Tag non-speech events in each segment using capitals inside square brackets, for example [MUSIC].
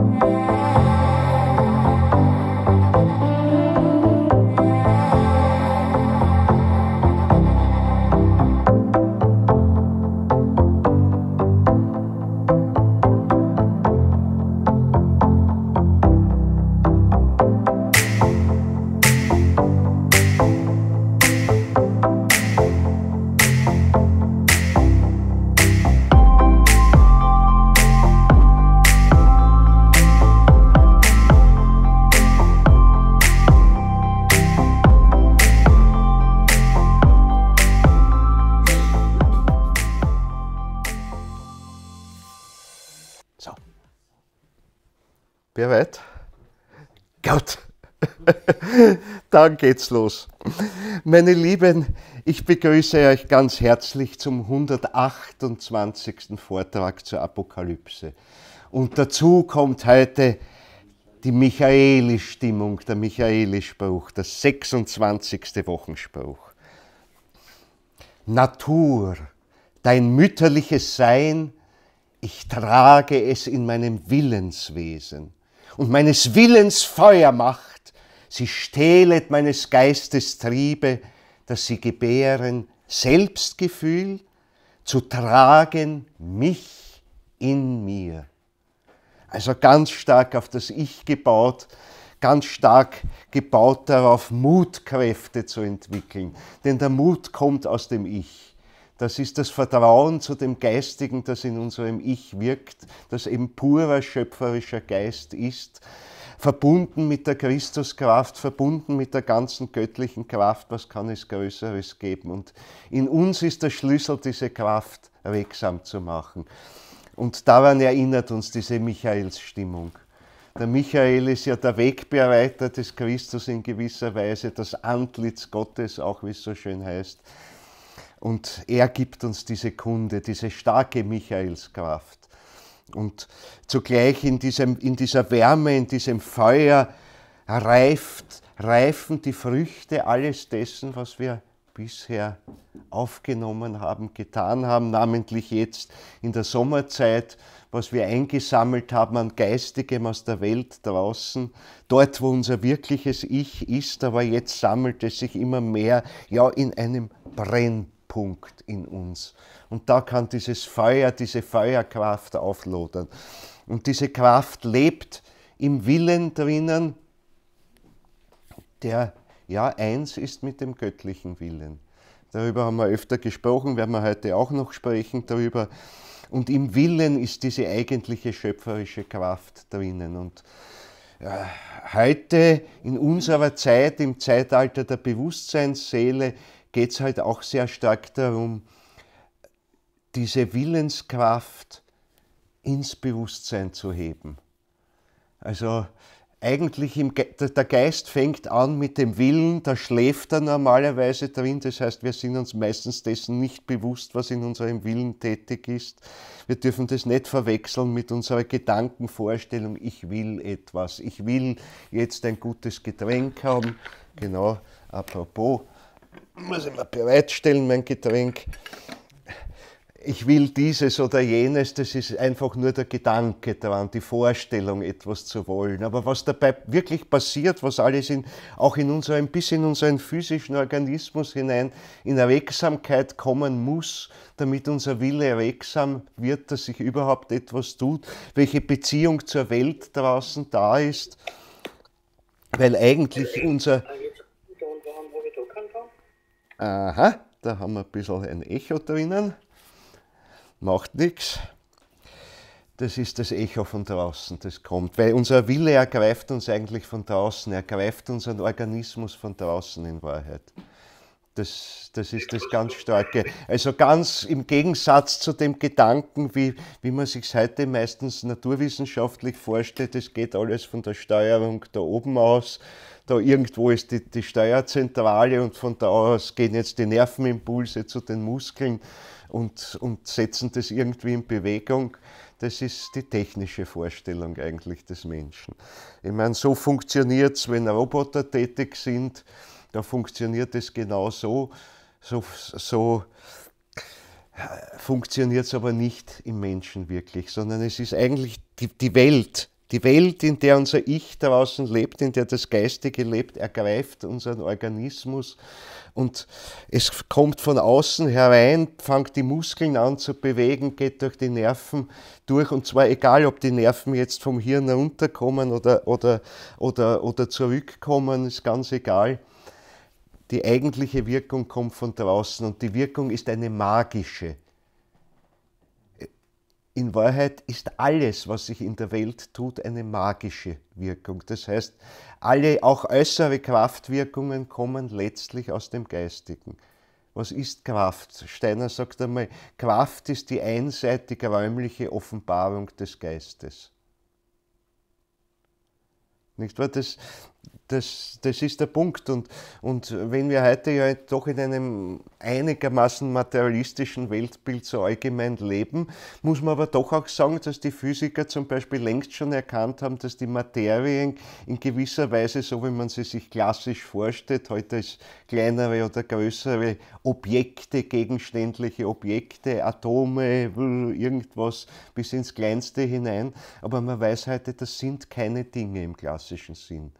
Thank you. Gott. [LAUGHS] Dann geht's los. Meine Lieben, ich begrüße euch ganz herzlich zum 128. Vortrag zur Apokalypse. Und dazu kommt heute die michaelis stimmung der michaelis spruch der 26. Wochenspruch. Natur, dein mütterliches Sein, ich trage es in meinem Willenswesen und meines Willens Feuer macht, sie stehlet meines Geistes Triebe, dass sie gebären Selbstgefühl, zu tragen mich in mir. Also ganz stark auf das Ich gebaut, ganz stark gebaut darauf, Mutkräfte zu entwickeln. Denn der Mut kommt aus dem Ich. Das ist das Vertrauen zu dem Geistigen, das in unserem Ich wirkt, das eben purer schöpferischer Geist ist, verbunden mit der Christuskraft, verbunden mit der ganzen göttlichen Kraft. Was kann es Größeres geben? Und in uns ist der Schlüssel, diese Kraft wirksam zu machen. Und daran erinnert uns diese Michaelsstimmung. Der Michael ist ja der Wegbereiter des Christus in gewisser Weise, das Antlitz Gottes, auch wie es so schön heißt. Und er gibt uns diese Kunde, diese starke Michaelskraft. Und zugleich in, diesem, in dieser Wärme, in diesem Feuer reift, reifen die Früchte alles dessen, was wir bisher aufgenommen haben, getan haben, namentlich jetzt in der Sommerzeit, was wir eingesammelt haben an Geistigem aus der Welt draußen, dort, wo unser wirkliches Ich ist, aber jetzt sammelt es sich immer mehr, ja, in einem Brenn. Punkt in uns. Und da kann dieses Feuer, diese Feuerkraft auflodern. Und diese Kraft lebt im Willen drinnen, der ja eins ist mit dem göttlichen Willen. Darüber haben wir öfter gesprochen, werden wir heute auch noch sprechen darüber. Und im Willen ist diese eigentliche schöpferische Kraft drinnen. Und äh, heute in unserer Zeit, im Zeitalter der Bewusstseinsseele, geht es halt auch sehr stark darum, diese Willenskraft ins Bewusstsein zu heben. Also eigentlich Ge der Geist fängt an mit dem Willen, da schläft er normalerweise drin. Das heißt, wir sind uns meistens dessen nicht bewusst, was in unserem Willen tätig ist. Wir dürfen das nicht verwechseln mit unserer Gedankenvorstellung, ich will etwas, ich will jetzt ein gutes Getränk haben. Genau, apropos muss ich mir bereitstellen, mein Getränk. Ich will dieses oder jenes, das ist einfach nur der Gedanke daran, die Vorstellung, etwas zu wollen. Aber was dabei wirklich passiert, was alles in, auch in unseren, bis in unseren physischen Organismus hinein in Erwegsamkeit kommen muss, damit unser Wille erwegsam wird, dass sich überhaupt etwas tut, welche Beziehung zur Welt draußen da ist, weil eigentlich unser Aha, da haben wir ein bisschen ein Echo drinnen. Macht nichts. Das ist das Echo von draußen, das kommt. Weil unser Wille ergreift uns eigentlich von draußen, ergreift unseren Organismus von draußen in Wahrheit. Das, das, ist das ganz Starke. Also ganz im Gegensatz zu dem Gedanken, wie, wie man sich heute meistens naturwissenschaftlich vorstellt, es geht alles von der Steuerung da oben aus da irgendwo ist die, die Steuerzentrale und von da aus gehen jetzt die Nervenimpulse zu den Muskeln und, und setzen das irgendwie in Bewegung. Das ist die technische Vorstellung eigentlich des Menschen. Ich meine, so funktioniert es, wenn Roboter tätig sind, da funktioniert es genau so. So, so äh, funktioniert es aber nicht im Menschen wirklich, sondern es ist eigentlich die, die Welt, die Welt, in der unser Ich draußen lebt, in der das Geistige lebt, ergreift unseren Organismus und es kommt von außen herein, fängt die Muskeln an zu bewegen, geht durch die Nerven durch und zwar egal, ob die Nerven jetzt vom Hirn herunterkommen oder, oder, oder, oder zurückkommen, ist ganz egal. Die eigentliche Wirkung kommt von draußen und die Wirkung ist eine magische in Wahrheit ist alles, was sich in der Welt tut, eine magische Wirkung. Das heißt, alle auch äußere Kraftwirkungen kommen letztlich aus dem Geistigen. Was ist Kraft? Steiner sagt einmal, Kraft ist die einseitig räumliche Offenbarung des Geistes. Nicht wahr? Das, das, das ist der Punkt. Und, und wenn wir heute ja doch in einem einigermaßen materialistischen Weltbild so allgemein leben, muss man aber doch auch sagen, dass die Physiker zum Beispiel längst schon erkannt haben, dass die Materie in gewisser Weise, so wie man sie sich klassisch vorstellt, heute als kleinere oder größere Objekte, gegenständliche Objekte, Atome, irgendwas bis ins Kleinste hinein, aber man weiß heute, das sind keine Dinge im klassischen Sinn.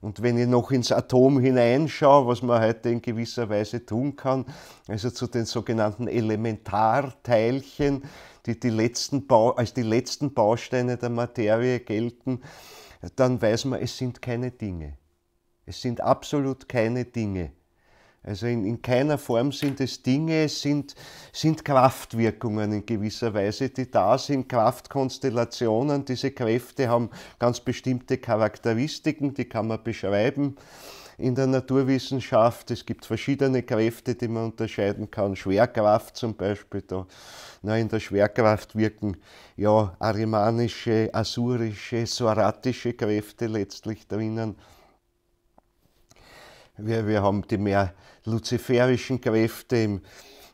Und wenn ich noch ins Atom hineinschaue, was man heute in gewisser Weise tun kann, also zu den sogenannten Elementarteilchen, die, die letzten als die letzten Bausteine der Materie gelten, dann weiß man, es sind keine Dinge. Es sind absolut keine Dinge. Also in, in, keiner Form sind es Dinge, es sind, sind Kraftwirkungen in gewisser Weise, die da sind, Kraftkonstellationen. Diese Kräfte haben ganz bestimmte Charakteristiken, die kann man beschreiben in der Naturwissenschaft. Es gibt verschiedene Kräfte, die man unterscheiden kann. Schwerkraft zum Beispiel, da na, in der Schwerkraft wirken ja arimanische, asurische, soratische Kräfte letztlich drinnen. Wir, wir haben die mehr luziferischen Kräfte im,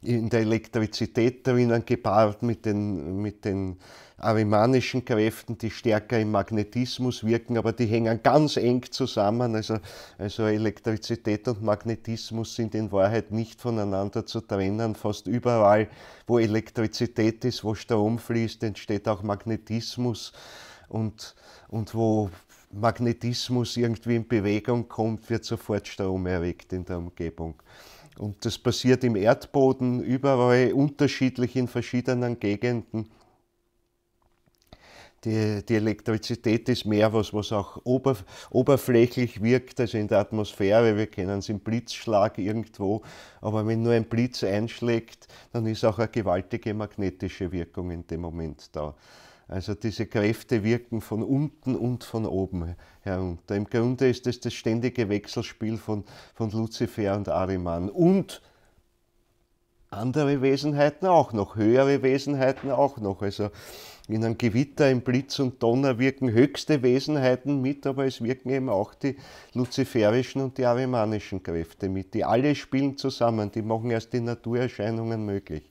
in der Elektrizität drinnen gepaart mit den, mit den arimanischen Kräften, die stärker im Magnetismus wirken, aber die hängen ganz eng zusammen. Also, also Elektrizität und Magnetismus sind in Wahrheit nicht voneinander zu trennen. Fast überall, wo Elektrizität ist, wo Strom fließt, entsteht auch Magnetismus. Und, und wo Magnetismus irgendwie in Bewegung kommt, wird sofort Strom erweckt in der Umgebung. Und das passiert im Erdboden überall unterschiedlich in verschiedenen Gegenden. Die, die Elektrizität ist mehr was, was auch ober, oberflächlich wirkt, also in der Atmosphäre. Wir kennen es im Blitzschlag irgendwo, aber wenn nur ein Blitz einschlägt, dann ist auch eine gewaltige magnetische Wirkung in dem Moment da. Also diese Kräfte wirken von unten und von oben herunter. Im Grunde ist es das ständige Wechselspiel von, von Luzifer und Ariman und andere Wesenheiten auch noch, höhere Wesenheiten auch noch. Also in einem Gewitter, im Blitz und Donner wirken höchste Wesenheiten mit, aber es wirken eben auch die luziferischen und die arimanischen Kräfte mit. Die alle spielen zusammen, die machen erst die Naturerscheinungen möglich.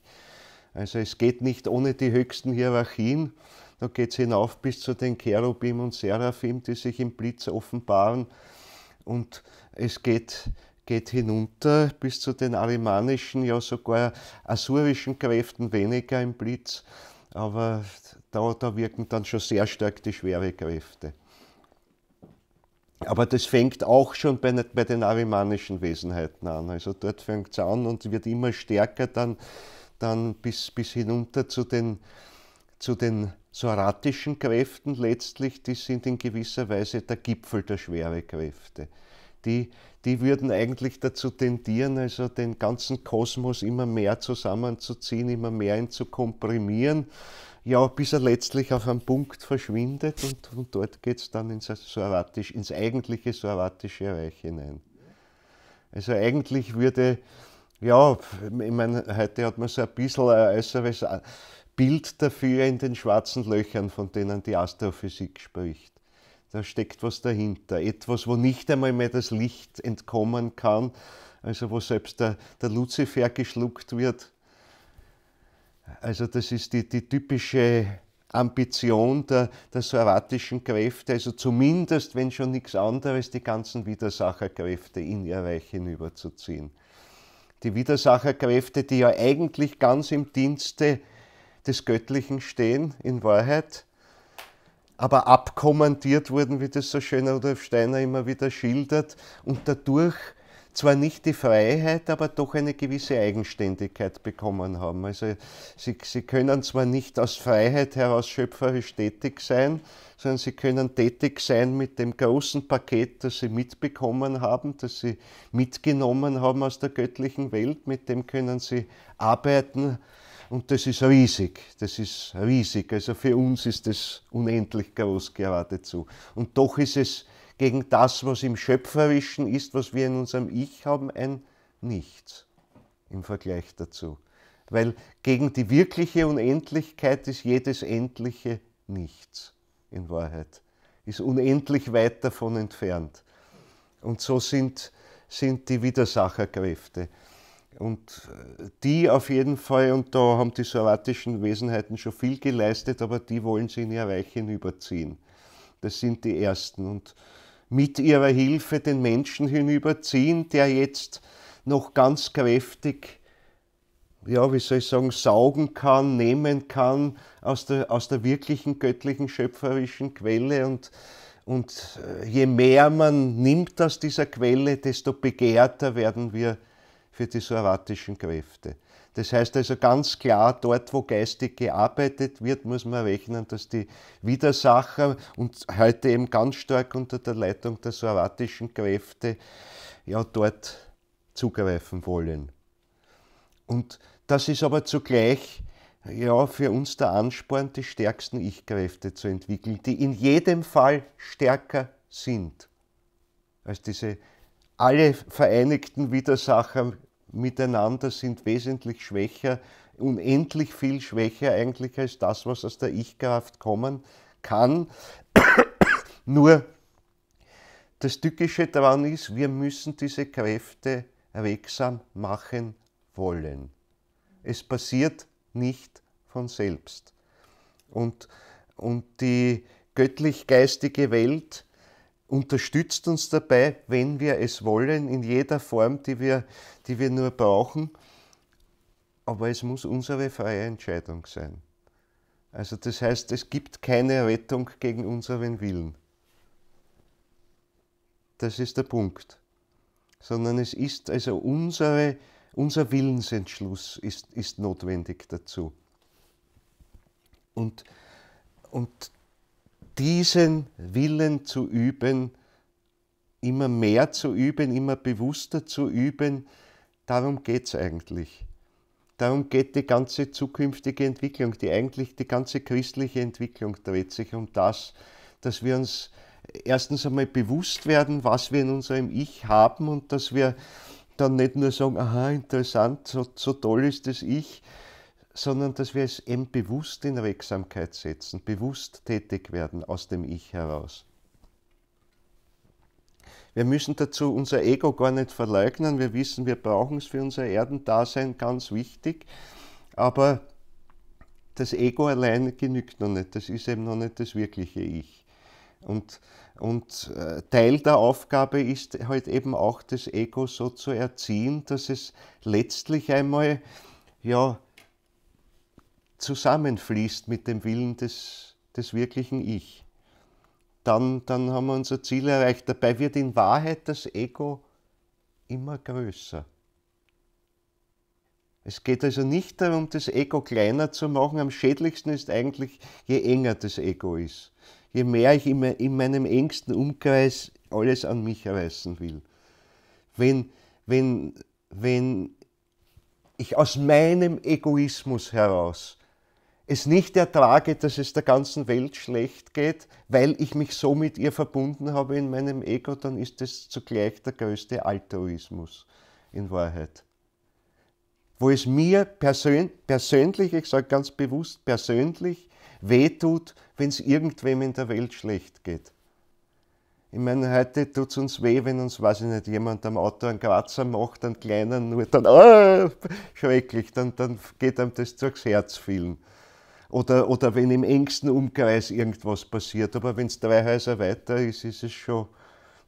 Also es geht nicht ohne die höchsten Hierarchien. Da geht es hinauf bis zu den Cherubim und Seraphim, die sich im Blitz offenbaren. Und es geht, geht hinunter bis zu den arimanischen, ja sogar assurischen Kräften, weniger im Blitz. Aber da, da wirken dann schon sehr stark die schwere Kräfte. Aber das fängt auch schon bei, bei den arimanischen Wesenheiten an. Also dort fängt es an und wird immer stärker dann, dann bis, bis hinunter zu den, zu den soratischen Kräften letztlich, die sind in gewisser Weise der Gipfel der Schwerekräfte. Die, die würden eigentlich dazu tendieren, also den ganzen Kosmos immer mehr zusammenzuziehen, immer mehr ihn zu komprimieren, ja, bis er letztlich auf einem Punkt verschwindet und, und dort geht es dann ins, Soratisch, ins eigentliche soratische Reich hinein. Also eigentlich würde, ja, ich meine, heute hat man so ein bisschen ein äußeres Bild dafür in den schwarzen Löchern, von denen die Astrophysik spricht. Da steckt was dahinter. Etwas, wo nicht einmal mehr das Licht entkommen kann, also wo selbst der, der Luzifer geschluckt wird. Also das ist die, die typische Ambition der, der sorvatischen Kräfte, also zumindest, wenn schon nichts anderes, die ganzen Widersacherkräfte in ihr Reich hinüberzuziehen. Die Widersacherkräfte, die ja eigentlich ganz im Dienste des Göttlichen stehen, in Wahrheit, aber abkommandiert wurden, wie das so schön Rudolf Steiner immer wieder schildert, und dadurch zwar nicht die Freiheit, aber doch eine gewisse Eigenständigkeit bekommen haben. Also sie, sie können zwar nicht aus Freiheit heraus schöpferisch tätig sein, sondern sie können tätig sein mit dem großen Paket, das sie mitbekommen haben, das sie mitgenommen haben aus der göttlichen Welt. Mit dem können sie arbeiten, und das ist riesig, das ist riesig. Also für uns ist das unendlich groß geradezu. Und doch ist es gegen das, was im Schöpferischen ist, was wir in unserem Ich haben, ein Nichts im Vergleich dazu. Weil gegen die wirkliche Unendlichkeit ist jedes Endliche nichts, in Wahrheit. Ist unendlich weit davon entfernt. Und so sind, sind die Widersacherkräfte. Und äh, die auf jeden Fall, und da haben die sorvatischen Wesenheiten schon viel geleistet, aber die wollen sie in ihr Reich hinüberziehen. Das sind die Ersten. Und mit ihrer Hilfe den Menschen hinüberziehen, der jetzt noch ganz kräftig, ja, wie soll ich sagen, saugen kann, nehmen kann aus der, aus der wirklichen göttlichen schöpferischen Quelle. Und, und äh, je mehr man nimmt aus dieser Quelle, desto begehrter werden wir für die soratischen Kräfte. Das heißt also ganz klar, dort wo geistig gearbeitet wird, muss man rechnen, dass die Widersacher und heute eben ganz stark unter der Leitung der soratischen Kräfte ja dort zugreifen wollen. Und das ist aber zugleich ja, für uns der Ansporn, die stärksten Ich-Kräfte zu entwickeln, die in jedem Fall stärker sind als diese alle vereinigten Widersacher miteinander sind wesentlich schwächer, unendlich viel schwächer eigentlich als das, was aus der Ich-Kraft kommen kann. [COUGHS] Nur das Tückische daran ist, wir müssen diese Kräfte wirksam machen wollen. Es passiert nicht von selbst. Und, und die göttlich-geistige Welt unterstützt uns dabei, wenn wir es wollen, in jeder Form, die wir, die wir nur brauchen. Aber es muss unsere freie Entscheidung sein. Also das heißt, es gibt keine Rettung gegen unseren Willen. Das ist der Punkt. Sondern es ist also unsere, unser Willensentschluss ist, ist notwendig dazu. Und, und diesen Willen zu üben, immer mehr zu üben, immer bewusster zu üben, darum geht es eigentlich. Darum geht die ganze zukünftige Entwicklung, die eigentlich die ganze christliche Entwicklung dreht sich um das, dass wir uns erstens einmal bewusst werden, was wir in unserem Ich haben und dass wir dann nicht nur sagen, aha, interessant, so, so toll ist das Ich, sondern dass wir es eben bewusst in Wirksamkeit setzen, bewusst tätig werden aus dem Ich heraus. Wir müssen dazu unser Ego gar nicht verleugnen. Wir wissen, wir brauchen es für unser Erdendasein, ganz wichtig. Aber das Ego alleine genügt noch nicht. Das ist eben noch nicht das wirkliche Ich. Und, und äh, Teil der Aufgabe ist halt eben auch, das Ego so zu erziehen, dass es letztlich einmal ja, zusammenfließt mit dem Willen des, des wirklichen Ich. Dann, dann haben wir unser Ziel erreicht. Dabei wird in Wahrheit das Ego immer größer. Es geht also nicht darum, das Ego kleiner zu machen. Am schädlichsten ist eigentlich, je enger das Ego ist. Je mehr ich in meinem engsten Umkreis alles an mich reißen will. Wenn, wenn, wenn ich aus meinem Egoismus heraus es nicht ertrage, dass es der ganzen Welt schlecht geht, weil ich mich so mit ihr verbunden habe in meinem Ego, dann ist das zugleich der größte Altruismus in Wahrheit. Wo es mir persön persönlich, ich sage ganz bewusst persönlich, wehtut, wenn es irgendwem in der Welt schlecht geht. Ich meine, heute tut es uns weh, wenn uns, weiß ich nicht, jemand am Auto einen Kratzer macht, einen kleinen, nur dann, oh, schrecklich, dann, dann geht einem das durchs Herz vielen oder, oder wenn im engsten Umkreis irgendwas passiert. Aber wenn es drei Häuser weiter ist, ist es schon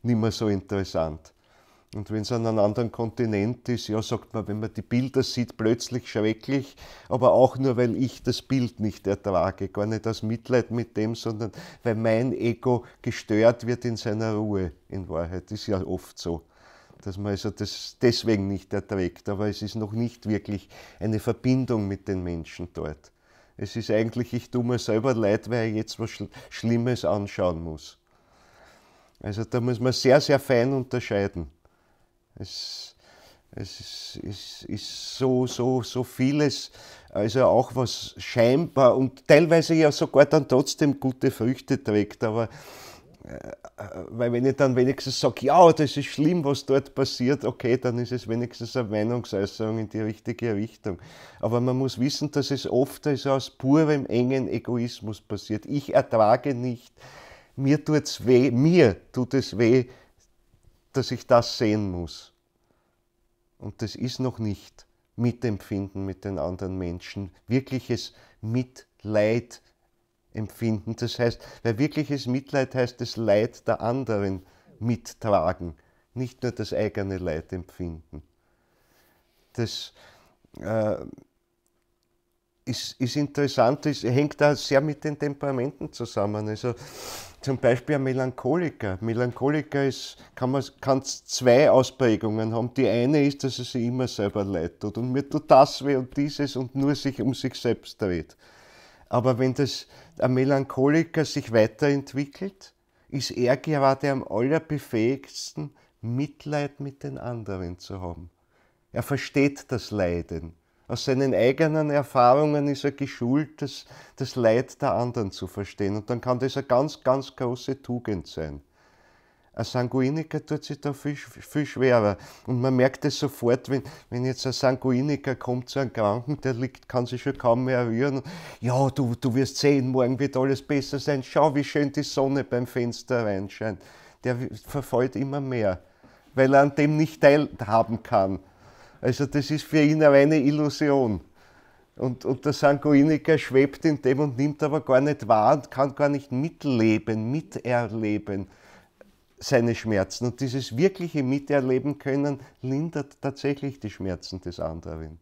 nicht mehr so interessant. Und wenn es an einem anderen Kontinent ist, ja, sagt man, wenn man die Bilder sieht, plötzlich schrecklich, aber auch nur, weil ich das Bild nicht ertrage. Gar nicht aus Mitleid mit dem, sondern weil mein Ego gestört wird in seiner Ruhe, in Wahrheit. Ist ja oft so, dass man also das deswegen nicht erträgt, aber es ist noch nicht wirklich eine Verbindung mit den Menschen dort. Es ist eigentlich, ich tue mir selber leid, weil ich jetzt was Schlimmes anschauen muss. Also da muss man sehr, sehr fein unterscheiden. Es, es ist, ist, ist so, so, so vieles, also auch was scheinbar und teilweise ja sogar dann trotzdem gute Früchte trägt, aber weil wenn ich dann wenigstens sage, ja, das ist schlimm, was dort passiert, okay, dann ist es wenigstens eine Meinungsäußerung in die richtige Richtung. Aber man muss wissen, dass es oft also aus purem engen Egoismus passiert. Ich ertrage nicht, mir tut's weh, mir tut es weh, dass ich das sehen muss. Und das ist noch nicht Mitempfinden mit den anderen Menschen, wirkliches Mitleid empfinden. Das heißt, weil wirkliches Mitleid heißt das Leid der anderen mittragen, nicht nur das eigene Leid empfinden. Das äh, ist, ist interessant, es hängt da sehr mit den Temperamenten zusammen. Also zum Beispiel ein Melancholiker. Melancholiker ist, kann, man, kann zwei Ausprägungen haben. Die eine ist, dass er sich immer selber leid tut und mir tut das weh und dieses und nur sich um sich selbst dreht. Aber wenn das ein Melancholiker sich weiterentwickelt, ist er gerade am allerbefähigsten, Mitleid mit den anderen zu haben. Er versteht das Leiden. Aus seinen eigenen Erfahrungen ist er geschult, das, das Leid der anderen zu verstehen. Und dann kann das eine ganz, ganz große Tugend sein. Ein Sanguiniker tut sich da viel, viel schwerer. Und man merkt es sofort, wenn, wenn jetzt ein Sanguiniker kommt zu einem Kranken, der liegt, kann sich schon kaum mehr rühren. Ja, du, du wirst sehen, morgen wird alles besser sein. Schau, wie schön die Sonne beim Fenster reinscheint. Der verfolgt immer mehr, weil er an dem nicht teilhaben kann. Also das ist für ihn eine reine Illusion. Und, und, der Sanguiniker schwebt in dem und nimmt aber gar nicht wahr und kann gar nicht mitleben, miterleben seine Schmerzen. Und dieses wirkliche Miterleben können lindert tatsächlich die Schmerzen des anderen.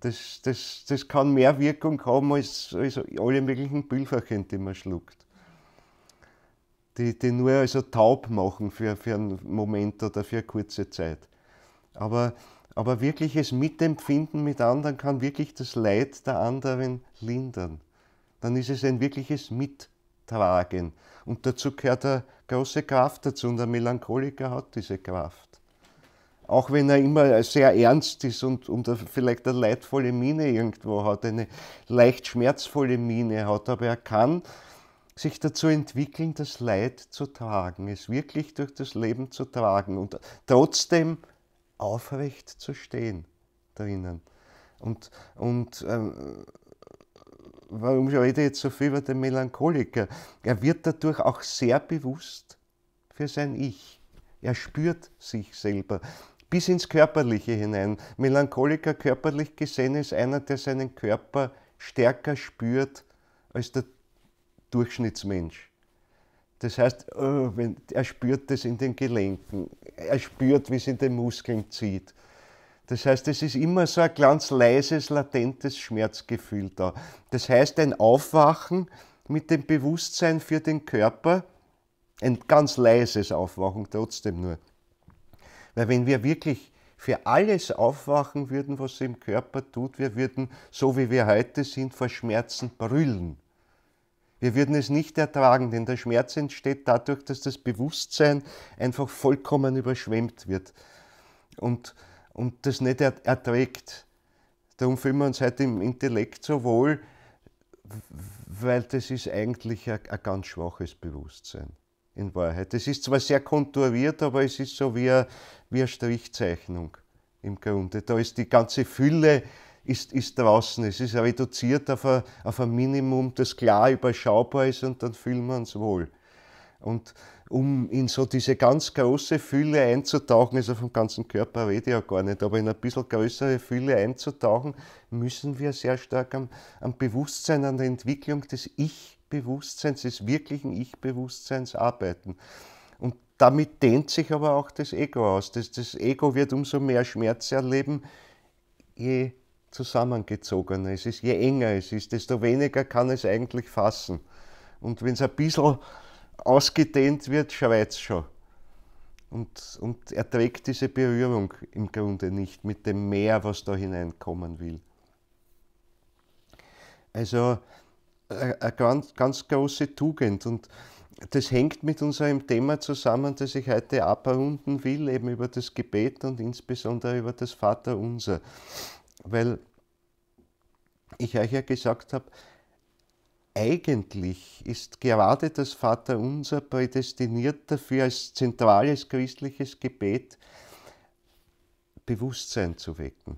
Das, das, das kann mehr Wirkung haben als, als alle möglichen Pülferchen, die man schluckt. Die, die nur also taub machen für, für einen Moment oder für eine kurze Zeit. Aber, aber wirkliches Mitempfinden mit anderen kann wirklich das Leid der anderen lindern. Dann ist es ein wirkliches Mittragen. Und dazu gehört eine große Kraft dazu und der Melancholiker hat diese Kraft. Auch wenn er immer sehr ernst ist und, und vielleicht eine leidvolle Miene irgendwo hat, eine leicht schmerzvolle Miene hat, aber er kann sich dazu entwickeln, das Leid zu tragen, es wirklich durch das Leben zu tragen und trotzdem aufrecht zu stehen drinnen. Und, und ähm, warum rede ich jetzt so viel über den Melancholiker? Er wird dadurch auch sehr bewusst für sein Ich. Er spürt sich selber bis ins Körperliche hinein. Melancholiker körperlich gesehen ist einer, der seinen Körper stärker spürt als der Durchschnittsmensch. Das heißt, oh, wenn, er spürt es in den Gelenken, er spürt, wie es in den Muskeln zieht. Das heißt, es ist immer so ein ganz leises, latentes Schmerzgefühl da. Das heißt, ein Aufwachen mit dem Bewusstsein für den Körper, ein ganz leises Aufwachen trotzdem nur. Weil wenn wir wirklich für alles aufwachen würden, was im Körper tut, wir würden, so wie wir heute sind, vor Schmerzen brüllen. Wir würden es nicht ertragen, denn der Schmerz entsteht dadurch, dass das Bewusstsein einfach vollkommen überschwemmt wird. Und und das nicht erträgt. Darum fühlen wir uns heute im Intellekt so wohl, weil das ist eigentlich ein, ein ganz schwaches Bewusstsein in Wahrheit. Es ist zwar sehr konturiert, aber es ist so wie, eine, wie eine Strichzeichnung im Grunde. Da ist die ganze Fülle ist, ist draußen. Es ist reduziert auf ein, auf ein Minimum, das klar überschaubar ist und dann fühlen wir uns wohl. Und um in so diese ganz große Fülle einzutauchen, also vom ganzen Körper rede ich ja gar nicht, aber in ein bisschen größere Fülle einzutauchen, müssen wir sehr stark am, am Bewusstsein, an der Entwicklung des Ich-Bewusstseins, des wirklichen Ich-Bewusstseins arbeiten. Und damit dehnt sich aber auch das Ego aus. Das, das Ego wird umso mehr Schmerz erleben, je zusammengezogener es ist, je enger es ist, desto weniger kann es eigentlich fassen. Und wenn es ein bisschen ausgedehnt wird, schreit schon. Und, und erträgt diese Berührung im Grunde nicht mit dem Meer, was da hineinkommen will. Also äh, eine ganz, ganz große Tugend. Und das hängt mit unserem Thema zusammen, das ich heute abrunden will, eben über das Gebet und insbesondere über das Vaterunser. Weil ich euch ja gesagt habe, eigentlich ist gerade das Vaterunser prädestiniert dafür, als zentrales christliches Gebet Bewusstsein zu wecken.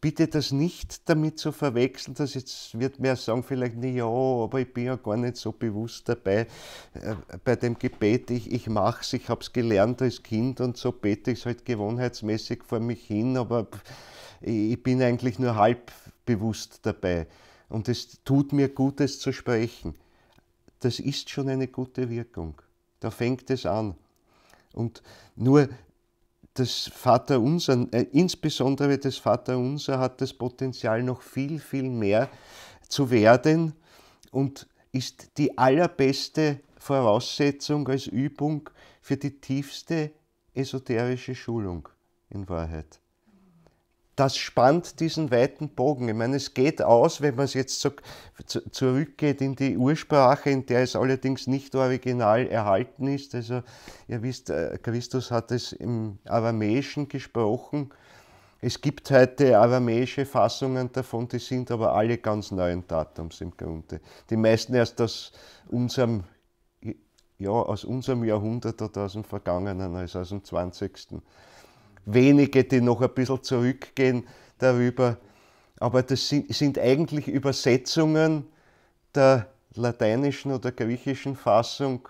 Bitte das nicht damit zu verwechseln, dass jetzt wird mir sagen, vielleicht, ja, aber ich bin ja gar nicht so bewusst dabei äh, bei dem Gebet. Ich, ich mache es, ich habe es gelernt als Kind und so bete ich es halt gewohnheitsmäßig vor mich hin, aber ich bin eigentlich nur halb bewusst dabei. Und es tut mir gut, es zu sprechen. Das ist schon eine gute Wirkung. Da fängt es an. Und nur das Vaterunser, äh, insbesondere das Vaterunser, hat das Potenzial, noch viel, viel mehr zu werden und ist die allerbeste Voraussetzung als Übung für die tiefste esoterische Schulung in Wahrheit das spannt diesen weiten Bogen. Ich meine, es geht aus, wenn man es jetzt so zurückgeht in die Ursprache, in der es allerdings nicht original erhalten ist. Also ihr wisst, äh, Christus hat es im Aramäischen gesprochen. Es gibt heute aramäische Fassungen davon, die sind aber alle ganz neuen Datums im Grunde. Die meisten erst aus unserem, ja, aus unserem Jahrhundert oder aus dem vergangenen, also aus dem 20. Jahrhundert wenige, die noch ein bisschen zurückgehen darüber. Aber das sind, sind eigentlich Übersetzungen der lateinischen oder griechischen Fassung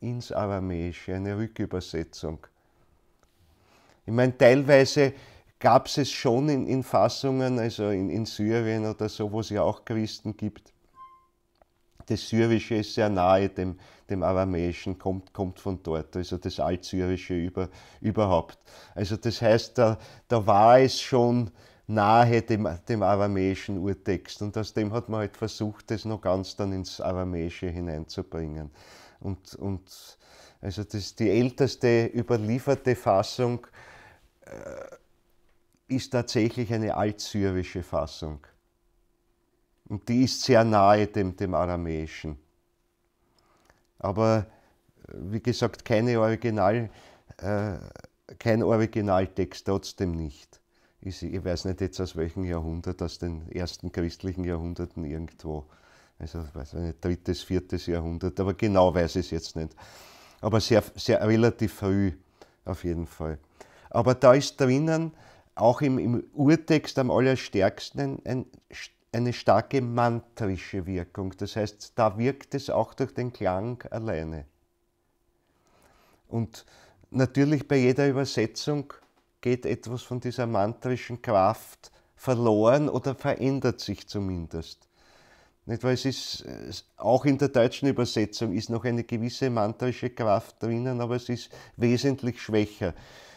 ins Aramäische, eine Rückübersetzung. Ich meine, teilweise gab es es schon in, in Fassungen, also in, in Syrien oder so, wo es ja auch Christen gibt das Syrische ist sehr nahe dem, dem Aramäischen, kommt, kommt von dort, also das Altsyrische über, überhaupt. Also das heißt, da, da war es schon nahe dem, dem aramäischen Urtext und aus dem hat man halt versucht, das noch ganz dann ins Aramäische hineinzubringen. Und, und also das, die älteste überlieferte Fassung äh, ist tatsächlich eine altsyrische Fassung. Und die ist sehr nahe dem, dem Aramäischen. Aber äh, wie gesagt, keine Original, äh, kein Originaltext, trotzdem nicht. Ich, ich weiß nicht jetzt aus welchem Jahrhundert, aus den ersten christlichen Jahrhunderten irgendwo. Also, weiß ich nicht, drittes, viertes Jahrhundert, aber genau weiß ich es jetzt nicht. Aber sehr, sehr relativ früh auf jeden Fall. Aber da ist drinnen auch im, im Urtext am allerstärksten ein, ein eine starke mantrische Wirkung. Das heißt, da wirkt es auch durch den Klang alleine. Und natürlich bei jeder Übersetzung geht etwas von dieser mantrischen Kraft verloren oder verändert sich zumindest. Nicht, weil es ist, auch in der deutschen Übersetzung ist noch eine gewisse mantrische Kraft drinnen, aber es ist wesentlich schwächer.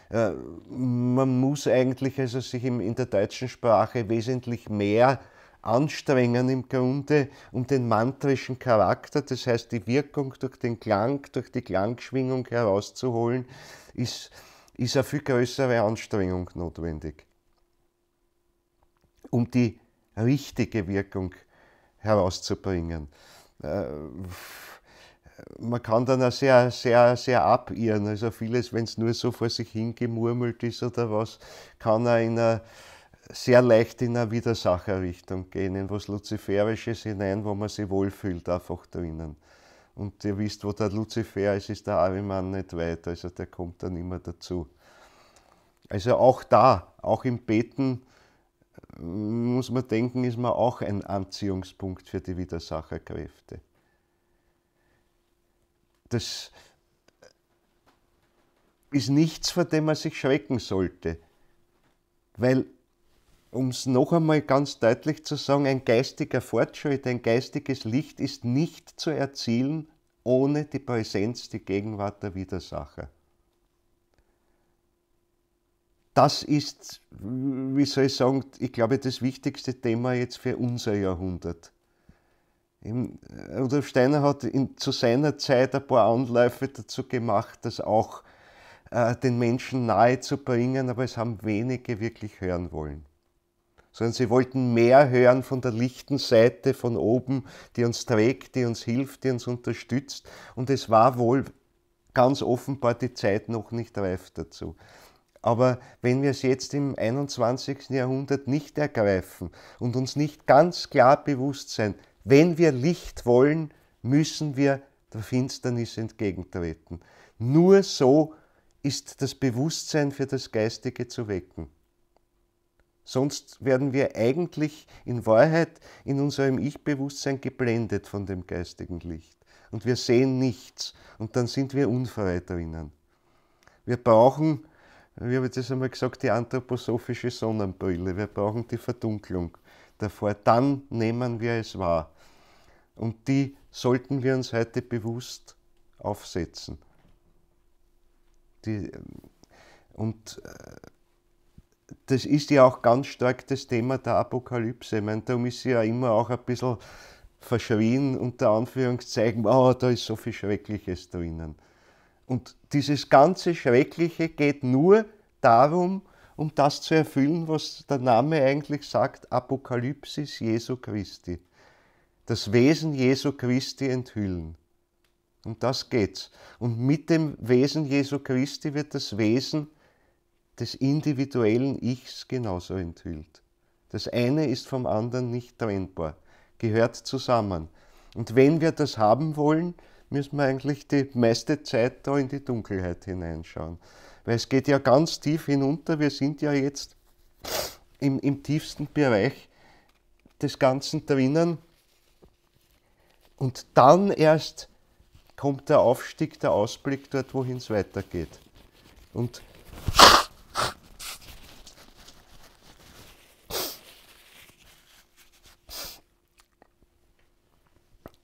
Äh, man muss eigentlich also sich in der deutschen Sprache wesentlich mehr anstrengend im Grunde, um den mantrischen Charakter, das heißt die Wirkung durch den Klang, durch die Klangschwingung herauszuholen, ist, ist eine viel größere Anstrengung notwendig, um die richtige Wirkung herauszubringen. Äh, man kann dann auch sehr, sehr, sehr abirren. Also vieles, wenn es nur so vor sich hingemurmelt ist oder was, kann er in einer sehr leicht in eine Widersacherrichtung gehen, in was Luziferisches hinein, wo man sich wohlfühlt, einfach drinnen. Und ihr wisst, wo der Luzifer ist, ist der Ariman nicht weit, also der kommt dann immer dazu. Also auch da, auch im Beten, äh, muss man denken, ist man auch ein Anziehungspunkt für die Widersacherkräfte. Das ist nichts, vor dem man sich schrecken sollte, weil um es noch einmal ganz deutlich zu sagen, ein geistiger Fortschritt, ein geistiges Licht ist nicht zu erzielen ohne die Präsenz, die Gegenwart der Widersacher. Das ist, wie soll ich sagen, ich glaube, das wichtigste Thema jetzt für unser Jahrhundert. Rudolf Steiner hat in, zu seiner Zeit ein paar Anläufe dazu gemacht, das auch äh, den Menschen nahe zu bringen, aber es haben wenige wirklich hören wollen sondern sie wollten mehr hören von der lichten Seite, von oben, die uns trägt, die uns hilft, die uns unterstützt. Und es war wohl ganz offenbar die Zeit noch nicht reif dazu. Aber wenn wir es jetzt im 21. Jahrhundert nicht ergreifen und uns nicht ganz klar bewusst sein, wenn wir Licht wollen, müssen wir der Finsternis entgegentreten. Nur so ist das Bewusstsein für das Geistige zu wecken. Sonst werden wir eigentlich in Wahrheit in unserem Ich-Bewusstsein geblendet von dem geistigen Licht. Und wir sehen nichts und dann sind wir unfrei drinnen. Wir brauchen, wie habe ich das einmal gesagt, die anthroposophische Sonnenbrille. Wir brauchen die Verdunklung davor. Dann nehmen wir es wahr. Und die sollten wir uns heute bewusst aufsetzen. Die, ähm, und. Äh, das ist ja auch ganz stark das Thema der Apokalypse. Ich meine, darum ist sie ja immer auch ein bisschen verschrien, unter Anführungszeichen, oh, da ist so viel Schreckliches drinnen. Und dieses ganze Schreckliche geht nur darum, um das zu erfüllen, was der Name eigentlich sagt, Apokalypsis Jesu Christi. Das Wesen Jesu Christi enthüllen. Um das geht's. Und mit dem Wesen Jesu Christi wird das Wesen des individuellen Ichs genauso enthüllt. Das eine ist vom anderen nicht trennbar, gehört zusammen. Und wenn wir das haben wollen, müssen wir eigentlich die meiste Zeit da in die Dunkelheit hineinschauen. Weil es geht ja ganz tief hinunter. Wir sind ja jetzt im, im tiefsten Bereich des Ganzen drinnen. Und dann erst kommt der Aufstieg, der Ausblick dort, wohin es weitergeht. Und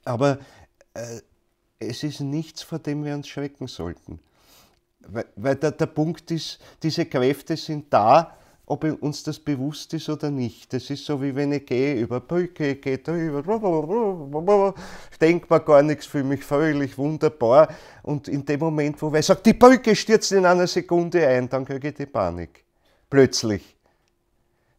Aber äh, es ist nichts, vor dem wir uns schrecken sollten. Weil, weil der, der Punkt ist, diese Kräfte sind da, ob uns das bewusst ist oder nicht. Das ist so wie wenn ich gehe über Brücke, gehe drüber, ich denke mir gar nichts, fühle mich fröhlich, wunderbar. Und in dem Moment, wo ich sage, die Brücke stürzt in einer Sekunde ein, dann kriege ich die Panik. Plötzlich.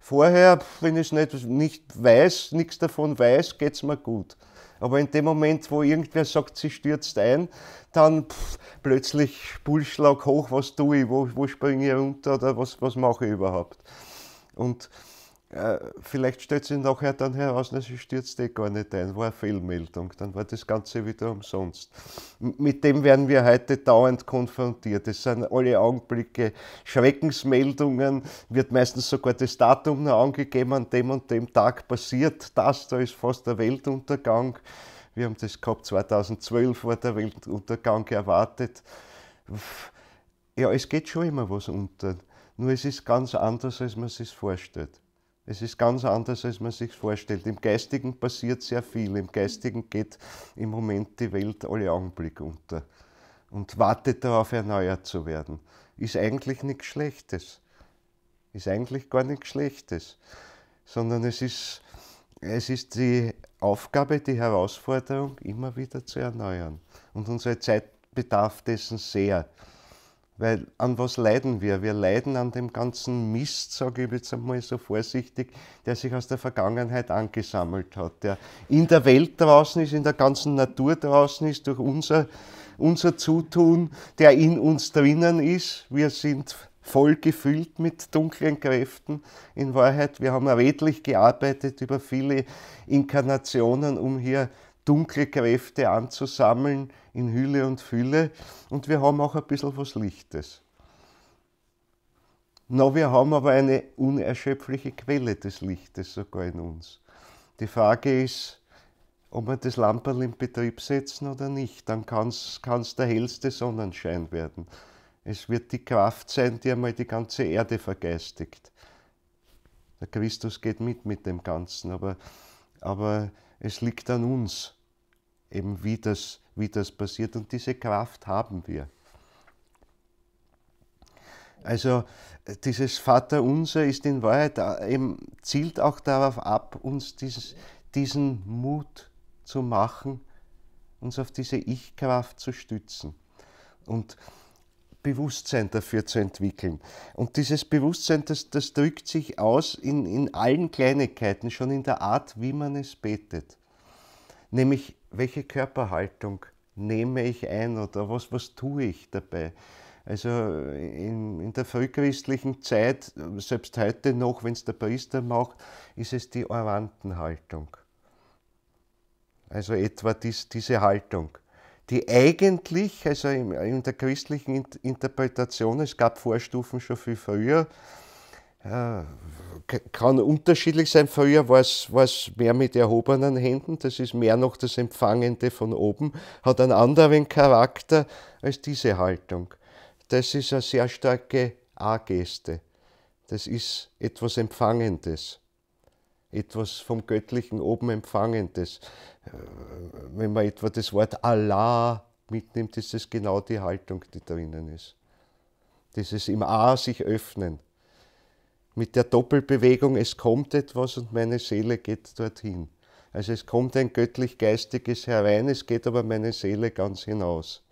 Vorher, wenn ich es nicht, nicht weiß, nichts davon weiß, geht es mir gut. Aber in dem Moment, wo irgendwer sagt, sie stürzt ein, dann pff, plötzlich Pulsschlag hoch, was tue ich, wo, wo springe ich runter oder was, was mache ich überhaupt? Und äh, vielleicht stellt sich nachher dann heraus, na, sie stürzt eh gar nicht ein, war eine Fehlmeldung, dann war das Ganze wieder umsonst. mit dem werden wir heute dauernd konfrontiert. Es sind alle Augenblicke Schreckensmeldungen, wird meistens sogar das Datum noch angegeben, an dem und dem Tag passiert das, da ist fast der Weltuntergang. Wir haben das gehabt, 2012 war der Weltuntergang erwartet. Ja, es geht schon immer was unter. Nur es ist ganz anders, als man es sich vorstellt. Es ist ganz anders, als man sich vorstellt. Im Geistigen passiert sehr viel. Im Geistigen geht im Moment die Welt alle Augenblick unter und wartet darauf, erneuert zu werden. Ist eigentlich nichts Schlechtes. Ist eigentlich gar nichts Schlechtes. Sondern es ist, es ist die Aufgabe, die Herausforderung, immer wieder zu erneuern. Und unsere Zeit bedarf dessen sehr. Weil an was leiden wir? Wir leiden an dem ganzen Mist, sage ich jetzt einmal so vorsichtig, der sich aus der Vergangenheit angesammelt hat, der in der Welt draußen ist, in der ganzen Natur draußen ist, durch unser, unser Zutun, der in uns drinnen ist. Wir sind voll gefüllt mit dunklen Kräften. In Wahrheit, wir haben redlich gearbeitet über viele Inkarnationen, um hier dunkle Kräfte anzusammeln in Hülle und Fülle. Und wir haben auch ein bisschen was Lichtes. Na, wir haben aber eine unerschöpfliche Quelle des Lichtes sogar in uns. Die Frage ist, ob wir das Lamperl in Betrieb setzen oder nicht. Dann kann es der hellste Sonnenschein werden. Es wird die Kraft sein, die einmal die ganze Erde vergeistigt. Der Christus geht mit mit dem Ganzen, aber, aber es liegt an uns, eben wie das, wie das passiert. Und diese Kraft haben wir. Also dieses Vaterunser ist in Wahrheit eben, zielt auch darauf ab, uns dieses, diesen Mut zu machen, uns auf diese Ich-Kraft zu stützen und Bewusstsein dafür zu entwickeln. Und dieses Bewusstsein, das, das drückt sich aus in, in allen Kleinigkeiten, schon in der Art, wie man es betet. Nämlich welche Körperhaltung nehme ich ein oder was, was tue ich dabei? Also in, in der frühchristlichen Zeit, selbst heute noch, wenn es der Priester macht, ist es die Orantenhaltung. Also etwa dies, diese Haltung, die eigentlich, also in, in der christlichen Interpretation, es gab Vorstufen schon viel früher, ja, kann unterschiedlich sein. Früher war es, war es mehr mit erhobenen Händen, das ist mehr noch das Empfangende von oben, hat einen anderen Charakter als diese Haltung. Das ist eine sehr starke A-Geste. Das ist etwas Empfangendes, etwas vom Göttlichen oben Empfangendes. Äh, wenn man etwa das Wort Allah mitnimmt, ist das genau die Haltung, die drinnen ist. Dieses im A sich öffnen mit der Doppelbewegung, es kommt etwas und meine Seele geht dorthin. Also es kommt ein göttlich-geistiges herein, es geht aber meine Seele ganz hinaus.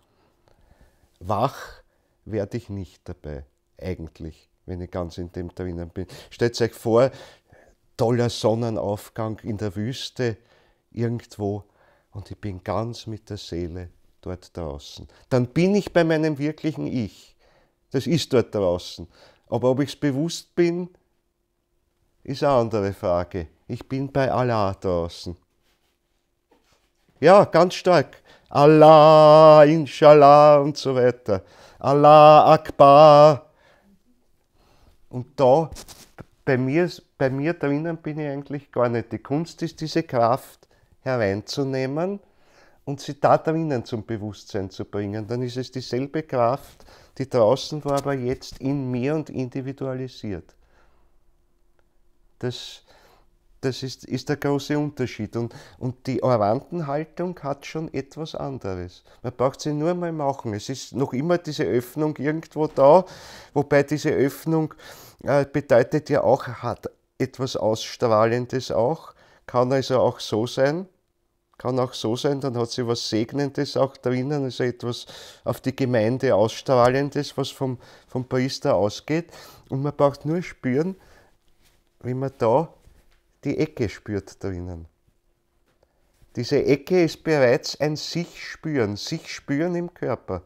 Wach werde ich nicht dabei, eigentlich, wenn ich ganz in dem drinnen bin. Stellt euch vor, toller Sonnenaufgang in der Wüste, irgendwo, und ich bin ganz mit der Seele dort draußen. Dann bin ich bei meinem wirklichen Ich. Das ist dort draußen. Aber ob ich es bewusst bin, ist eine andere Frage. Ich bin bei Allah draußen. Ja, ganz stark. Allah, Inshallah und so weiter. Allah Akbar. Und da, bei mir, bei mir drinnen bin ich eigentlich gar nicht. Die Kunst ist, diese Kraft hereinzunehmen und sie da drinnen zum Bewusstsein zu bringen. Dann ist es dieselbe Kraft, die draußen war, aber jetzt in mir und individualisiert. Das, das ist, ist der große Unterschied. Und, und die Orantenhaltung hat schon etwas anderes. Man braucht sie nur mal machen. Es ist noch immer diese Öffnung irgendwo da, wobei diese Öffnung äh, bedeutet ja auch, hat etwas Ausstrahlendes auch, kann also auch so sein kann auch so sein, dann hat sie was Segnendes auch drinnen, also etwas auf die Gemeinde ausstrahlendes, was vom, vom Priester ausgeht. Und man braucht nur spüren, wie man da die Ecke spürt drinnen. Diese Ecke ist bereits ein sich spüren, sich spüren im Körper.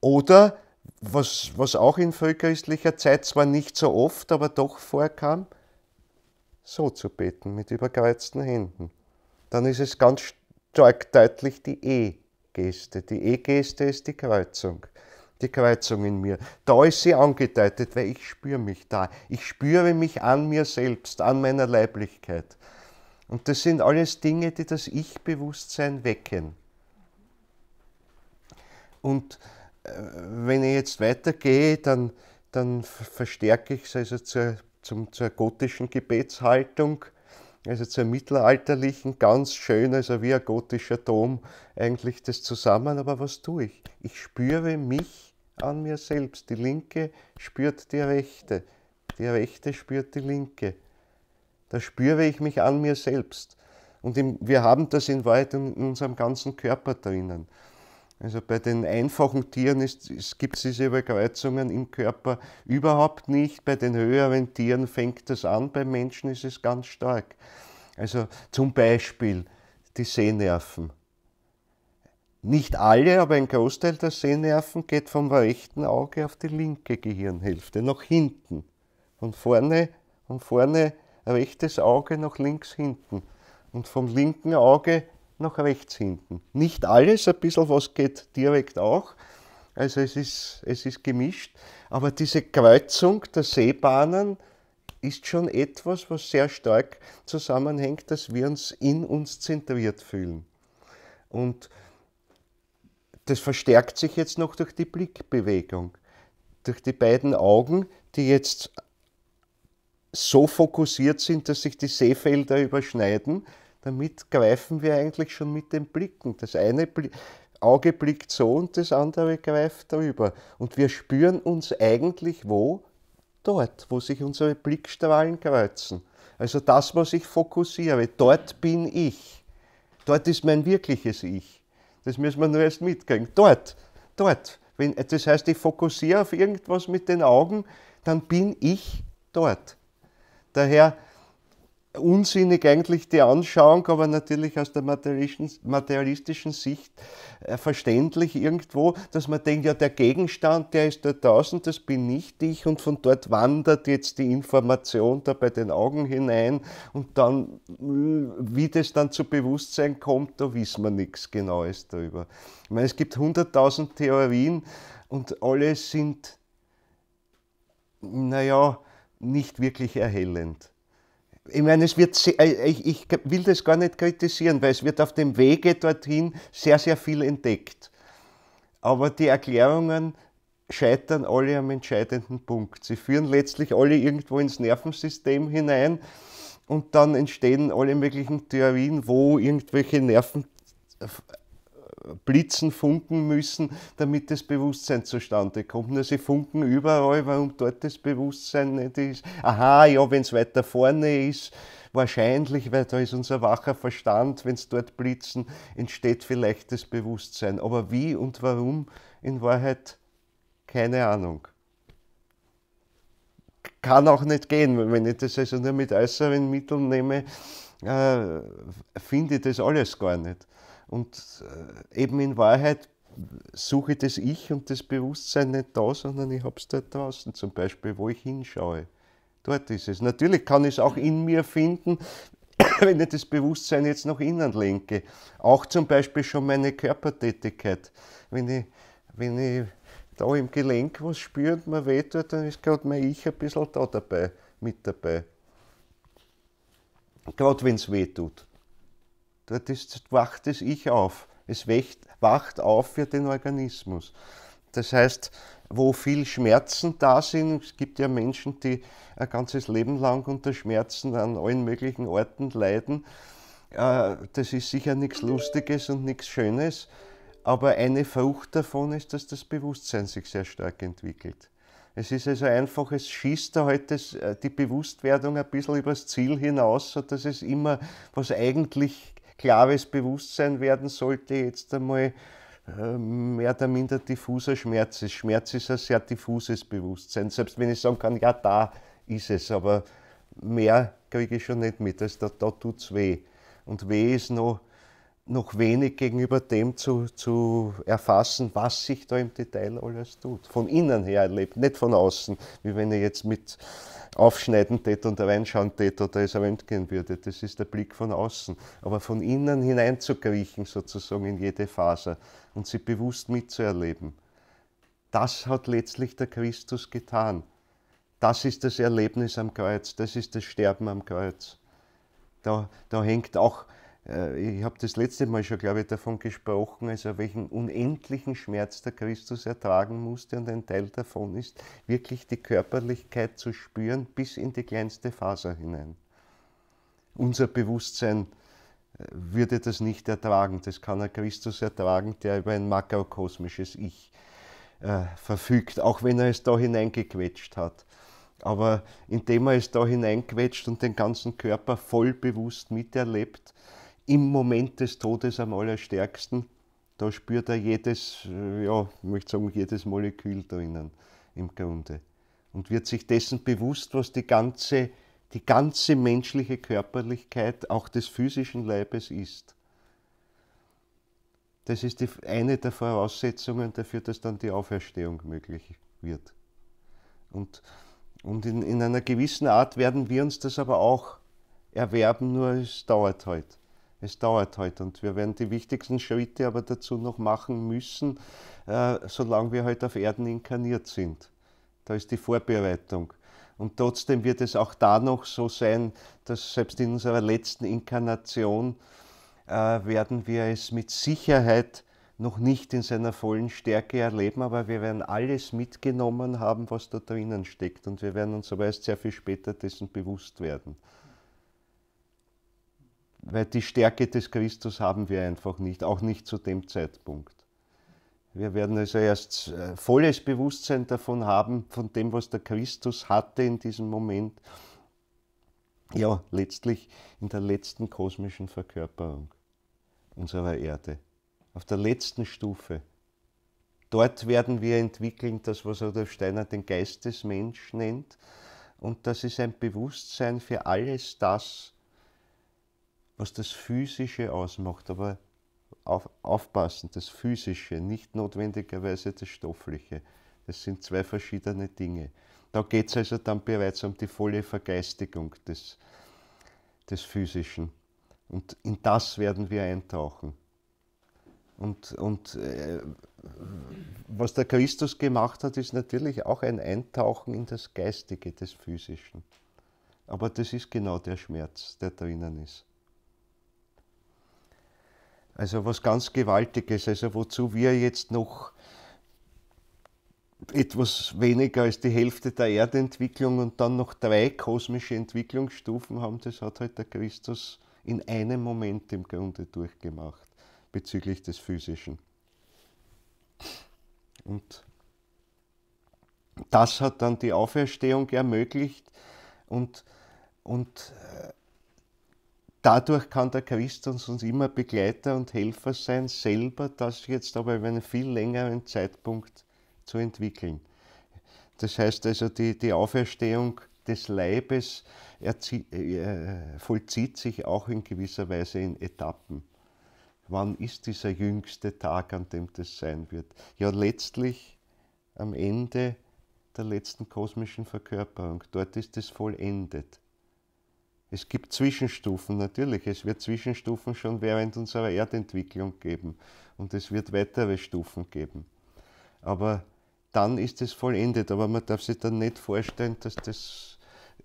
Oder was, was auch in frühchristlicher Zeit zwar nicht so oft, aber doch vorkam, so zu beten, mit überkreuzten Händen. Dann ist es ganz stark deutlich die E-Geste. Die E-Geste ist die Kreuzung. Die Kreuzung in mir. Da ist sie angedeutet, weil ich spüre mich da. Ich spüre mich an mir selbst, an meiner Leiblichkeit. Und das sind alles Dinge, die das Ich-Bewusstsein wecken. Und äh, wenn ich jetzt weitergehe, dann, dann verstärke ich es also zur zum, zur gotischen Gebetshaltung, also zur mittelalterlichen, ganz schön, also wie ein gotischer Dom, eigentlich das zusammen. Aber was tue ich? Ich spüre mich an mir selbst. Die linke spürt die rechte, die rechte spürt die linke. Da spüre ich mich an mir selbst. Und wir haben das in Wahrheit in unserem ganzen Körper drinnen. Also bei den einfachen Tieren gibt es diese Überkreuzungen im Körper überhaupt nicht. Bei den höheren Tieren fängt das an, bei Menschen ist es ganz stark. Also zum Beispiel die Sehnerven. Nicht alle, aber ein Großteil der Sehnerven geht vom rechten Auge auf die linke Gehirnhälfte, nach hinten. Von vorne, von vorne rechtes Auge nach links hinten. Und vom linken Auge nach rechts hinten. Nicht alles, ein bisschen was geht direkt auch. Also es ist, es ist gemischt. Aber diese Kreuzung der Seebahnen ist schon etwas, was sehr stark zusammenhängt, dass wir uns in uns zentriert fühlen. Und das verstärkt sich jetzt noch durch die Blickbewegung, durch die beiden Augen, die jetzt so fokussiert sind, dass sich die Seefelder überschneiden damit greifen wir eigentlich schon mit den Blicken. Das eine Bli Auge blickt so und das andere greift darüber. Und wir spüren uns eigentlich wo? Dort, wo sich unsere Blickstrahlen kreuzen. Also das, was ich fokussiere, dort bin ich. Dort ist mein wirkliches Ich. Das müssen wir nur erst mitkriegen. Dort, dort. Wenn, das heißt, ich fokussiere auf irgendwas mit den Augen, dann bin ich dort. Daher unsinnig eigentlich die Anschauung, aber natürlich aus der materialistischen Sicht äh, verständlich irgendwo, dass man denkt, ja, der Gegenstand, der ist der Tausend, das bin nicht ich und von dort wandert jetzt die Information da bei den Augen hinein und dann, äh, wie das dann zu Bewusstsein kommt, da wissen wir nichts Genaues darüber. Ich meine, es gibt hunderttausend Theorien und alle sind, naja, nicht wirklich erhellend ich meine, es wird sehr, äh, äh, ich, ich will das gar nicht kritisieren, weil es wird auf dem Wege dorthin sehr, sehr viel entdeckt. Aber die Erklärungen scheitern alle am entscheidenden Punkt. Sie führen letztlich alle irgendwo ins Nervensystem hinein und dann entstehen alle möglichen Theorien, wo irgendwelche Nerven blitzen, funken müssen, damit das Bewusstsein zustande kommt. Nur sie funken überall, warum dort das Bewusstsein nicht ist. Aha, ja, wenn es weiter vorne ist, wahrscheinlich, weil da ist unser wacher Verstand, wenn es dort blitzen, entsteht vielleicht das Bewusstsein. Aber wie und warum, in Wahrheit, keine Ahnung kann auch nicht gehen. Wenn ich das also nur mit äußeren Mitteln nehme, äh, finde ich das alles gar nicht. Und äh, eben in Wahrheit suche das Ich und das Bewusstsein nicht da, sondern ich habe es dort draußen, zum Beispiel, wo ich hinschaue. Dort ist es. Natürlich kann ich es auch in mir finden, [COUGHS] wenn ich das Bewusstsein jetzt nach innen lenke. Auch zum Beispiel schon meine Körpertätigkeit. Wenn ich, wenn ich da im Gelenk was spüre und mir weh tut, dann ist gerade mein Ich ein bisschen da dabei, mit dabei. Gerade wenn es weh tut. Dort ist, wacht das Ich auf. Es wächt, wacht auf für den Organismus. Das heißt, wo viel Schmerzen da sind, es gibt ja Menschen, die ein ganzes Leben lang unter Schmerzen an allen möglichen Orten leiden. Äh, das ist sicher nichts Lustiges und nichts Schönes, aber eine Frucht davon ist, dass das Bewusstsein sich sehr stark entwickelt. Es ist also einfach, es schießt da halt das, äh, die Bewusstwerdung ein bisschen übers Ziel hinaus, sodass es immer, was eigentlich klares Bewusstsein werden sollte, jetzt einmal ähm, mehr oder minder diffuser Schmerz ist. Schmerz ist ein sehr diffuses Bewusstsein. Selbst wenn ich sagen kann, ja, da ist es, aber mehr kriege ich schon nicht mit. Also da, da tut es weh. Und weh ist noch, noch wenig gegenüber dem zu, zu erfassen, was sich da im Detail alles tut. Von innen her erlebt, nicht von außen, wie wenn ich jetzt mit aufschneiden tät und reinschauen tät oder es röntgen würde. Das ist der Blick von außen. Aber von innen hineinzukriechen sozusagen in jede Faser und sie bewusst mitzuerleben. Das hat letztlich der Christus getan. Das ist das Erlebnis am Kreuz, das ist das Sterben am Kreuz. Da, da hängt auch äh, ich habe das letzte Mal schon, glaube ich, davon gesprochen, also welchen unendlichen Schmerz der Christus ertragen musste und ein Teil davon ist, wirklich die Körperlichkeit zu spüren bis in die kleinste Faser hinein. Unser Bewusstsein äh, würde das nicht ertragen, das kann ein Christus ertragen, der über ein makrokosmisches Ich äh, verfügt, auch wenn er es da hineingequetscht hat. Aber indem er es da hineinquetscht und den ganzen Körper voll bewusst miterlebt, im Moment des Todes am allerstärksten. Da spürt er jedes, äh, ja, ich möchte sagen, jedes Molekül drinnen im Grunde. Und wird sich dessen bewusst, was die ganze, die ganze menschliche Körperlichkeit auch des physischen Leibes ist. Das ist die, eine der Voraussetzungen dafür, dass dann die Auferstehung möglich wird. Und, und in, in einer gewissen Art werden wir uns das aber auch erwerben, nur es dauert halt es dauert halt und wir werden die wichtigsten Schritte aber dazu noch machen müssen, äh, solange wir halt auf Erden inkarniert sind. Da ist die Vorbereitung. Und trotzdem wird es auch da noch so sein, dass selbst in unserer letzten Inkarnation äh, werden wir es mit Sicherheit noch nicht in seiner vollen Stärke erleben, aber wir werden alles mitgenommen haben, was da drinnen steckt. Und wir werden uns aber erst sehr viel später dessen bewusst werden. Weil die Stärke des Christus haben wir einfach nicht, auch nicht zu dem Zeitpunkt. Wir werden also erst äh, volles Bewusstsein davon haben, von dem, was der Christus hatte in diesem Moment. Ja, letztlich in der letzten kosmischen Verkörperung unserer Erde, auf der letzten Stufe. Dort werden wir entwickeln, das, was Rudolf Steiner den Geist des Menschen nennt. Und das ist ein Bewusstsein für alles das, was das Physische ausmacht, aber auf, aufpassen, das Physische, nicht notwendigerweise das Stoffliche. Das sind zwei verschiedene Dinge. Da geht es also dann bereits um die volle Vergeistigung des, des Physischen. Und in das werden wir eintauchen. Und, und äh, was der Christus gemacht hat, ist natürlich auch ein Eintauchen in das Geistige des Physischen. Aber das ist genau der Schmerz, der drinnen ist. Also was ganz Gewaltiges, also wozu wir jetzt noch etwas weniger als die Hälfte der Erdentwicklung und dann noch drei kosmische Entwicklungsstufen haben, das hat halt der Christus in einem Moment im Grunde durchgemacht bezüglich des Physischen. Und das hat dann die Auferstehung ermöglicht und, und äh, dadurch kann der Christus uns immer Begleiter und Helfer sein, selber das jetzt aber über einen viel längeren Zeitpunkt zu entwickeln. Das heißt also, die, die Auferstehung des Leibes äh, vollzieht sich auch in gewisser Weise in Etappen. Wann ist dieser jüngste Tag, an dem das sein wird? Ja, letztlich am Ende der letzten kosmischen Verkörperung. Dort ist es vollendet. Es gibt Zwischenstufen, natürlich. Es wird Zwischenstufen schon während unserer Erdentwicklung geben und es wird weitere Stufen geben. Aber dann ist es vollendet. Aber man darf sich dann nicht vorstellen, dass das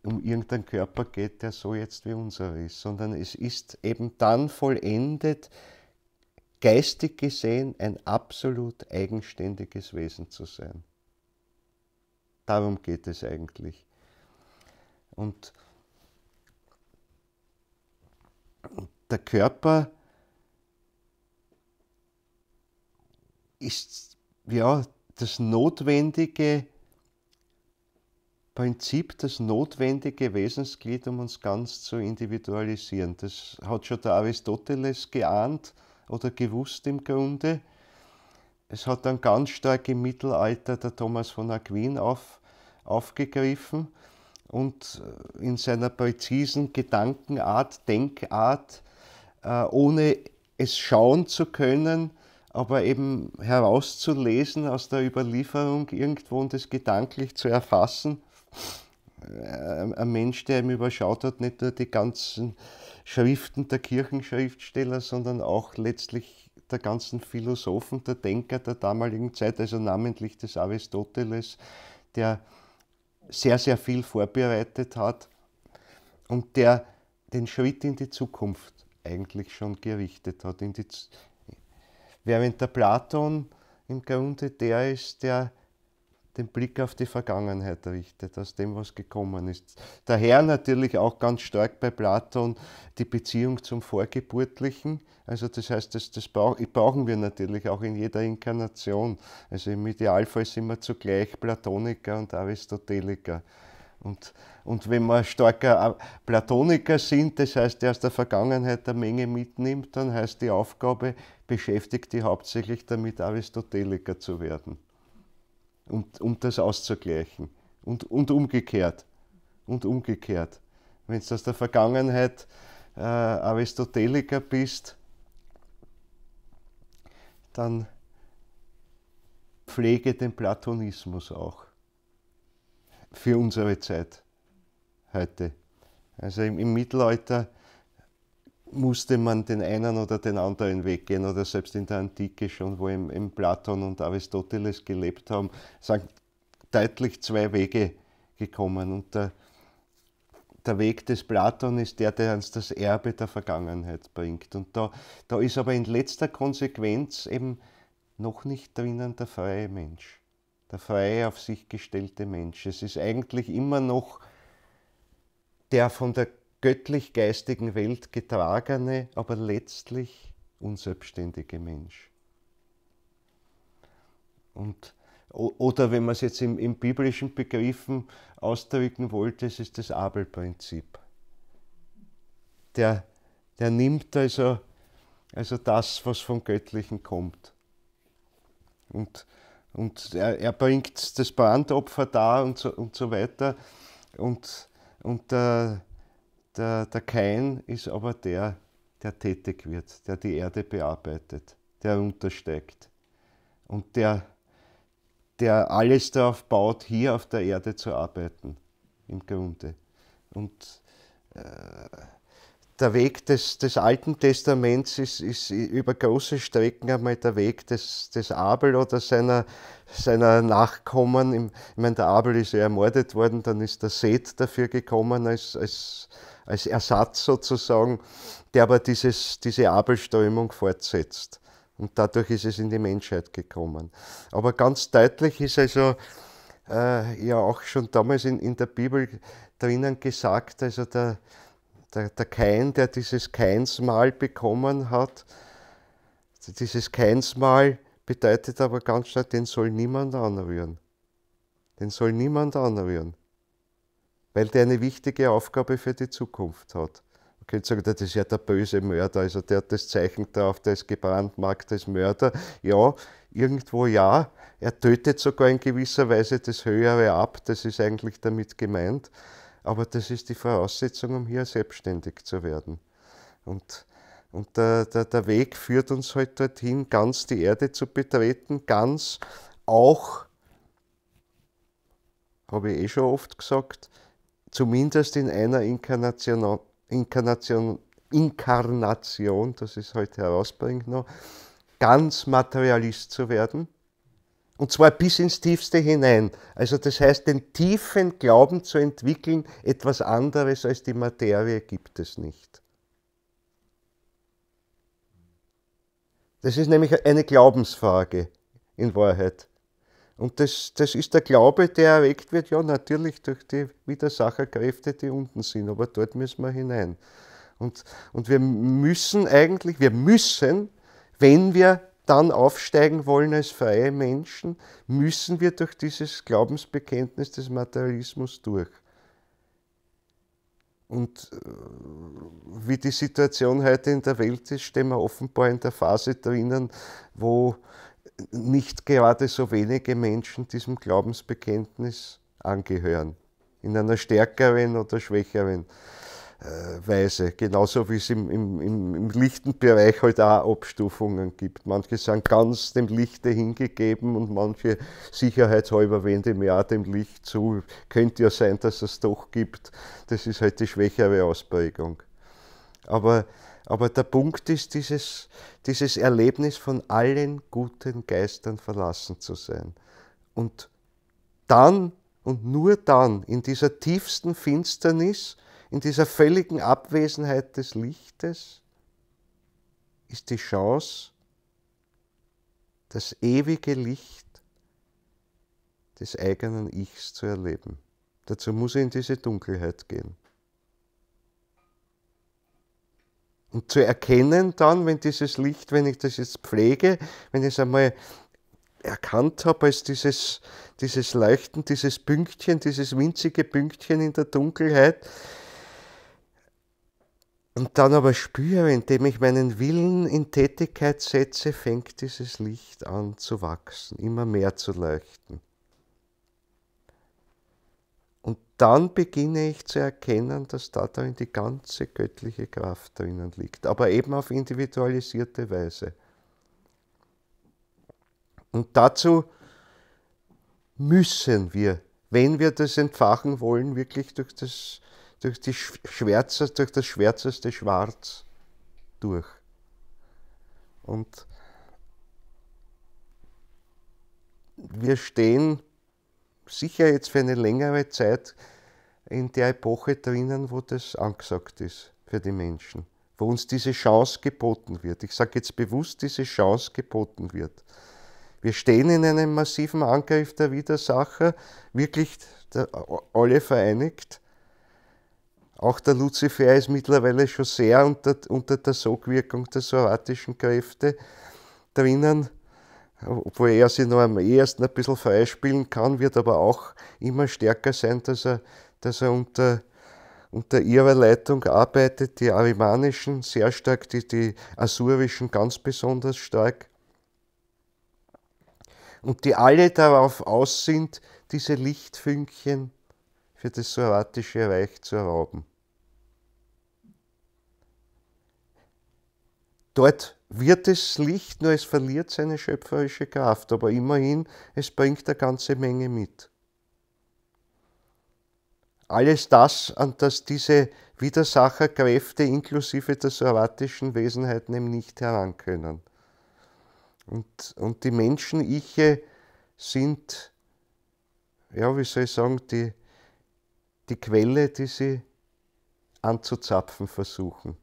um irgendeinen Körper geht, der so jetzt wie unser ist, sondern es ist eben dann vollendet, geistig gesehen ein absolut eigenständiges Wesen zu sein. Darum geht es eigentlich. Und der Körper ist ja das notwendige Prinzip, das notwendige Wesensglied, um uns ganz zu individualisieren. Das hat schon der Aristoteles geahnt oder gewusst im Grunde. Es hat dann ganz stark im Mittelalter der Thomas von Aquin auf, aufgegriffen und äh, in seiner präzisen Gedankenart, Denkart, äh, ohne es schauen zu können, aber eben herauszulesen aus der Überlieferung irgendwo und es gedanklich zu erfassen. Äh, ein Mensch, der ihm überschaut hat, nicht nur die ganzen Schriften der Kirchenschriftsteller, sondern auch letztlich der ganzen Philosophen, der Denker der damaligen Zeit, also namentlich des Aristoteles, der sehr, sehr viel vorbereitet hat und der den Schritt in die Zukunft eigentlich schon gerichtet hat. Die, während der Platon im Grunde der ist, der den Blick auf die Vergangenheit richtet, aus dem, was gekommen ist. Daher natürlich auch ganz stark bei Platon die Beziehung zum Vorgeburtlichen. Also das heißt, das, das brauchen wir natürlich auch in jeder Inkarnation. Also im Idealfall sind wir zugleich Platoniker und Aristoteliker. Und, und wenn wir starker Platoniker sind, das heißt, der aus der Vergangenheit eine Menge mitnimmt, dann heißt die Aufgabe, beschäftigt die hauptsächlich damit, Aristoteliker zu werden um, um das auszugleichen. Und, und umgekehrt. Und umgekehrt. Wenn du aus der Vergangenheit äh, Aristoteliker bist, dann pflege den Platonismus auch für unsere Zeit heute. Also im, im Mittelalter musste man den einen oder den anderen Weg gehen oder selbst in der Antike schon, wo eben, eben Platon und Aristoteles gelebt haben, sind deutlich zwei Wege gekommen. Und der, der Weg des Platon ist der, der uns das Erbe der Vergangenheit bringt. Und da, da ist aber in letzter Konsequenz eben noch nicht drinnen der freie Mensch, der freie auf sich gestellte Mensch. Es ist eigentlich immer noch der von der göttlich-geistigen Welt getragene, aber letztlich unselbstständige Mensch. Und, oder wenn man es jetzt im, im biblischen Begriffen ausdrücken wollte, es ist das Abelprinzip. Der, der nimmt also, also das, was vom Göttlichen kommt. Und, und er, er bringt das Brandopfer dar und so, und so weiter. Und, und der, äh, der, der Kain ist aber der, der tätig wird, der die Erde bearbeitet, der untersteigt und der, der alles darauf baut, hier auf der Erde zu arbeiten, im Grunde. Und äh, der Weg des, des Alten Testaments ist, ist, über große Strecken einmal der Weg des, des Abel oder seiner, seiner Nachkommen. Ich meine, der Abel ist ja ermordet worden, dann ist der Seth dafür gekommen als, als als Ersatz sozusagen, der aber dieses, diese Abelströmung fortsetzt. Und dadurch ist es in die Menschheit gekommen. Aber ganz deutlich ist also äh, ja auch schon damals in, in der Bibel drinnen gesagt, also der, der, der Kain, der dieses Keinsmal bekommen hat, dieses Keinsmal bedeutet aber ganz stark, den soll niemand anrühren. Den soll niemand anrühren weil der eine wichtige Aufgabe für die Zukunft hat. Man könnte sagen, das ist ja der böse Mörder, also der hat das Zeichen drauf, der ist gebrandmarkt als Mörder. Ja, irgendwo ja. Er tötet sogar in gewisser Weise das Höhere ab, das ist eigentlich damit gemeint. Aber das ist die Voraussetzung, um hier selbstständig zu werden. Und, und der, der, der Weg führt uns heute halt dorthin, ganz die Erde zu betreten, ganz auch, habe ich eh schon oft gesagt, zumindest in einer Inkarnation, Inkarnation, Inkarnation das ist heute herausbringend noch, ganz Materialist zu werden. Und zwar bis ins Tiefste hinein. Also das heißt, den tiefen Glauben zu entwickeln, etwas anderes als die Materie gibt es nicht. Das ist nämlich eine Glaubensfrage in Wahrheit. Und das, das ist der Glaube, der erweckt wird, ja, natürlich durch die Widersacherkräfte, die unten sind, aber dort müssen wir hinein. Und, und wir müssen eigentlich, wir müssen, wenn wir dann aufsteigen wollen als freie Menschen, müssen wir durch dieses Glaubensbekenntnis des Materialismus durch. Und äh, wie die Situation heute in der Welt ist, stehen wir offenbar in der Phase drinnen, wo nicht gerade so wenige Menschen diesem Glaubensbekenntnis angehören, in einer stärkeren oder schwächeren äh, Weise, genauso wie es im, im, im, im lichten Bereich halt auch Abstufungen gibt. Manche sind ganz dem Lichte hingegeben und manche sicherheitshalber wenden mir auch dem Licht zu. Könnte ja sein, dass es doch gibt. Das ist halt die schwächere Ausprägung. Aber aber der Punkt ist dieses, dieses Erlebnis von allen guten Geistern verlassen zu sein. Und dann und nur dann in dieser tiefsten Finsternis, in dieser völligen Abwesenheit des Lichtes, ist die Chance, das ewige Licht des eigenen Ichs zu erleben. Dazu muss er in diese Dunkelheit gehen. Und zu erkennen dann, wenn dieses Licht, wenn ich das jetzt pflege, wenn ich es einmal erkannt habe als dieses, dieses Leuchten, dieses Pünktchen, dieses winzige Pünktchen in der Dunkelheit, und dann aber spüre, indem ich meinen Willen in Tätigkeit setze, fängt dieses Licht an zu wachsen, immer mehr zu leuchten. dann beginne ich zu erkennen, dass da darin die ganze göttliche Kraft drinnen liegt, aber eben auf individualisierte Weise. Und dazu müssen wir, wenn wir das entfachen wollen, wirklich durch das, durch die Schwärze, durch das schwärzeste Schwarz durch. Und wir stehen sicher jetzt für eine längere Zeit in der Epoche drinnen, wo das angesagt ist für die Menschen, wo uns diese Chance geboten wird. Ich sage jetzt bewusst, diese Chance geboten wird. Wir stehen in einem massiven Angriff der Widersacher, wirklich der, alle vereinigt. Auch der Luzifer ist mittlerweile schon sehr unter, unter der Sogwirkung der soratischen Kräfte drinnen, obwohl er sich noch am ehesten ein bisschen freispielen kann, wird aber auch immer stärker sein, dass er dass er unter, unter ihrer Leitung arbeitet, die arimanischen sehr stark, die, die asurischen ganz besonders stark. Und die alle darauf aus sind, diese Lichtfünkchen für das Soratische Reich zu erlauben. Dort wird es Licht, nur es verliert seine schöpferische Kraft, aber immerhin, es bringt eine ganze Menge mit alles das, an das diese Widersacherkräfte inklusive der sorvatischen Wesenheiten eben nicht herankönnen. Und, und die Menschen-Iche sind, ja, wie soll ich sagen, die, die Quelle, die sie anzuzapfen versuchen.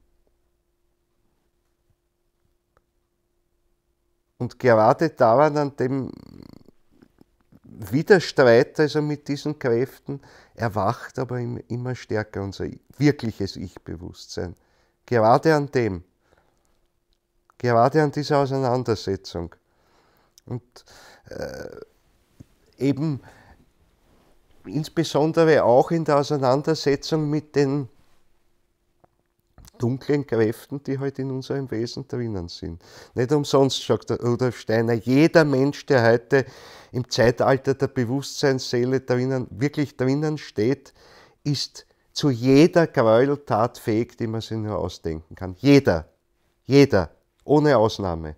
Und gerade daran, an dem Widerstreit also mit diesen Kräften, erwacht aber immer stärker unser wirkliches Ich-Bewusstsein. Gerade an dem, gerade an dieser Auseinandersetzung. Und äh, eben insbesondere auch in der Auseinandersetzung mit den dunklen Kräften, die halt in unserem Wesen drinnen sind. Nicht umsonst sagt Rudolf Steiner, jeder Mensch, der heute im Zeitalter der Bewusstseinsseele drinnen, wirklich drinnen steht, ist zu jeder Gräueltat fähig, die man sich nur ausdenken kann. Jeder. Jeder. Ohne Ausnahme.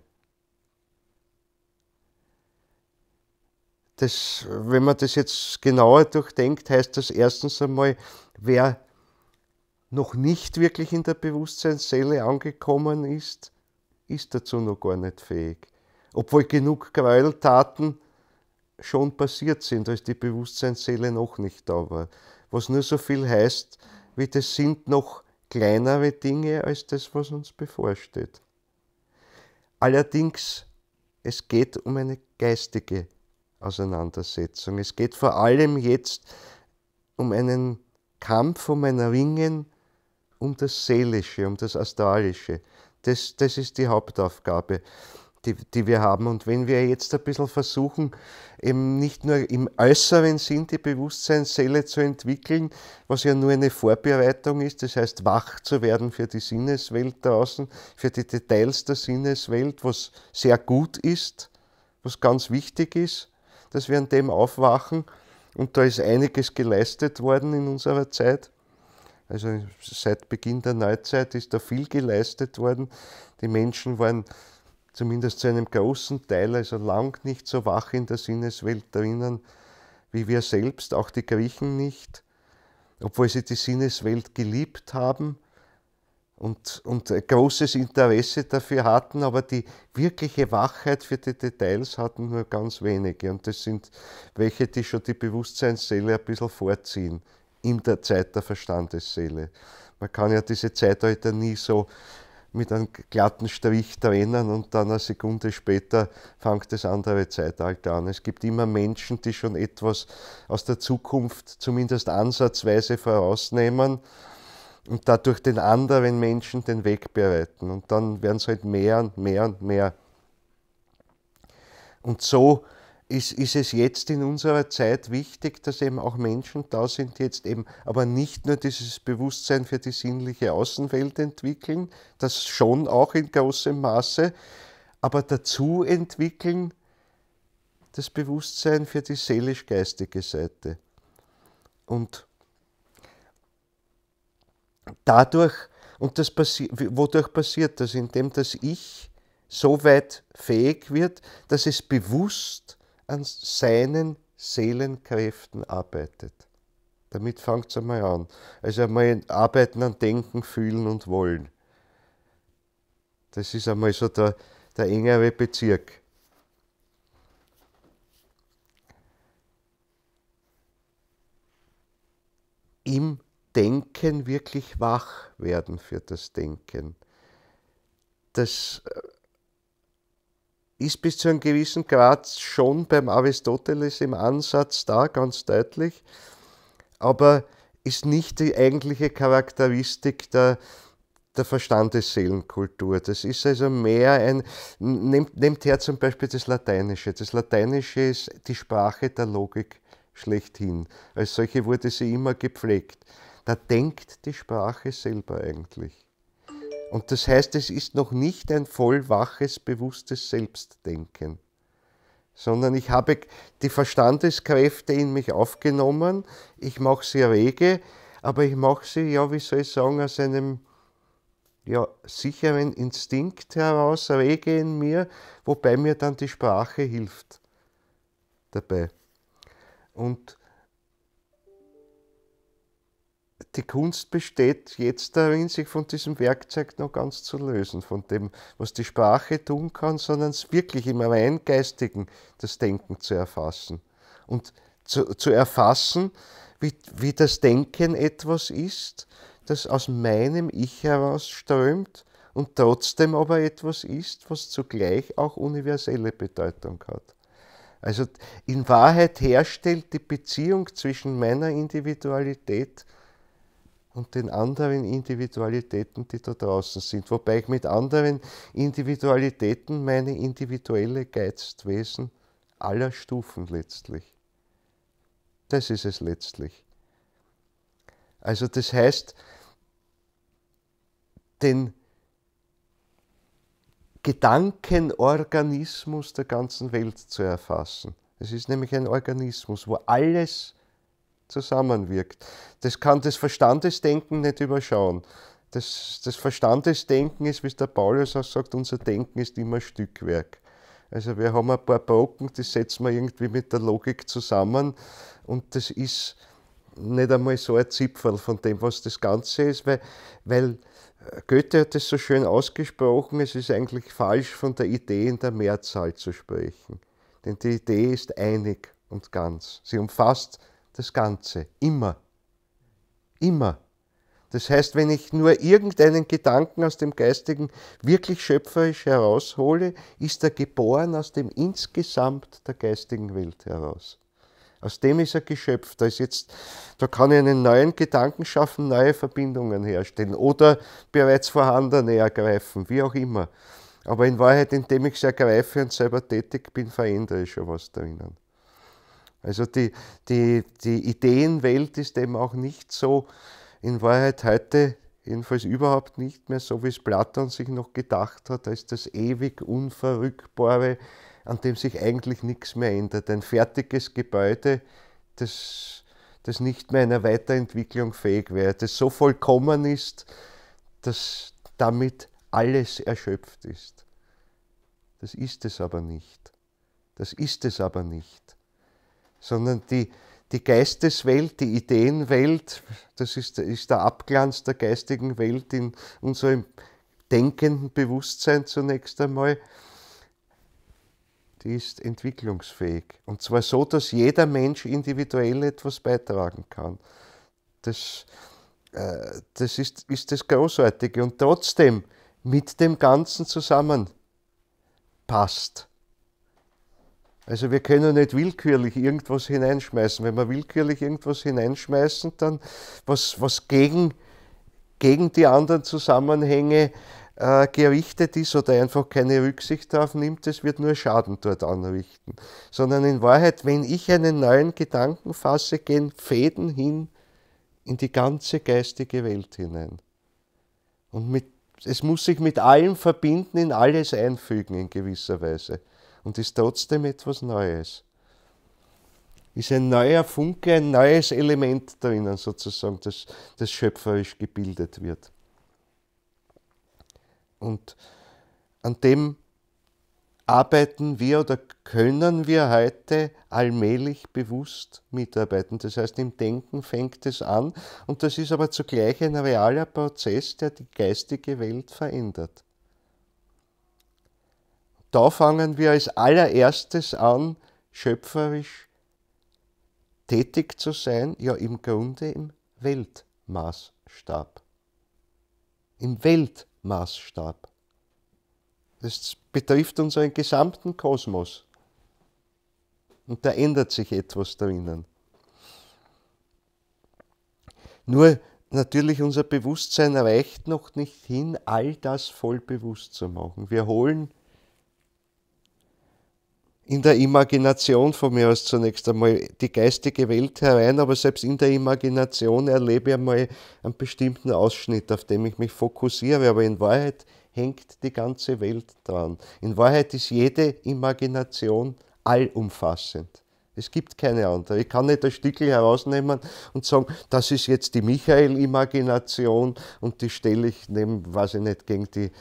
Das, wenn man das jetzt genauer durchdenkt, heißt das erstens einmal, wer noch nicht wirklich in der Bewusstseinsseele angekommen ist, ist dazu noch gar nicht fähig. Obwohl genug Gräueltaten schon passiert sind, als die Bewusstseinsseele noch nicht da war. Was nur so viel heißt, wie das sind noch kleinere Dinge als das, was uns bevorsteht. Allerdings, es geht um eine geistige Auseinandersetzung. Es geht vor allem jetzt um einen Kampf, um ein Ringen um das Seelische, um das Astralische. Das, das ist die Hauptaufgabe, die, die wir haben. Und wenn wir jetzt ein bisschen versuchen, eben nicht nur im äußeren Sinn die Bewusstseinsseele zu entwickeln, was ja nur eine Vorbereitung ist, das heißt wach zu werden für die Sinneswelt draußen, für die Details der Sinneswelt, was sehr gut ist, was ganz wichtig ist, dass wir an dem aufwachen. Und da ist einiges geleistet worden in unserer Zeit. Also seit Beginn der Neuzeit ist da viel geleistet worden. Die Menschen waren zumindest zu einem großen Teil, also lang nicht so wach in der Sinneswelt drinnen wie wir selbst, auch die Griechen nicht, obwohl sie die Sinneswelt geliebt haben und, und großes Interesse dafür hatten, aber die wirkliche Wachheit für die Details hatten nur ganz wenige. Und das sind welche, die schon die Bewusstseinsseele ein bisschen vorziehen in der Zeit der Verstandesseele. Man kann ja diese Zeitalter nie so mit einem glatten Strich trennen und dann eine Sekunde später fängt das andere Zeitalter an. Es gibt immer Menschen, die schon etwas aus der Zukunft zumindest ansatzweise vorausnehmen und dadurch den anderen Menschen den Weg bereiten. Und dann werden es halt mehr und mehr und mehr. Und so ist, ist es jetzt in unserer Zeit wichtig, dass eben auch Menschen da sind, die jetzt eben aber nicht nur dieses Bewusstsein für die sinnliche Außenwelt entwickeln, das schon auch in großem Maße, aber dazu entwickeln das Bewusstsein für die seelisch-geistige Seite. Und dadurch, und das passi wodurch passiert das? Indem das Ich so weit fähig wird, dass es bewusst an seinen Seelenkräften arbeitet. Damit fängt es einmal an. Also einmal arbeiten an Denken, Fühlen und Wollen. Das ist einmal so der, der engere Bezirk. Im Denken wirklich wach werden für das Denken. Das äh, ist bis zu einem gewissen Grad schon beim Aristoteles im Ansatz da, ganz deutlich, aber ist nicht die eigentliche Charakteristik der, der Verstandesseelenkultur. Das ist also mehr ein, nehmt, nehmt her zum Beispiel das Lateinische. Das Lateinische ist die Sprache der Logik schlechthin. Als solche wurde sie immer gepflegt. Da denkt die Sprache selber eigentlich. Und das heißt, es ist noch nicht ein vollwaches, bewusstes Selbstdenken, sondern ich habe die Verstandeskräfte in mich aufgenommen, ich mache sie rege, aber ich mache sie, ja, wie soll ich sagen, aus einem ja, sicheren Instinkt heraus, rege in mir, wobei mir dann die Sprache hilft dabei. Und die Kunst besteht jetzt darin, sich von diesem Werkzeug noch ganz zu lösen, von dem, was die Sprache tun kann, sondern es wirklich im rein geistigen das Denken zu erfassen. Und zu, zu erfassen, wie, wie das Denken etwas ist, das aus meinem Ich herausströmt und trotzdem aber etwas ist, was zugleich auch universelle Bedeutung hat. Also in Wahrheit herstellt die Beziehung zwischen meiner Individualität und und den anderen Individualitäten, die da draußen sind. Wobei ich mit anderen Individualitäten meine individuelle Geistwesen aller Stufen letztlich. Das ist es letztlich. Also das heißt, den Gedankenorganismus der ganzen Welt zu erfassen. Es ist nämlich ein Organismus, wo alles zusammenwirkt. Das kann das Verstandesdenken nicht überschauen. Das, das Verstandesdenken ist, wie es der Paulus auch sagt, unser Denken ist immer Stückwerk. Also wir haben ein paar Brocken, die setzen wir irgendwie mit der Logik zusammen und das ist nicht einmal so ein Zipfel von dem, was das Ganze ist, weil, weil Goethe hat es so schön ausgesprochen, es ist eigentlich falsch, von der Idee in der Mehrzahl zu sprechen. Denn die Idee ist einig und ganz. Sie umfasst das Ganze, immer, immer. Das heißt, wenn ich nur irgendeinen Gedanken aus dem Geistigen wirklich schöpferisch heraushole, ist er geboren aus dem Insgesamt der geistigen Welt heraus. Aus dem ist er geschöpft. Da, ist jetzt, da kann ich einen neuen Gedanken schaffen, neue Verbindungen herstellen oder bereits vorhandene ergreifen, wie auch immer. Aber in Wahrheit, indem ich es ergreife und selber tätig bin, verändere ich schon was drinnen. Also die, die, die Ideenwelt ist eben auch nicht so in Wahrheit heute, jedenfalls überhaupt nicht mehr so, wie es Platon sich noch gedacht hat, als das ewig Unverrückbare, an dem sich eigentlich nichts mehr ändert. Ein fertiges Gebäude, das, das nicht mehr einer Weiterentwicklung fähig wäre, das so vollkommen ist, dass damit alles erschöpft ist. Das ist es aber nicht. Das ist es aber nicht sondern die, die Geisteswelt, die Ideenwelt, das ist, ist der Abglanz der geistigen Welt in unserem denkenden Bewusstsein zunächst einmal, die ist entwicklungsfähig. Und zwar so, dass jeder Mensch individuell etwas beitragen kann. Das, äh, das ist, ist das Großartige. Und trotzdem mit dem Ganzen zusammenpasst. Also wir können nicht willkürlich irgendwas hineinschmeißen. Wenn wir willkürlich irgendwas hineinschmeißen, dann was, was gegen, gegen die anderen Zusammenhänge äh, gerichtet ist oder einfach keine Rücksicht darauf nimmt, das wird nur Schaden dort anrichten. Sondern in Wahrheit, wenn ich einen neuen Gedanken fasse, gehen Fäden hin in die ganze geistige Welt hinein. Und mit, es muss sich mit allem verbinden, in alles einfügen in gewisser Weise und ist trotzdem etwas Neues. Ist ein neuer Funke, ein neues Element drinnen sozusagen, das, das schöpferisch gebildet wird. Und an dem arbeiten wir oder können wir heute allmählich bewusst mitarbeiten. Das heißt, im Denken fängt es an und das ist aber zugleich ein realer Prozess, der die geistige Welt verändert da fangen wir als allererstes an, schöpferisch tätig zu sein, ja im Grunde im Weltmaßstab. Im Weltmaßstab. Das betrifft unseren gesamten Kosmos. Und da ändert sich etwas drinnen. Nur natürlich unser Bewusstsein reicht noch nicht hin, all das voll bewusst zu machen. Wir holen in der Imagination von mir aus zunächst einmal die geistige Welt herein, aber selbst in der Imagination erlebe ich einmal einen bestimmten Ausschnitt, auf den ich mich fokussiere, aber in Wahrheit hängt die ganze Welt dran. In Wahrheit ist jede Imagination allumfassend. Es gibt keine andere. Ich kann nicht ein Stückel herausnehmen und sagen, das ist jetzt die Michael-Imagination und die stelle ich neben, weiß ich nicht, gegen die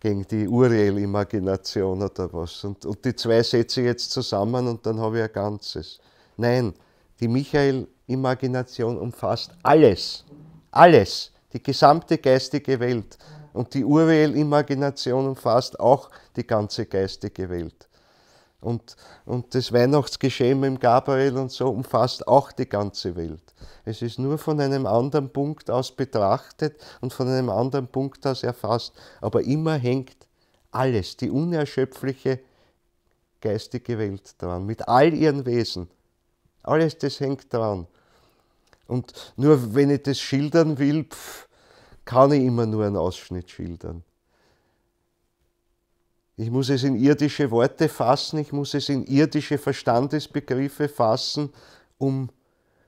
gegen die Uriel-Imagination oder was. Und, und die zwei setze ich jetzt zusammen und dann habe ich ein Ganzes. Nein, die Michael-Imagination umfasst alles. Alles. Die gesamte geistige Welt. Und die Uriel-Imagination umfasst auch die ganze geistige Welt. Und, und das Weihnachtsgeschehen mit Gabriel und so umfasst auch die ganze Welt. Es ist nur von einem anderen Punkt aus betrachtet und von einem anderen Punkt aus erfasst. Aber immer hängt alles, die unerschöpfliche geistige Welt dran, mit all ihren Wesen. Alles das hängt dran. Und nur wenn ich das schildern will, pff, kann ich immer nur einen Ausschnitt schildern. Ich muss es in irdische Worte fassen, ich muss es in irdische Verstandesbegriffe fassen, um,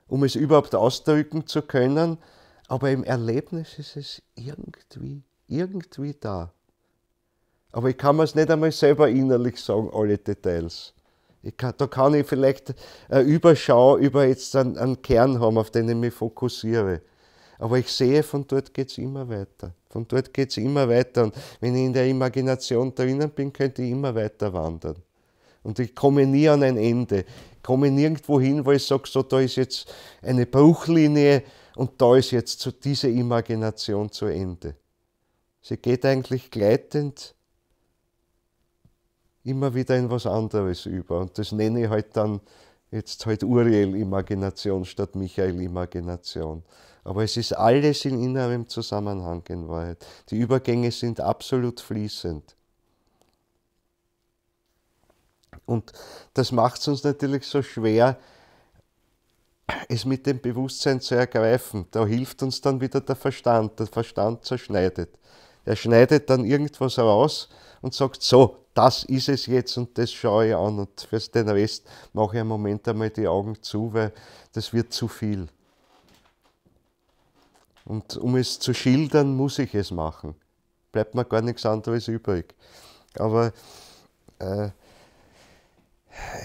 um es überhaupt ausdrücken zu können. Aber im Erlebnis ist es irgendwie, irgendwie da. Aber ich kann mir es nicht einmal selber innerlich sagen, alle Details. Kann, da kann ich vielleicht eine Überschau über jetzt einen, einen Kern haben, auf den ich mich fokussiere. Aber ich sehe, von dort geht es immer weiter. Von dort geht es immer weiter. Und wenn ich in der Imagination drinnen bin, könnte ich immer weiter wandern. Und ich komme nie an ein Ende. Ich komme nirgendwo hin, wo ich sage, so, da ist jetzt eine Bruchlinie und da ist jetzt so diese Imagination zu Ende. Sie geht eigentlich gleitend immer wieder in was anderes über. Und das nenne ich halt dann jetzt halt Uriel-Imagination statt Michael-Imagination. Aber es ist alles in innerem Zusammenhang in Wahrheit. Die Übergänge sind absolut fließend. Und das macht es uns natürlich so schwer, es mit dem Bewusstsein zu ergreifen. Da hilft uns dann wieder der Verstand. Der Verstand zerschneidet. Er schneidet dann irgendwas raus und sagt, so, das ist es jetzt und das schaue ich an. Und für den Rest mache ich einen Moment einmal die Augen zu, weil das wird zu viel. Und um es zu schildern, muss ich es machen. Bleibt mir gar nichts anderes übrig. Aber, äh,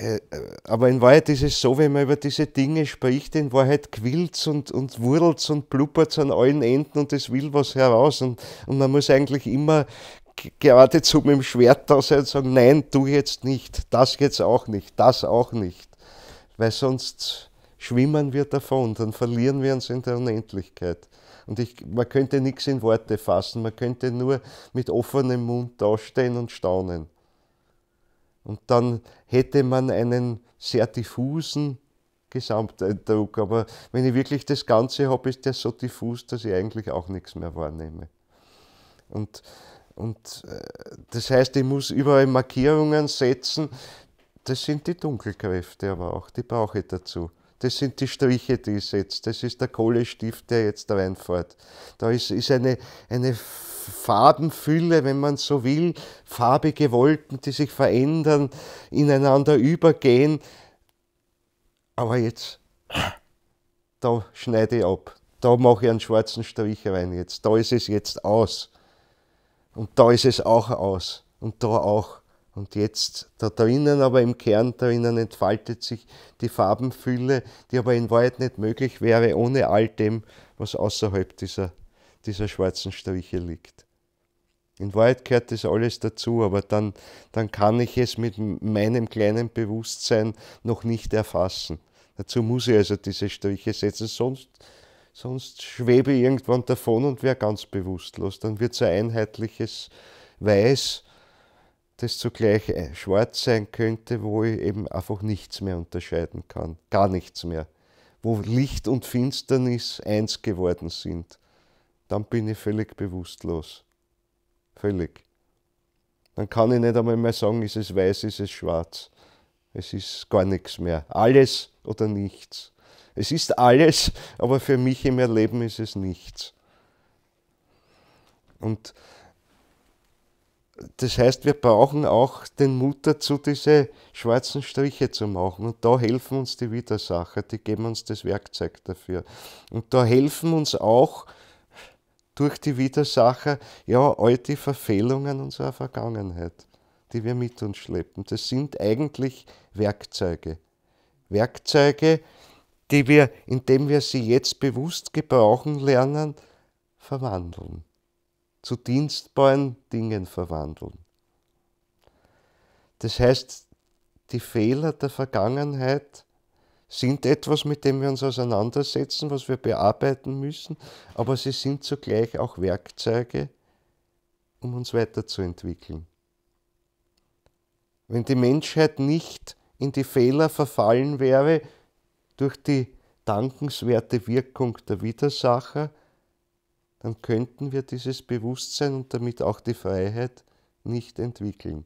äh, aber in Wahrheit ist es so, wenn man über diese Dinge spricht, in Wahrheit quillt und, und wurlt's und pluppert an allen Enden und es will was heraus. Und, und man muss eigentlich immer geradezu mit dem Schwert da sein und sagen, nein, tu jetzt nicht, das jetzt auch nicht, das auch nicht. Weil sonst schwimmen wir davon, dann verlieren wir uns in der Unendlichkeit. Und ich, man könnte nichts in Worte fassen, man könnte nur mit offenem Mund dastehen und staunen. Und dann hätte man einen sehr diffusen Gesamteindruck. Aber wenn ich wirklich das Ganze habe, ist der so diffus, dass ich eigentlich auch nichts mehr wahrnehme. Und, und äh, das heißt, ich muss überall Markierungen setzen. Das sind die Dunkelkräfte aber auch, die brauche ich dazu das sind die Striche, die ich setze, das ist der Kohlestift, der jetzt da reinfährt. Da ist, ist eine, eine Farbenfülle, wenn man so will, farbige Wolken, die sich verändern, ineinander übergehen. Aber jetzt, da schneide ich ab, da mache ich einen schwarzen Strich rein jetzt, da ist es jetzt aus. Und da ist es auch aus und da auch. Und jetzt da drinnen, aber im Kern drinnen entfaltet sich die Farbenfülle, die aber in Wahrheit nicht möglich wäre ohne all dem, was außerhalb dieser, dieser schwarzen Striche liegt. In Wahrheit gehört das alles dazu, aber dann, dann kann ich es mit meinem kleinen Bewusstsein noch nicht erfassen. Dazu muss ich also diese Striche setzen, sonst, sonst schwebe ich irgendwann davon und wäre ganz bewusstlos. Dann wird es ein einheitliches Weiß das zugleich äh, schwarz sein könnte, wo ich eben einfach nichts mehr unterscheiden kann, gar nichts mehr, wo Licht und Finsternis eins geworden sind, dann bin ich völlig bewusstlos. Völlig. Dann kann ich nicht einmal mehr sagen, ist es weiß, ist es schwarz. Es ist gar nichts mehr. Alles oder nichts. Es ist alles, aber für mich im Erleben ist es nichts. Und das heißt, wir brauchen auch den Mut dazu, diese schwarzen Striche zu machen. Und da helfen uns die Widersacher, die geben uns das Werkzeug dafür. Und da helfen uns auch durch die Widersacher ja all die Verfehlungen unserer Vergangenheit, die wir mit uns schleppen. Das sind eigentlich Werkzeuge. Werkzeuge, die wir, indem wir sie jetzt bewusst gebrauchen lernen, verwandeln zu dienstbaren Dingen verwandeln. Das heißt, die Fehler der Vergangenheit sind etwas, mit dem wir uns auseinandersetzen, was wir bearbeiten müssen, aber sie sind zugleich auch Werkzeuge, um uns weiterzuentwickeln. Wenn die Menschheit nicht in die Fehler verfallen wäre durch die dankenswerte Wirkung der Widersacher, dann könnten wir dieses Bewusstsein und damit auch die Freiheit nicht entwickeln.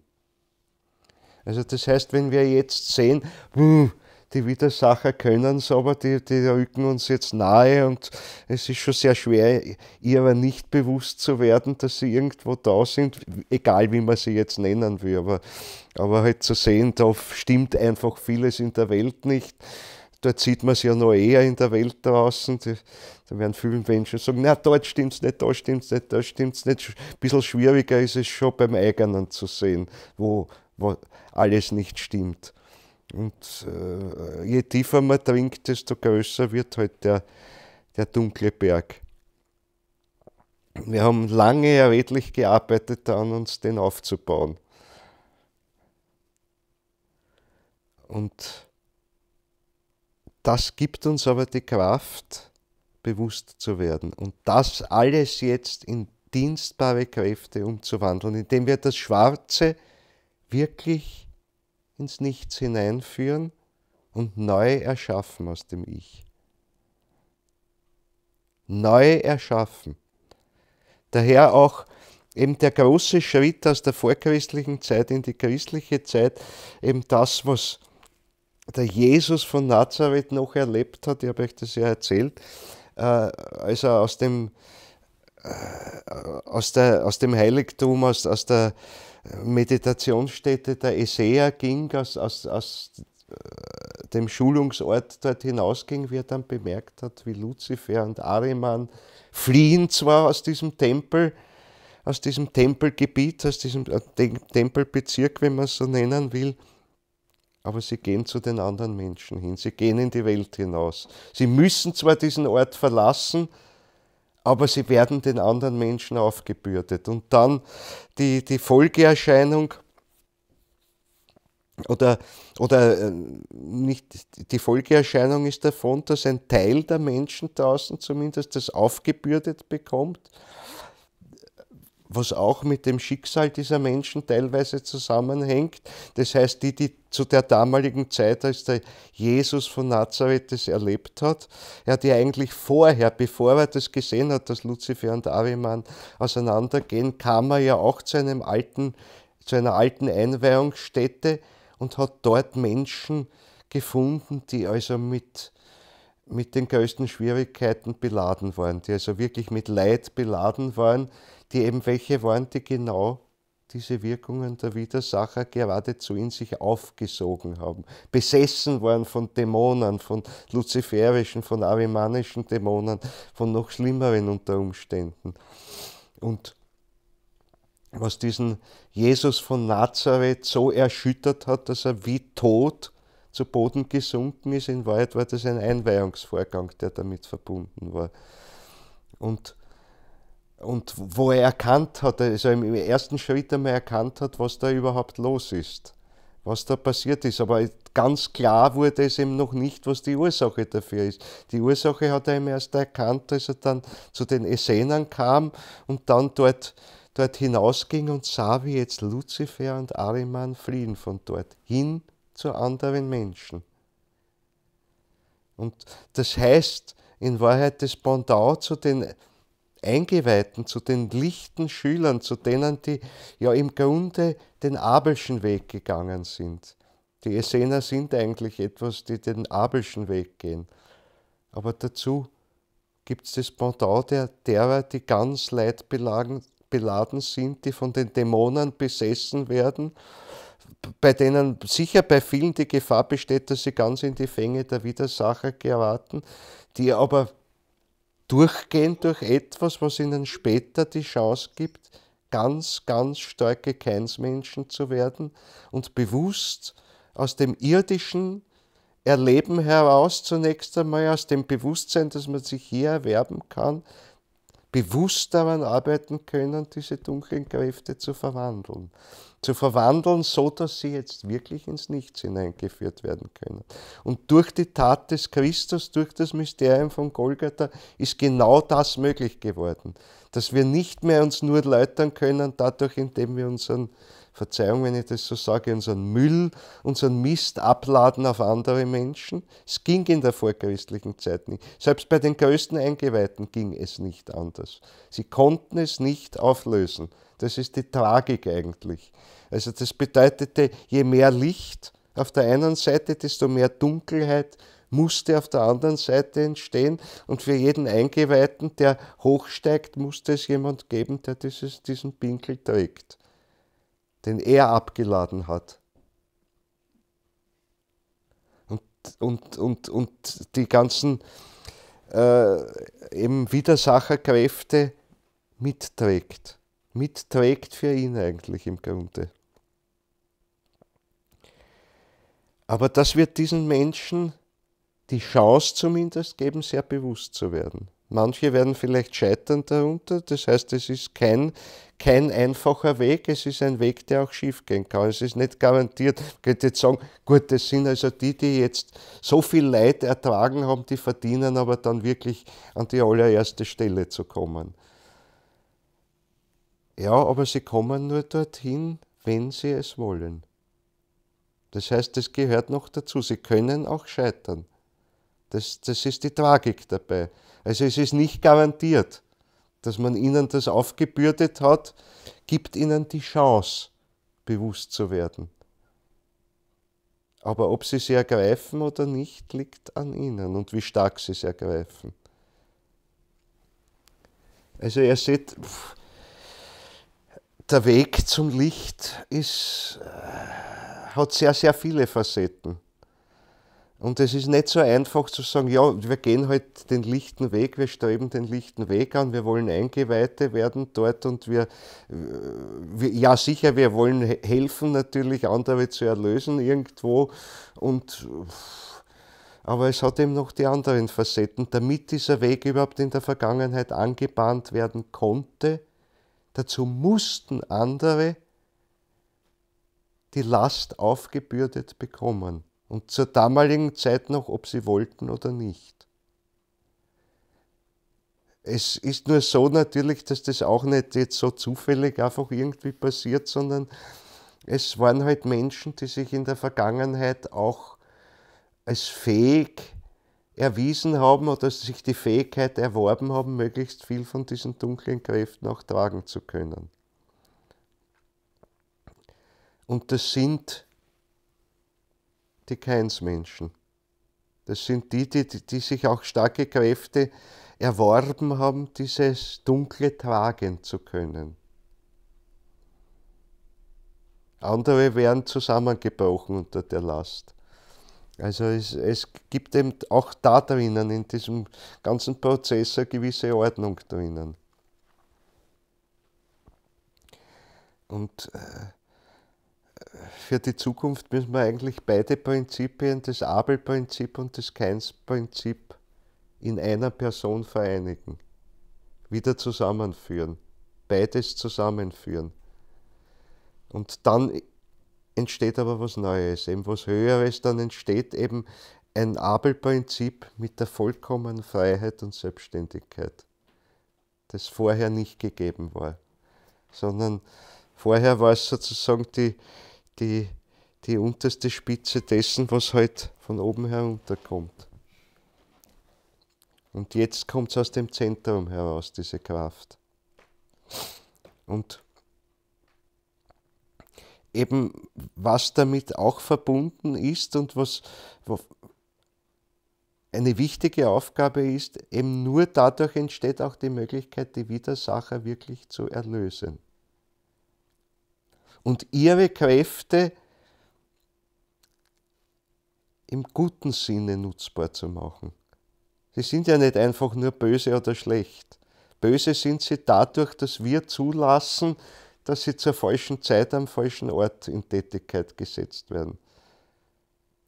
Also das heißt, wenn wir jetzt sehen, die Widersacher können es, aber die, die rücken uns jetzt nahe und es ist schon sehr schwer, ihrer nicht bewusst zu werden, dass sie irgendwo da sind, egal wie man sie jetzt nennen will, aber, aber halt zu sehen, da stimmt einfach vieles in der Welt nicht dort sieht man es ja noch eher in der Welt draußen. Die, da werden viele Menschen sagen, na, dort stimmt es nicht, da stimmt es nicht, da stimmt es nicht. Ein bisschen schwieriger ist es schon beim eigenen zu sehen, wo, wo alles nicht stimmt. Und äh, je tiefer man trinkt, desto größer wird halt der, der dunkle Berg. Wir haben lange erredlich gearbeitet daran, uns den aufzubauen. Und das gibt uns aber die Kraft, bewusst zu werden und das alles jetzt in dienstbare Kräfte umzuwandeln, indem wir das Schwarze wirklich ins Nichts hineinführen und neu erschaffen aus dem Ich. Neu erschaffen. Daher auch eben der große Schritt aus der vorchristlichen Zeit in die christliche Zeit, eben das, was der Jesus von Nazareth noch erlebt hat, ich habe euch das ja erzählt, äh, als er aus dem, äh, aus der, aus dem Heiligtum, aus, aus der Meditationsstätte der Esäer ging, aus, aus, aus äh, dem Schulungsort dort hinausging, wie er dann bemerkt hat, wie Luzifer und Ariman fliehen zwar aus diesem Tempel, aus diesem Tempelgebiet, aus diesem äh, Tempelbezirk, wenn man es so nennen will, aber sie gehen zu den anderen Menschen hin, sie gehen in die Welt hinaus. Sie müssen zwar diesen Ort verlassen, aber sie werden den anderen Menschen aufgebürdet. Und dann die, die Folgeerscheinung oder, oder äh, nicht, die Folgeerscheinung ist davon, dass ein Teil der Menschen draußen zumindest das aufgebürdet bekommt was auch mit dem Schicksal dieser Menschen teilweise zusammenhängt. Das heißt, die, die zu der damaligen Zeit, als der Jesus von Nazareth das erlebt hat, ja, die eigentlich vorher, bevor er das gesehen hat, dass Luzifer und Ariman auseinandergehen, kam er ja auch zu, einem alten, zu einer alten Einweihungsstätte und hat dort Menschen gefunden, die also mit, mit den größten Schwierigkeiten beladen waren, die also wirklich mit Leid beladen waren, die eben welche waren, die genau diese Wirkungen der Widersacher geradezu in sich aufgesogen haben, besessen waren von Dämonen, von luziferischen, von arimanischen Dämonen, von noch schlimmeren unter Umständen. Und was diesen Jesus von Nazareth so erschüttert hat, dass er wie tot zu Boden gesunken ist, in Wahrheit war das ein Einweihungsvorgang, der damit verbunden war. Und und wo er erkannt hat, also im ersten Schritt einmal erkannt hat, was da überhaupt los ist, was da passiert ist. Aber ganz klar wurde es ihm noch nicht, was die Ursache dafür ist. Die Ursache hat er ihm erst erkannt, als er dann zu den Essenern kam und dann dort, dort hinausging und sah, wie jetzt Luzifer und Ariman fliehen von dort hin zu anderen Menschen. Und das heißt, in Wahrheit das Pendant zu den Eingeweihten, zu den lichten Schülern, zu denen, die ja im Grunde den Abelschen Weg gegangen sind. Die Essener sind eigentlich etwas, die den Abelschen Weg gehen. Aber dazu gibt es das Pendant der, derer, die ganz leidbeladen sind, die von den Dämonen besessen werden, bei denen sicher bei vielen die Gefahr besteht, dass sie ganz in die Fänge der Widersacher geraten, die aber durchgehen durch etwas, was ihnen später die Chance gibt, ganz, ganz starke Keinsmenschen zu werden und bewusst aus dem irdischen Erleben heraus zunächst einmal, aus dem Bewusstsein, das man sich hier erwerben kann, bewusst daran arbeiten können, diese dunklen Kräfte zu verwandeln zu verwandeln, so dass sie jetzt wirklich ins Nichts hineingeführt werden können. Und durch die Tat des Christus, durch das Mysterium von Golgatha ist genau das möglich geworden, dass wir nicht mehr uns nur läutern können, dadurch, indem wir unseren Verzeihung, wenn ich das so sage, unseren Müll, unseren Mist abladen auf andere Menschen. Es ging in der vorchristlichen Zeit nicht. Selbst bei den größten Eingeweihten ging es nicht anders. Sie konnten es nicht auflösen, das ist die Tragik eigentlich. Also das bedeutete, je mehr Licht auf der einen Seite, desto mehr Dunkelheit musste auf der anderen Seite entstehen. Und für jeden Eingeweihten, der hochsteigt, musste es jemand geben, der dieses, diesen Pinkel trägt, den er abgeladen hat. Und, und, und, und die ganzen äh, eben Widersacherkräfte mitträgt mitträgt für ihn eigentlich im Grunde. Aber das wird diesen Menschen die Chance zumindest geben, sehr bewusst zu werden. Manche werden vielleicht scheitern darunter, das heißt, es ist kein, kein einfacher Weg, es ist ein Weg, der auch schiefgehen kann. Es ist nicht garantiert, man könnte jetzt sagen, gut, das sind also die, die jetzt so viel Leid ertragen haben, die verdienen aber dann wirklich an die allererste Stelle zu kommen. Ja, aber sie kommen nur dorthin, wenn sie es wollen. Das heißt, das gehört noch dazu. Sie können auch scheitern. Das, das ist die Tragik dabei. Also es ist nicht garantiert, dass man ihnen das aufgebürdet hat, gibt ihnen die Chance, bewusst zu werden. Aber ob sie sie ergreifen oder nicht, liegt an ihnen und wie stark sie es ergreifen. Also ihr seht, pff, der Weg zum Licht ist, äh, hat sehr, sehr viele Facetten. Und es ist nicht so einfach zu sagen, ja, wir gehen halt den lichten Weg, wir streben den lichten Weg an, wir wollen Eingeweihte werden dort und wir, äh, wir ja sicher, wir wollen helfen natürlich, andere zu erlösen irgendwo. Und, aber es hat eben noch die anderen Facetten. Damit dieser Weg überhaupt in der Vergangenheit angebahnt werden konnte, Dazu mussten andere die Last aufgebürdet bekommen. Und zur damaligen Zeit noch, ob sie wollten oder nicht. Es ist nur so natürlich, dass das auch nicht jetzt so zufällig einfach irgendwie passiert, sondern es waren halt Menschen, die sich in der Vergangenheit auch als fähig erwiesen haben oder sich die Fähigkeit erworben haben, möglichst viel von diesen dunklen Kräften auch tragen zu können. Und das sind die Keinsmenschen. Das sind die, die, die sich auch starke Kräfte erworben haben, dieses Dunkle tragen zu können. Andere wären zusammengebrochen unter der Last. Also es, es gibt eben auch da drinnen, in diesem ganzen Prozess eine gewisse Ordnung drinnen. Und äh, für die Zukunft müssen wir eigentlich beide Prinzipien, das Abel-Prinzip und das Keins-Prinzip, in einer Person vereinigen, wieder zusammenführen, beides zusammenführen. Und dann entsteht aber was Neues, eben was Höheres, dann entsteht eben ein Abelprinzip mit der vollkommenen Freiheit und Selbstständigkeit, das vorher nicht gegeben war, sondern vorher war es sozusagen die, die, die unterste Spitze dessen, was halt von oben herunterkommt. Und jetzt kommt es aus dem Zentrum heraus, diese Kraft. Und eben was damit auch verbunden ist und was eine wichtige Aufgabe ist, eben nur dadurch entsteht auch die Möglichkeit, die Widersacher wirklich zu erlösen. Und ihre Kräfte im guten Sinne nutzbar zu machen. Sie sind ja nicht einfach nur böse oder schlecht. Böse sind sie dadurch, dass wir zulassen, dass sie zur falschen Zeit am falschen Ort in Tätigkeit gesetzt werden.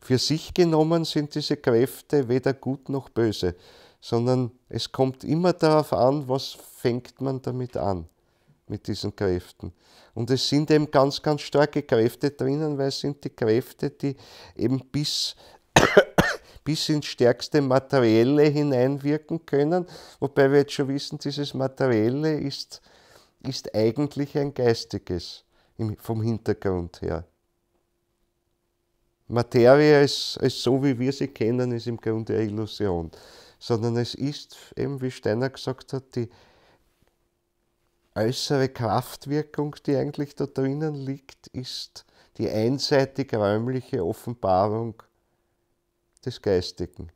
Für sich genommen sind diese Kräfte weder gut noch böse, sondern es kommt immer darauf an, was fängt man damit an, mit diesen Kräften. Und es sind eben ganz, ganz starke Kräfte drinnen, weil es sind die Kräfte, die eben bis, [COUGHS] bis ins stärkste Materielle hineinwirken können, wobei wir jetzt schon wissen, dieses Materielle ist ist eigentlich ein geistiges vom Hintergrund her. Materie als, als so, wie wir sie kennen, ist im Grunde eine Illusion, sondern es ist, eben wie Steiner gesagt hat, die äußere Kraftwirkung, die eigentlich da drinnen liegt, ist die einseitig räumliche Offenbarung des Geistigen.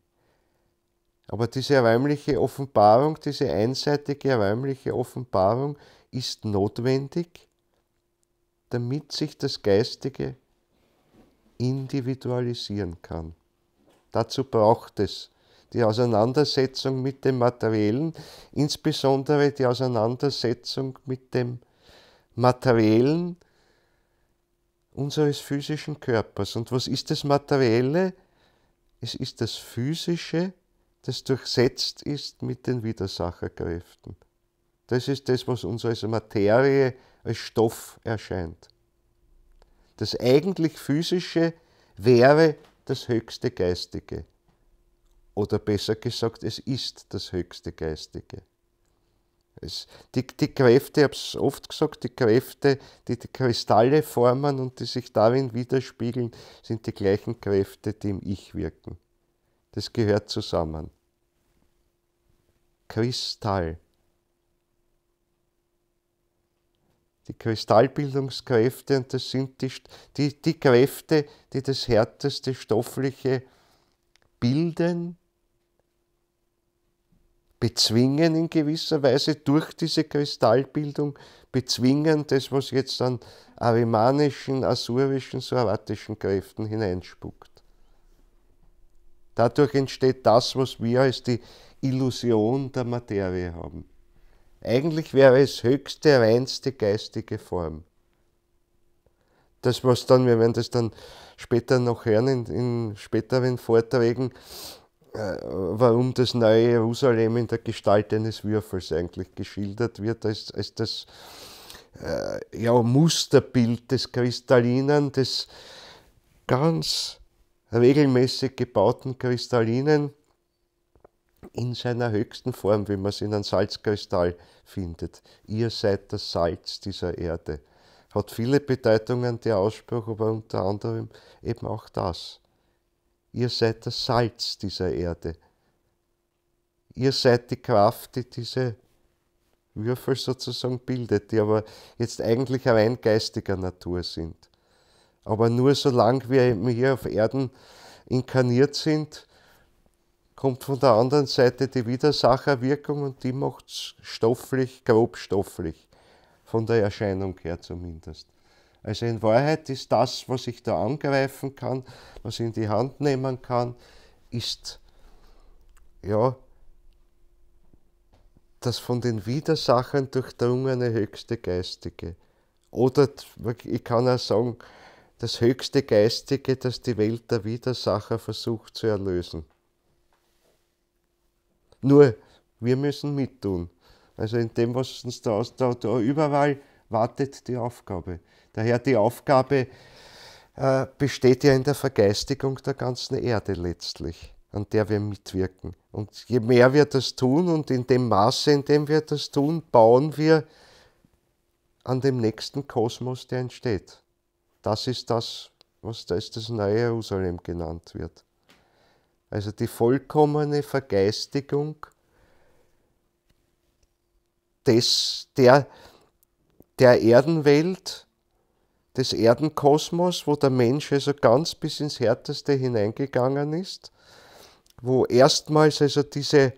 Aber diese räumliche Offenbarung, diese einseitige räumliche Offenbarung ist notwendig, damit sich das Geistige individualisieren kann. Dazu braucht es die Auseinandersetzung mit dem Materiellen, insbesondere die Auseinandersetzung mit dem Materiellen unseres physischen Körpers. Und was ist das Materielle? Es ist das Physische, das durchsetzt ist mit den Widersacherkräften. Das ist das, was uns als Materie, als Stoff erscheint. Das eigentlich Physische wäre das höchste Geistige. Oder besser gesagt, es ist das höchste Geistige. Es, die, die Kräfte, ich habe es oft gesagt, die Kräfte, die die Kristalle formen und die sich darin widerspiegeln, sind die gleichen Kräfte, die im Ich wirken. Das gehört zusammen. Kristall. die Kristallbildungskräfte und das sind die, die, die Kräfte, die das härteste Stoffliche bilden, bezwingen in gewisser Weise durch diese Kristallbildung, bezwingen das, was jetzt an arimanischen, asurischen, soratischen Kräften hineinspuckt. Dadurch entsteht das, was wir als die Illusion der Materie haben. Eigentlich wäre es höchste, reinste geistige Form. Das, was dann, wir werden das dann später noch hören in, in späteren Vorträgen, äh, warum das neue Jerusalem in der Gestalt eines Würfels eigentlich geschildert wird, als, als das äh, ja, Musterbild des Kristallinen, des ganz regelmäßig gebauten Kristallinen, in seiner höchsten Form, wie man es in einem Salzkristall findet. Ihr seid das Salz dieser Erde. Hat viele Bedeutungen der Ausspruch, aber unter anderem eben auch das. Ihr seid das Salz dieser Erde. Ihr seid die Kraft, die diese Würfel sozusagen bildet, die aber jetzt eigentlich rein geistiger Natur sind. Aber nur solange wir eben hier auf Erden inkarniert sind, kommt von der anderen Seite die Widersacherwirkung und die macht es stofflich, grobstofflich, von der Erscheinung her zumindest. Also in Wahrheit ist das, was ich da angreifen kann, was ich in die Hand nehmen kann, ist ja das von den Widersachern durchdrungene höchste Geistige. Oder ich kann auch sagen, das höchste Geistige, das die Welt der Widersacher versucht zu erlösen. Nur wir müssen mit tun. Also in dem, was uns da, da, da überall wartet, die Aufgabe. Daher die Aufgabe äh, besteht ja in der Vergeistigung der ganzen Erde letztlich, an der wir mitwirken. Und je mehr wir das tun und in dem Maße, in dem wir das tun, bauen wir an dem nächsten Kosmos, der entsteht. Das ist das, was da ist das neue Jerusalem genannt wird also die vollkommene Vergeistigung des, der, der Erdenwelt, des Erdenkosmos, wo der Mensch also ganz bis ins Härteste hineingegangen ist, wo erstmals also diese,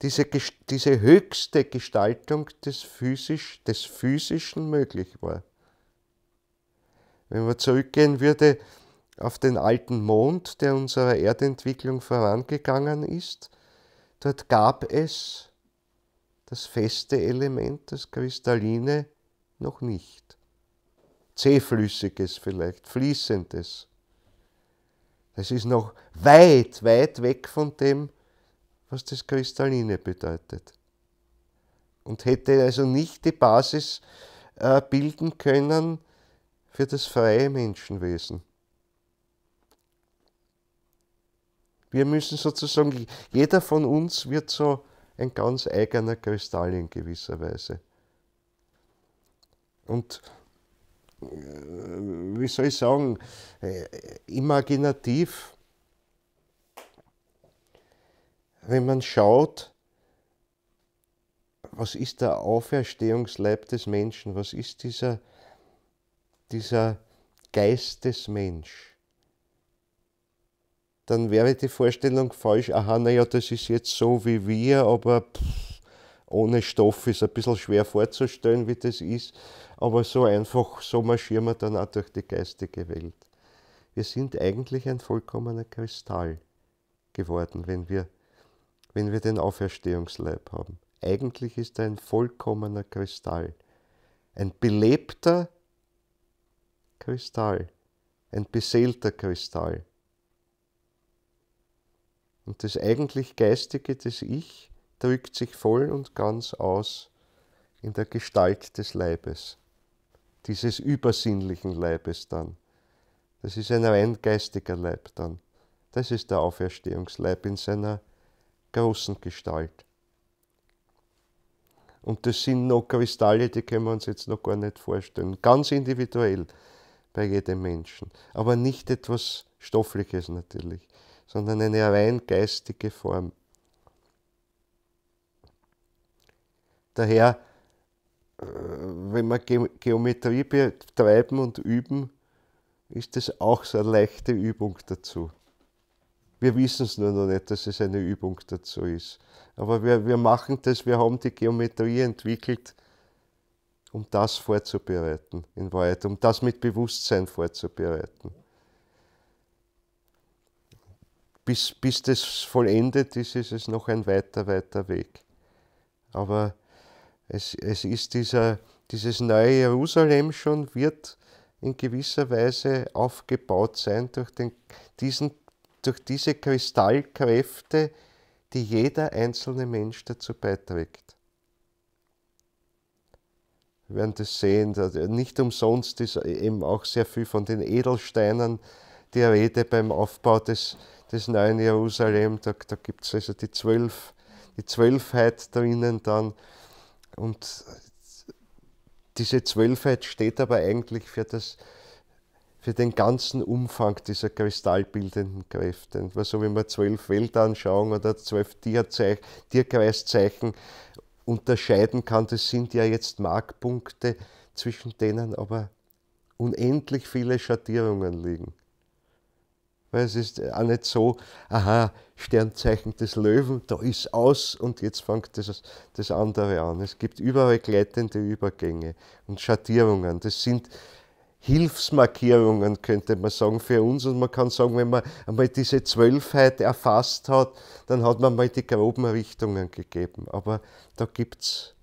diese, diese höchste Gestaltung des, Physisch, des Physischen möglich war. Wenn man zurückgehen würde, auf den alten Mond, der unserer Erdentwicklung vorangegangen ist. Dort gab es das feste Element, das kristalline, noch nicht. Zähflüssiges vielleicht, fließendes. Das ist noch weit, weit weg von dem, was das kristalline bedeutet. Und hätte also nicht die Basis äh, bilden können für das freie Menschenwesen. Wir müssen sozusagen, jeder von uns wird so ein ganz eigener Kristall in gewisser Weise. Und äh, wie soll ich sagen, äh, imaginativ, wenn man schaut, was ist der Auferstehungsleib des Menschen, was ist dieser, dieser Geist des Menschen dann wäre die Vorstellung falsch, aha, naja, das ist jetzt so wie wir, aber pff, ohne Stoff ist ein bisschen schwer vorzustellen, wie das ist. Aber so einfach, so marschieren wir dann auch durch die geistige Welt. Wir sind eigentlich ein vollkommener Kristall geworden, wenn wir, wenn wir den Auferstehungsleib haben. Eigentlich ist er ein vollkommener Kristall, ein belebter Kristall, ein beseelter Kristall und das eigentlich geistige, das Ich, drückt sich voll und ganz aus in der Gestalt des Leibes, dieses übersinnlichen Leibes dann. Das ist ein rein geistiger Leib dann. Das ist der Auferstehungsleib in seiner großen Gestalt. Und das sind noch Kristalle, die können wir uns jetzt noch gar nicht vorstellen. Ganz individuell bei jedem Menschen. Aber nicht etwas Stoffliches natürlich sondern eine rein geistige Form. Daher, äh, wenn wir Geometrie betreiben und üben, ist das auch so eine leichte Übung dazu. Wir wissen es nur noch nicht, dass es eine Übung dazu ist. Aber wir, wir machen das, wir haben die Geometrie entwickelt, um das vorzubereiten, in Wahrheit, um das mit Bewusstsein vorzubereiten bis, bis das vollendet ist, ist es noch ein weiter, weiter Weg. Aber es, es ist dieser, dieses neue Jerusalem schon, wird in gewisser Weise aufgebaut sein durch, den, diesen, durch diese Kristallkräfte, die jeder einzelne Mensch dazu beiträgt. Wir werden das sehen, nicht umsonst ist eben auch sehr viel von den Edelsteinen die Rede beim Aufbau des, des neuen Jerusalem, da, da gibt es also die zwölf, die Zwölfheit drinnen dann. Und diese Zwölfheit steht aber eigentlich für das, für den ganzen Umfang dieser kristallbildenden Kräfte. So wie man zwölf Weltanschauungen oder zwölf Tierkreiszeichen unterscheiden kann, das sind ja jetzt Markpunkte, zwischen denen aber unendlich viele Schattierungen liegen weil es ist auch nicht so, aha, Sternzeichen des Löwen, da ist aus und jetzt fängt das, das andere an. Es gibt überall gleitende Übergänge und Schattierungen. Das sind Hilfsmarkierungen, könnte man sagen, für uns. Und man kann sagen, wenn man einmal diese Zwölfheit erfasst hat, dann hat man mal die groben Richtungen gegeben. Aber da gibt es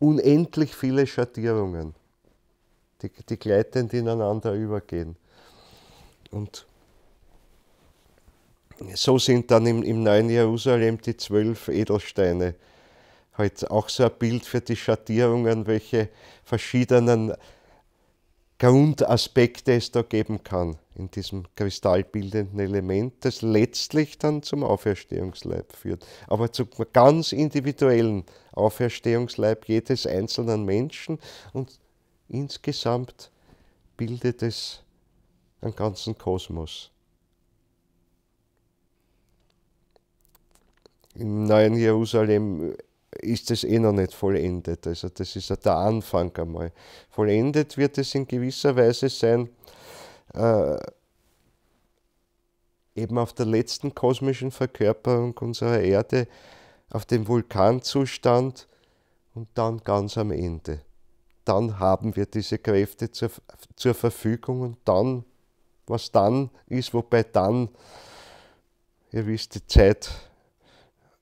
unendlich viele Schattierungen, die, die gleitend ineinander übergehen. Und so sind dann im, im Neuen Jerusalem die zwölf Edelsteine halt auch so ein Bild für die Schattierungen, welche verschiedenen Grundaspekte es da geben kann in diesem kristallbildenden Element, das letztlich dann zum Auferstehungsleib führt, aber zum ganz individuellen Auferstehungsleib jedes einzelnen Menschen und insgesamt bildet es den ganzen Kosmos. Im neuen Jerusalem ist es eh noch nicht vollendet. Also das ist der Anfang einmal. Vollendet wird es in gewisser Weise sein, äh, eben auf der letzten kosmischen Verkörperung unserer Erde, auf dem Vulkanzustand und dann ganz am Ende. Dann haben wir diese Kräfte zur, zur Verfügung und dann was dann ist, wobei dann, ihr wisst, die Zeit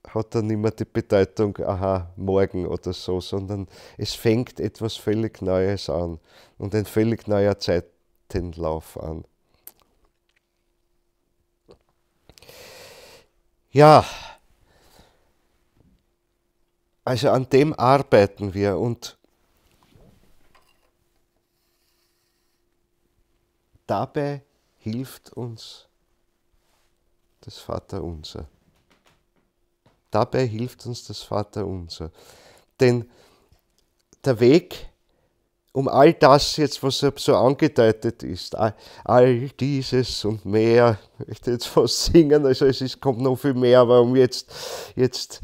hat dann immer die Bedeutung, aha, morgen oder so, sondern es fängt etwas völlig Neues an und ein völlig neuer Zeitenlauf an. Ja, also an dem arbeiten wir und dabei hilft uns das Vaterunser. Dabei hilft uns das Vaterunser. Denn der Weg, um all das jetzt, was so angedeutet ist, all dieses und mehr, ich möchte jetzt fast singen, also es ist, kommt noch viel mehr, aber um jetzt, jetzt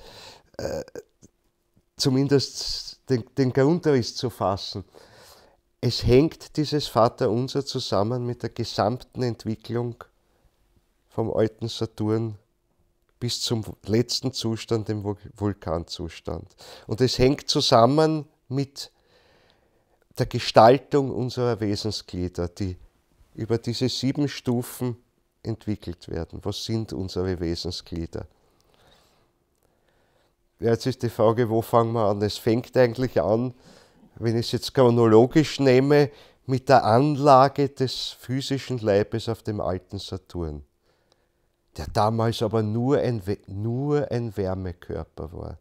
äh, zumindest den, den Grundriss zu fassen es hängt dieses Vaterunser zusammen mit der gesamten Entwicklung vom alten Saturn bis zum letzten Zustand, dem Vulkanzustand. Und es hängt zusammen mit der Gestaltung unserer Wesensglieder, die über diese sieben Stufen entwickelt werden. Was sind unsere Wesensglieder? Ja, jetzt ist die Frage, wo fangen wir an? Es fängt eigentlich an wenn ich es jetzt chronologisch nehme, mit der Anlage des physischen Leibes auf dem alten Saturn, der damals aber nur ein, nur ein Wärmekörper war.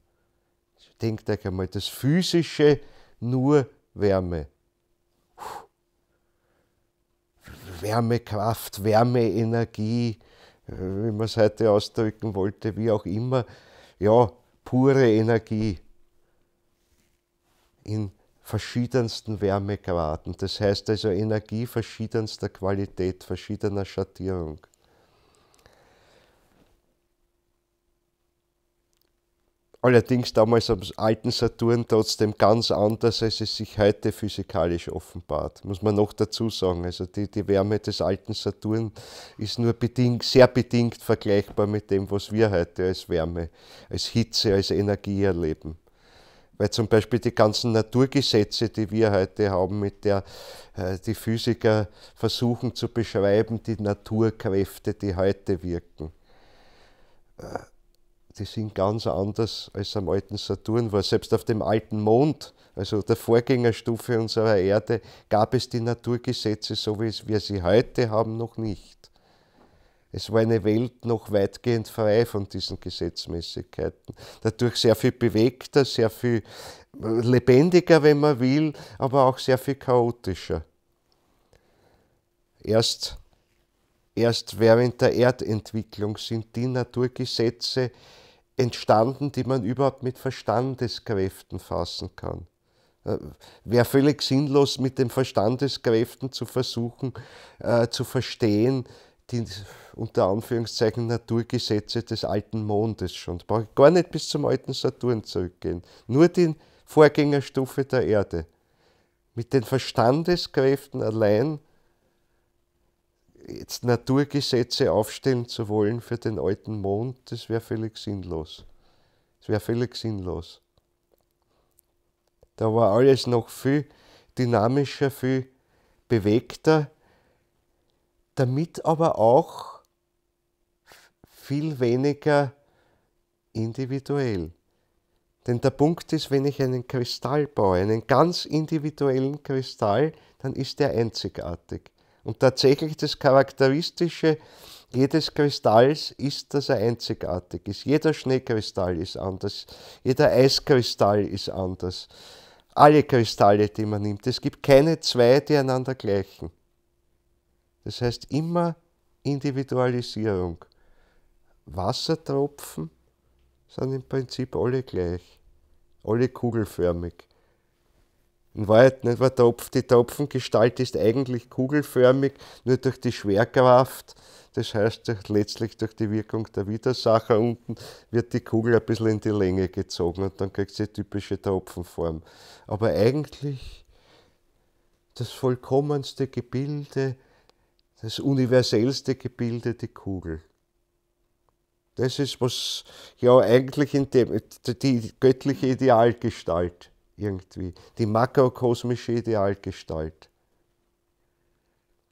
Denkt euch einmal, das physische nur Wärme. Wärmekraft, Wärmeenergie, wie man es heute ausdrücken wollte, wie auch immer, ja, pure Energie in verschiedensten Wärmegraden. Das heißt also Energie verschiedenster Qualität, verschiedener Schattierung. Allerdings damals am alten Saturn trotzdem ganz anders, als es sich heute physikalisch offenbart, muss man noch dazu sagen. Also die, die Wärme des alten Saturn ist nur bedingt, sehr bedingt vergleichbar mit dem, was wir heute als Wärme, als Hitze, als Energie erleben. Weil zum Beispiel die ganzen Naturgesetze, die wir heute haben, mit der äh, die Physiker versuchen zu beschreiben, die Naturkräfte, die heute wirken, äh, die sind ganz anders als am alten Saturn war. Selbst auf dem alten Mond, also der Vorgängerstufe unserer Erde, gab es die Naturgesetze, so wie wir sie heute haben, noch nicht. Es war eine Welt noch weitgehend frei von diesen Gesetzmäßigkeiten. Dadurch sehr viel bewegter, sehr viel äh, lebendiger, wenn man will, aber auch sehr viel chaotischer. Erst, erst während der Erdentwicklung sind die Naturgesetze entstanden, die man überhaupt mit Verstandeskräften fassen kann. Äh, wäre völlig sinnlos, mit den Verstandeskräften zu versuchen, äh, zu verstehen, die unter Anführungszeichen Naturgesetze des alten Mondes schon. Da brauche ich gar nicht bis zum alten Saturn zurückgehen. Nur die Vorgängerstufe der Erde. Mit den Verstandeskräften allein jetzt Naturgesetze aufstellen zu wollen für den alten Mond, das wäre völlig sinnlos. Das wäre völlig sinnlos. Da war alles noch viel dynamischer, viel bewegter, damit aber auch viel weniger individuell. Denn der Punkt ist, wenn ich einen Kristall baue, einen ganz individuellen Kristall, dann ist der einzigartig. Und tatsächlich das Charakteristische jedes Kristalls ist, dass er einzigartig ist. Jeder Schneekristall ist anders, jeder Eiskristall ist anders. Alle Kristalle, die man nimmt. Es gibt keine zwei, die einander gleichen. Das heißt immer Individualisierung. Wassertropfen sind im Prinzip alle gleich, alle kugelförmig. In Wahrheit nicht, weil Tropf, die Tropfengestalt ist eigentlich kugelförmig, nur durch die Schwerkraft, das heißt durch, letztlich durch die Wirkung der Widersacher unten, wird die Kugel ein bisschen in die Länge gezogen und dann kriegt sie die typische Tropfenform. Aber eigentlich das vollkommenste Gebilde, das universellste Gebilde, die Kugel. Das ist was ja eigentlich in dem, die göttliche Idealgestalt irgendwie, die makrokosmische Idealgestalt.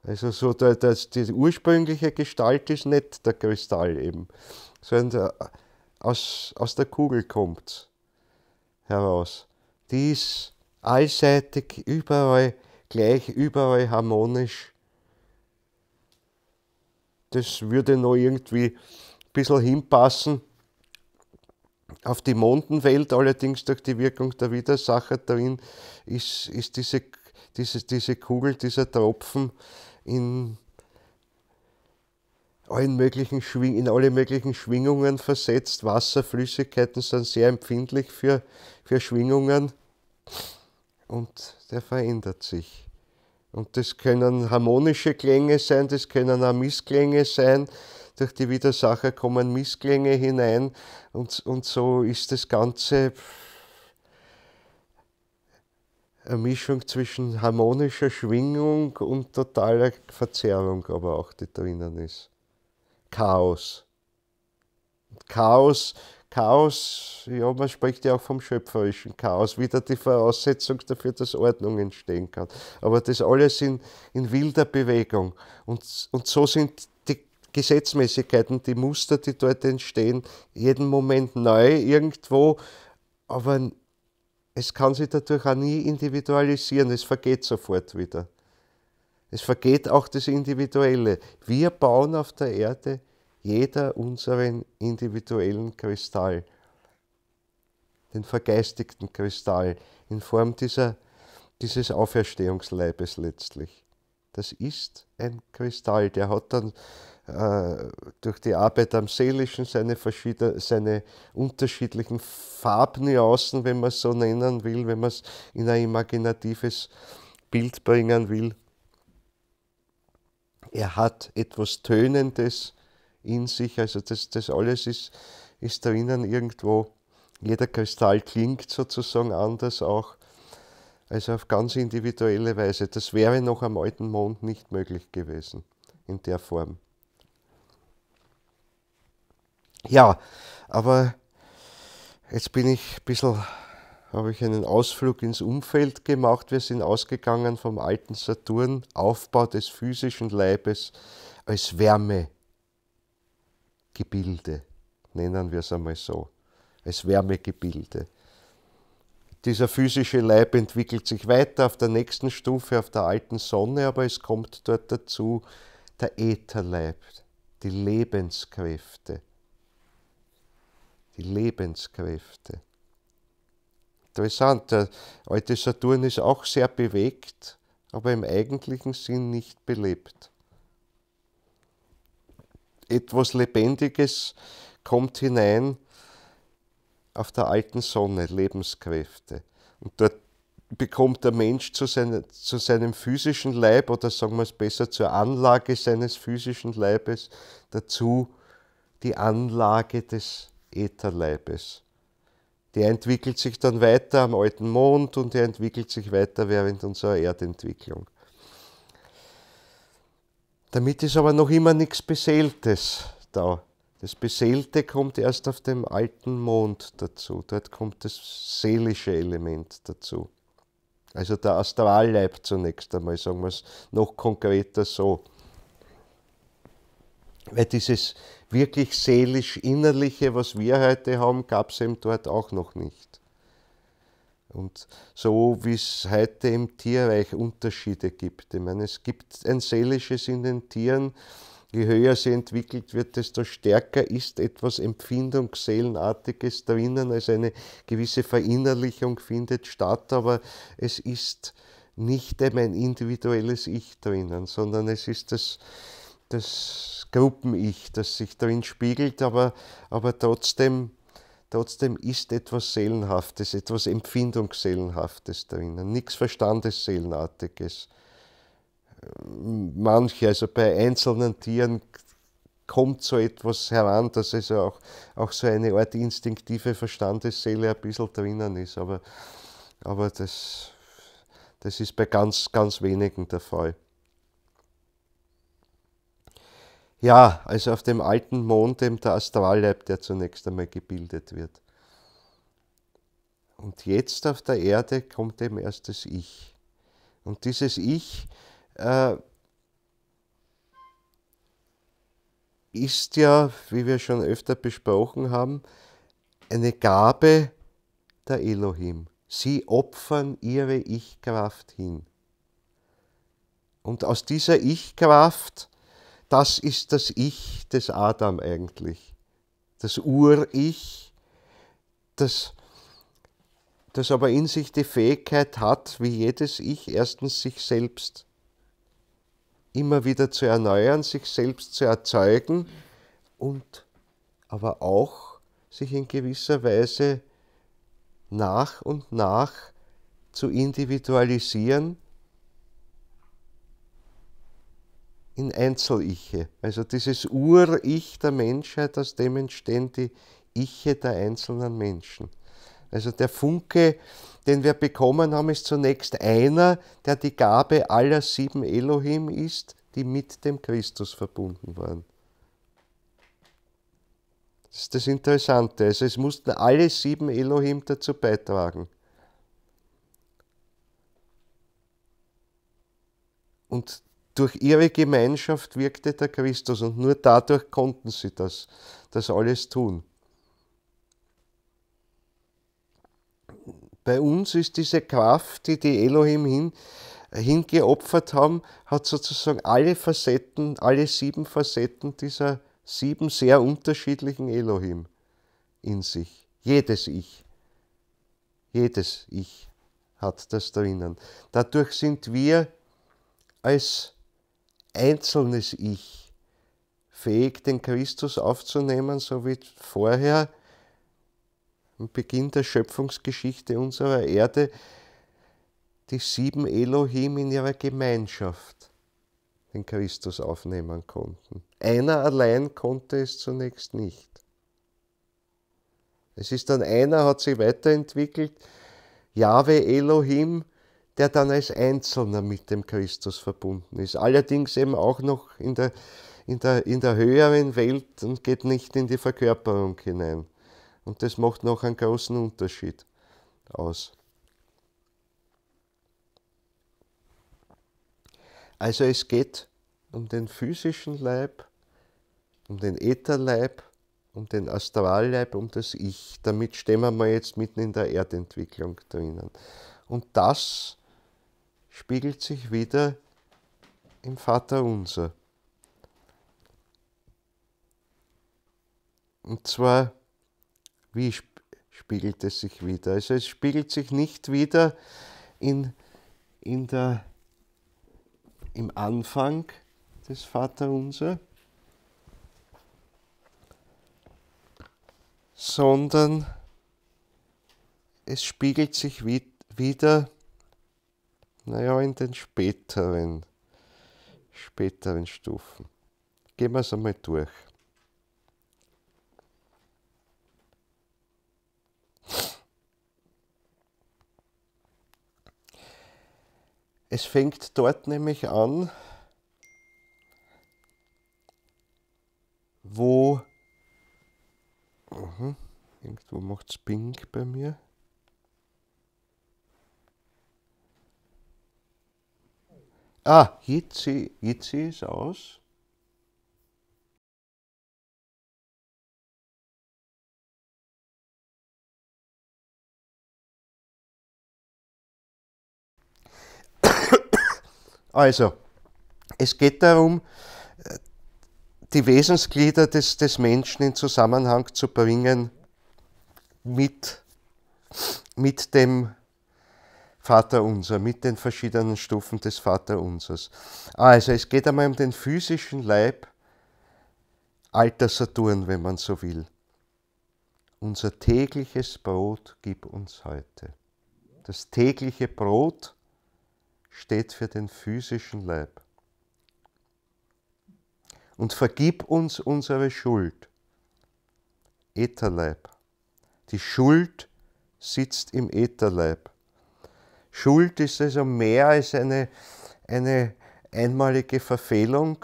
Also so der, die ursprüngliche Gestalt ist nicht der Kristall eben, sondern äh, aus, aus der Kugel kommt heraus. Die ist allseitig, überall gleich, überall harmonisch. Das würde noch irgendwie ein bisschen hinpassen. Auf die Mondenwelt allerdings durch die Wirkung der Widersacher darin ist, ist diese, diese, diese Kugel, dieser Tropfen in allen möglichen Schwing in alle möglichen Schwingungen versetzt. Wasser, Flüssigkeiten sind sehr empfindlich für, für Schwingungen und der verändert sich. Und das können harmonische Klänge sein, das können auch Missklänge sein, durch die Widersacher kommen Missklänge hinein und, und so ist das Ganze eine Mischung zwischen harmonischer Schwingung und totaler Verzerrung, aber auch die drinnen ist. Chaos. Chaos, Chaos, ja, man spricht ja auch vom schöpferischen Chaos, wieder die Voraussetzung dafür, dass Ordnung entstehen kann. Aber das alles in, in wilder Bewegung. Und, und so sind Gesetzmäßigkeiten, die Muster, die dort entstehen, jeden Moment neu irgendwo, aber es kann sich dadurch auch nie individualisieren, es vergeht sofort wieder. Es vergeht auch das Individuelle. Wir bauen auf der Erde jeder unseren individuellen Kristall, den vergeistigten Kristall in Form dieser, dieses Auferstehungsleibes letztlich. Das ist ein Kristall, der hat dann äh, durch die Arbeit am Seelischen seine, verschiedene, seine unterschiedlichen Farbnuancen, wenn man es so nennen will, wenn man es in ein imaginatives Bild bringen will. Er hat etwas Tönendes in sich, also das, das alles ist, ist drinnen irgendwo. Jeder Kristall klingt sozusagen anders auch, also auf ganz individuelle Weise. Das wäre noch am alten Mond nicht möglich gewesen in der Form. Ja, aber jetzt bin ich ein bisschen, habe ich einen Ausflug ins Umfeld gemacht. Wir sind ausgegangen vom alten Saturn, Aufbau des physischen Leibes als Wärmegebilde, nennen wir es einmal so, als Wärmegebilde. Dieser physische Leib entwickelt sich weiter auf der nächsten Stufe, auf der alten Sonne, aber es kommt dort dazu der Ätherleib, die Lebenskräfte die Lebenskräfte. Interessant, der äh, alte Saturn ist auch sehr bewegt, aber im eigentlichen Sinn nicht belebt. Etwas Lebendiges kommt hinein auf der alten Sonne, Lebenskräfte. Und dort bekommt der Mensch zu, seine, zu seinem physischen Leib oder sagen wir es besser zur Anlage seines physischen Leibes dazu die Anlage des Ätherleibes. Die entwickelt sich dann weiter am alten Mond und die entwickelt sich weiter während unserer Erdentwicklung. Damit ist aber noch immer nichts Beseeltes da. Das Beseelte kommt erst auf dem alten Mond dazu. Dort kommt das seelische Element dazu. Also der Astralleib zunächst einmal, sagen wir es noch konkreter so. Weil dieses wirklich seelisch-innerliche, was wir heute haben, gab es eben dort auch noch nicht. Und so wie es heute im Tierreich Unterschiede gibt. Ich meine, es gibt ein seelisches in den Tieren. Je höher sie entwickelt wird, desto stärker ist etwas Empfindungsseelenartiges drinnen. Also eine gewisse Verinnerlichung findet statt, aber es ist nicht mein individuelles Ich drinnen, sondern es ist das das Gruppen-Ich, das sich darin spiegelt, aber, aber trotzdem, trotzdem ist etwas Seelenhaftes, etwas Empfindungsseelenhaftes darin, nichts Verstandesseelenartiges. Manche, also bei einzelnen Tieren kommt so etwas heran, dass es auch, auch so eine Art instinktive Verstandesseele ein bisschen drinnen ist, aber, aber das, das ist bei ganz, ganz wenigen der Fall. Ja, also auf dem alten Mond dem der Astrallab, der zunächst einmal gebildet wird. Und jetzt auf der Erde kommt eben erst das Ich. Und dieses Ich äh, ist ja, wie wir schon öfter besprochen haben, eine Gabe der Elohim. Sie opfern ihre Ich-Kraft hin. Und aus dieser Ich-Kraft das ist das Ich des Adam eigentlich. Das Ur-Ich, das, das aber in sich die Fähigkeit hat, wie jedes Ich, erstens sich selbst immer wieder zu erneuern, sich selbst zu erzeugen und aber auch sich in gewisser Weise nach und nach zu individualisieren in Einzel-Iche. Also dieses Ur-Ich der Menschheit, aus dem entstehen die Iche der einzelnen Menschen. Also der Funke, den wir bekommen haben, ist zunächst einer, der die Gabe aller sieben Elohim ist, die mit dem Christus verbunden waren. Das ist das Interessante. Also es mussten alle sieben Elohim dazu beitragen. Und durch ihre Gemeinschaft wirkte der Christus und nur dadurch konnten sie das, das alles tun. Bei uns ist diese Kraft, die die Elohim hin, hingeopfert haben, hat sozusagen alle Facetten, alle sieben Facetten dieser sieben sehr unterschiedlichen Elohim in sich. Jedes Ich. Jedes Ich hat das drinnen. Dadurch sind wir als einzelnes Ich fähig, den Christus aufzunehmen, so wie vorher am Beginn der Schöpfungsgeschichte unserer Erde die sieben Elohim in ihrer Gemeinschaft den Christus aufnehmen konnten. Einer allein konnte es zunächst nicht. Es ist dann einer, hat sich weiterentwickelt, Jahwe Elohim, der dann als Einzelner mit dem Christus verbunden ist. Allerdings eben auch noch in der, in der, in der höheren Welt und geht nicht in die Verkörperung hinein. Und das macht noch einen großen Unterschied aus. Also es geht um den physischen Leib, um den Ätherleib, um den Astralleib, um das Ich. Damit stehen wir mal jetzt mitten in der Erdentwicklung drinnen. Und das spiegelt sich wieder im Vaterunser. Und zwar, wie spiegelt es sich wieder? Also es spiegelt sich nicht wieder in, in der, im Anfang des Vaterunser, sondern es spiegelt sich wieder naja, in den späteren, späteren Stufen. Gehen wir es einmal durch. Es fängt dort nämlich an, wo. Aha, mhm, irgendwo macht es Ping bei mir. Ah, Jitsi, Jitsi ist aus. [COUGHS] Also, es geht darum, äh, die Wesensglieder des, des Menschen in Zusammenhang zu bringen mit, mit dem Vater unser, mit den verschiedenen Stufen des Vater unsers. Also es geht einmal um den physischen Leib, alter Saturn, wenn man so will. Unser tägliches Brot gib uns heute. Das tägliche Brot steht für den physischen Leib. Und vergib uns unsere Schuld. Ätherleib. Die Schuld sitzt im Ätherleib. Schuld ist also mehr als eine, eine einmalige Verfehlung,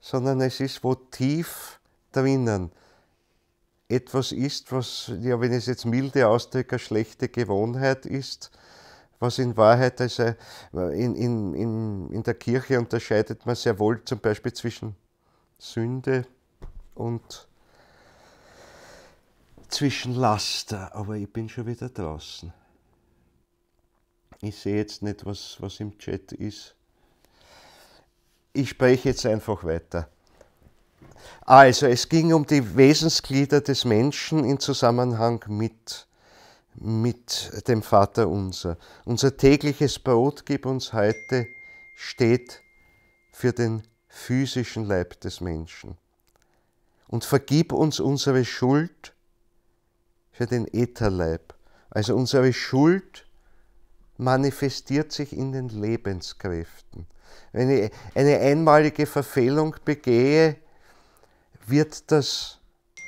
sondern es ist wo tief drinnen etwas ist, was, ja, wenn es jetzt milde ausdrücke, schlechte Gewohnheit ist, was in Wahrheit, also in, in, in, in der Kirche unterscheidet man sehr wohl zum Beispiel zwischen Sünde und zwischen Laster, aber ich bin schon wieder draußen. Ich sehe jetzt nicht, was, was im Chat ist. Ich spreche jetzt einfach weiter. Also, es ging um die Wesensglieder des Menschen im Zusammenhang mit, mit dem Vater unser. Unser tägliches Brot gib uns heute steht für den physischen Leib des Menschen. Und vergib uns unsere Schuld für den Ätherleib. Also unsere Schuld manifestiert sich in den Lebenskräften. Wenn ich eine einmalige Verfehlung begehe, wird das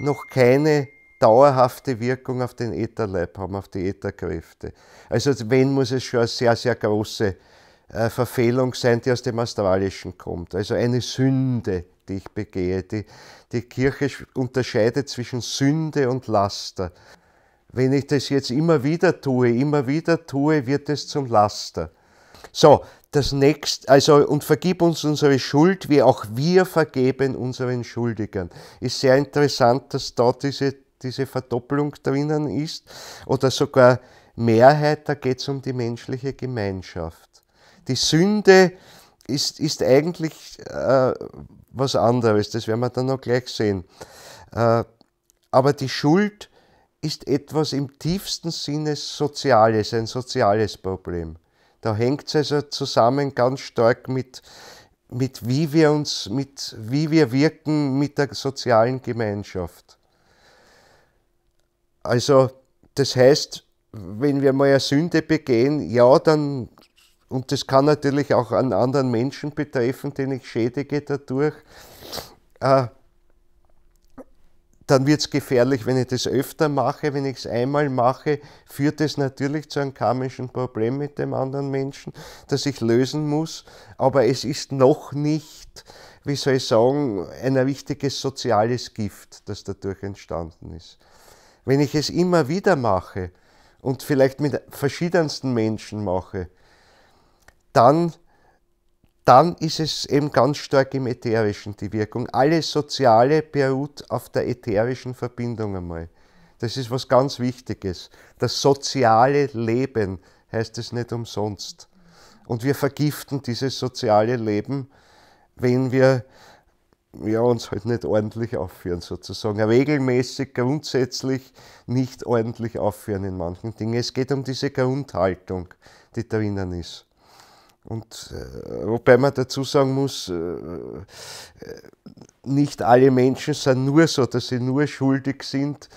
noch keine dauerhafte Wirkung auf den Ätherleib haben, auf die Ätherkräfte. Also wenn muss es schon eine sehr, sehr große äh, Verfehlung sein, die aus dem Astralischen kommt. Also eine Sünde, die ich begehe. Die, die Kirche unterscheidet zwischen Sünde und Laster. Wenn ich das jetzt immer wieder tue, immer wieder tue, wird es zum Laster. So, das nächste, also und vergib uns unsere Schuld, wie auch wir vergeben unseren Schuldigern. Ist sehr interessant, dass da diese, diese Verdoppelung drinnen ist oder sogar Mehrheit, da geht es um die menschliche Gemeinschaft. Die Sünde ist, ist eigentlich äh, was anderes, das werden wir dann noch gleich sehen. Äh, aber die Schuld ist etwas im tiefsten Sinne Soziales, ein soziales Problem. Da hängt es also zusammen ganz stark mit, mit wie wir uns, mit wie wir wirken mit der sozialen Gemeinschaft. Also das heißt, wenn wir mal eine Sünde begehen, ja, dann, und das kann natürlich auch einen anderen Menschen betreffen, den ich schädige dadurch, äh, dann wird es gefährlich, wenn ich das öfter mache. Wenn ich es einmal mache, führt es natürlich zu einem karmischen Problem mit dem anderen Menschen, das ich lösen muss. Aber es ist noch nicht, wie soll ich sagen, ein wichtiges soziales Gift, das dadurch entstanden ist. Wenn ich es immer wieder mache und vielleicht mit verschiedensten Menschen mache, dann dann ist es eben ganz stark im Ätherischen die Wirkung. Alles Soziale beruht auf der ätherischen Verbindung einmal. Das ist was ganz Wichtiges. Das soziale Leben heißt es nicht umsonst. Und wir vergiften dieses soziale Leben, wenn wir ja, uns halt nicht ordentlich aufführen, sozusagen. Regelmäßig, grundsätzlich nicht ordentlich aufführen in manchen Dingen. Es geht um diese Grundhaltung, die drinnen ist. Und äh, wobei man dazu sagen muss, äh, äh, nicht alle Menschen sind nur so, dass sie nur schuldig sind,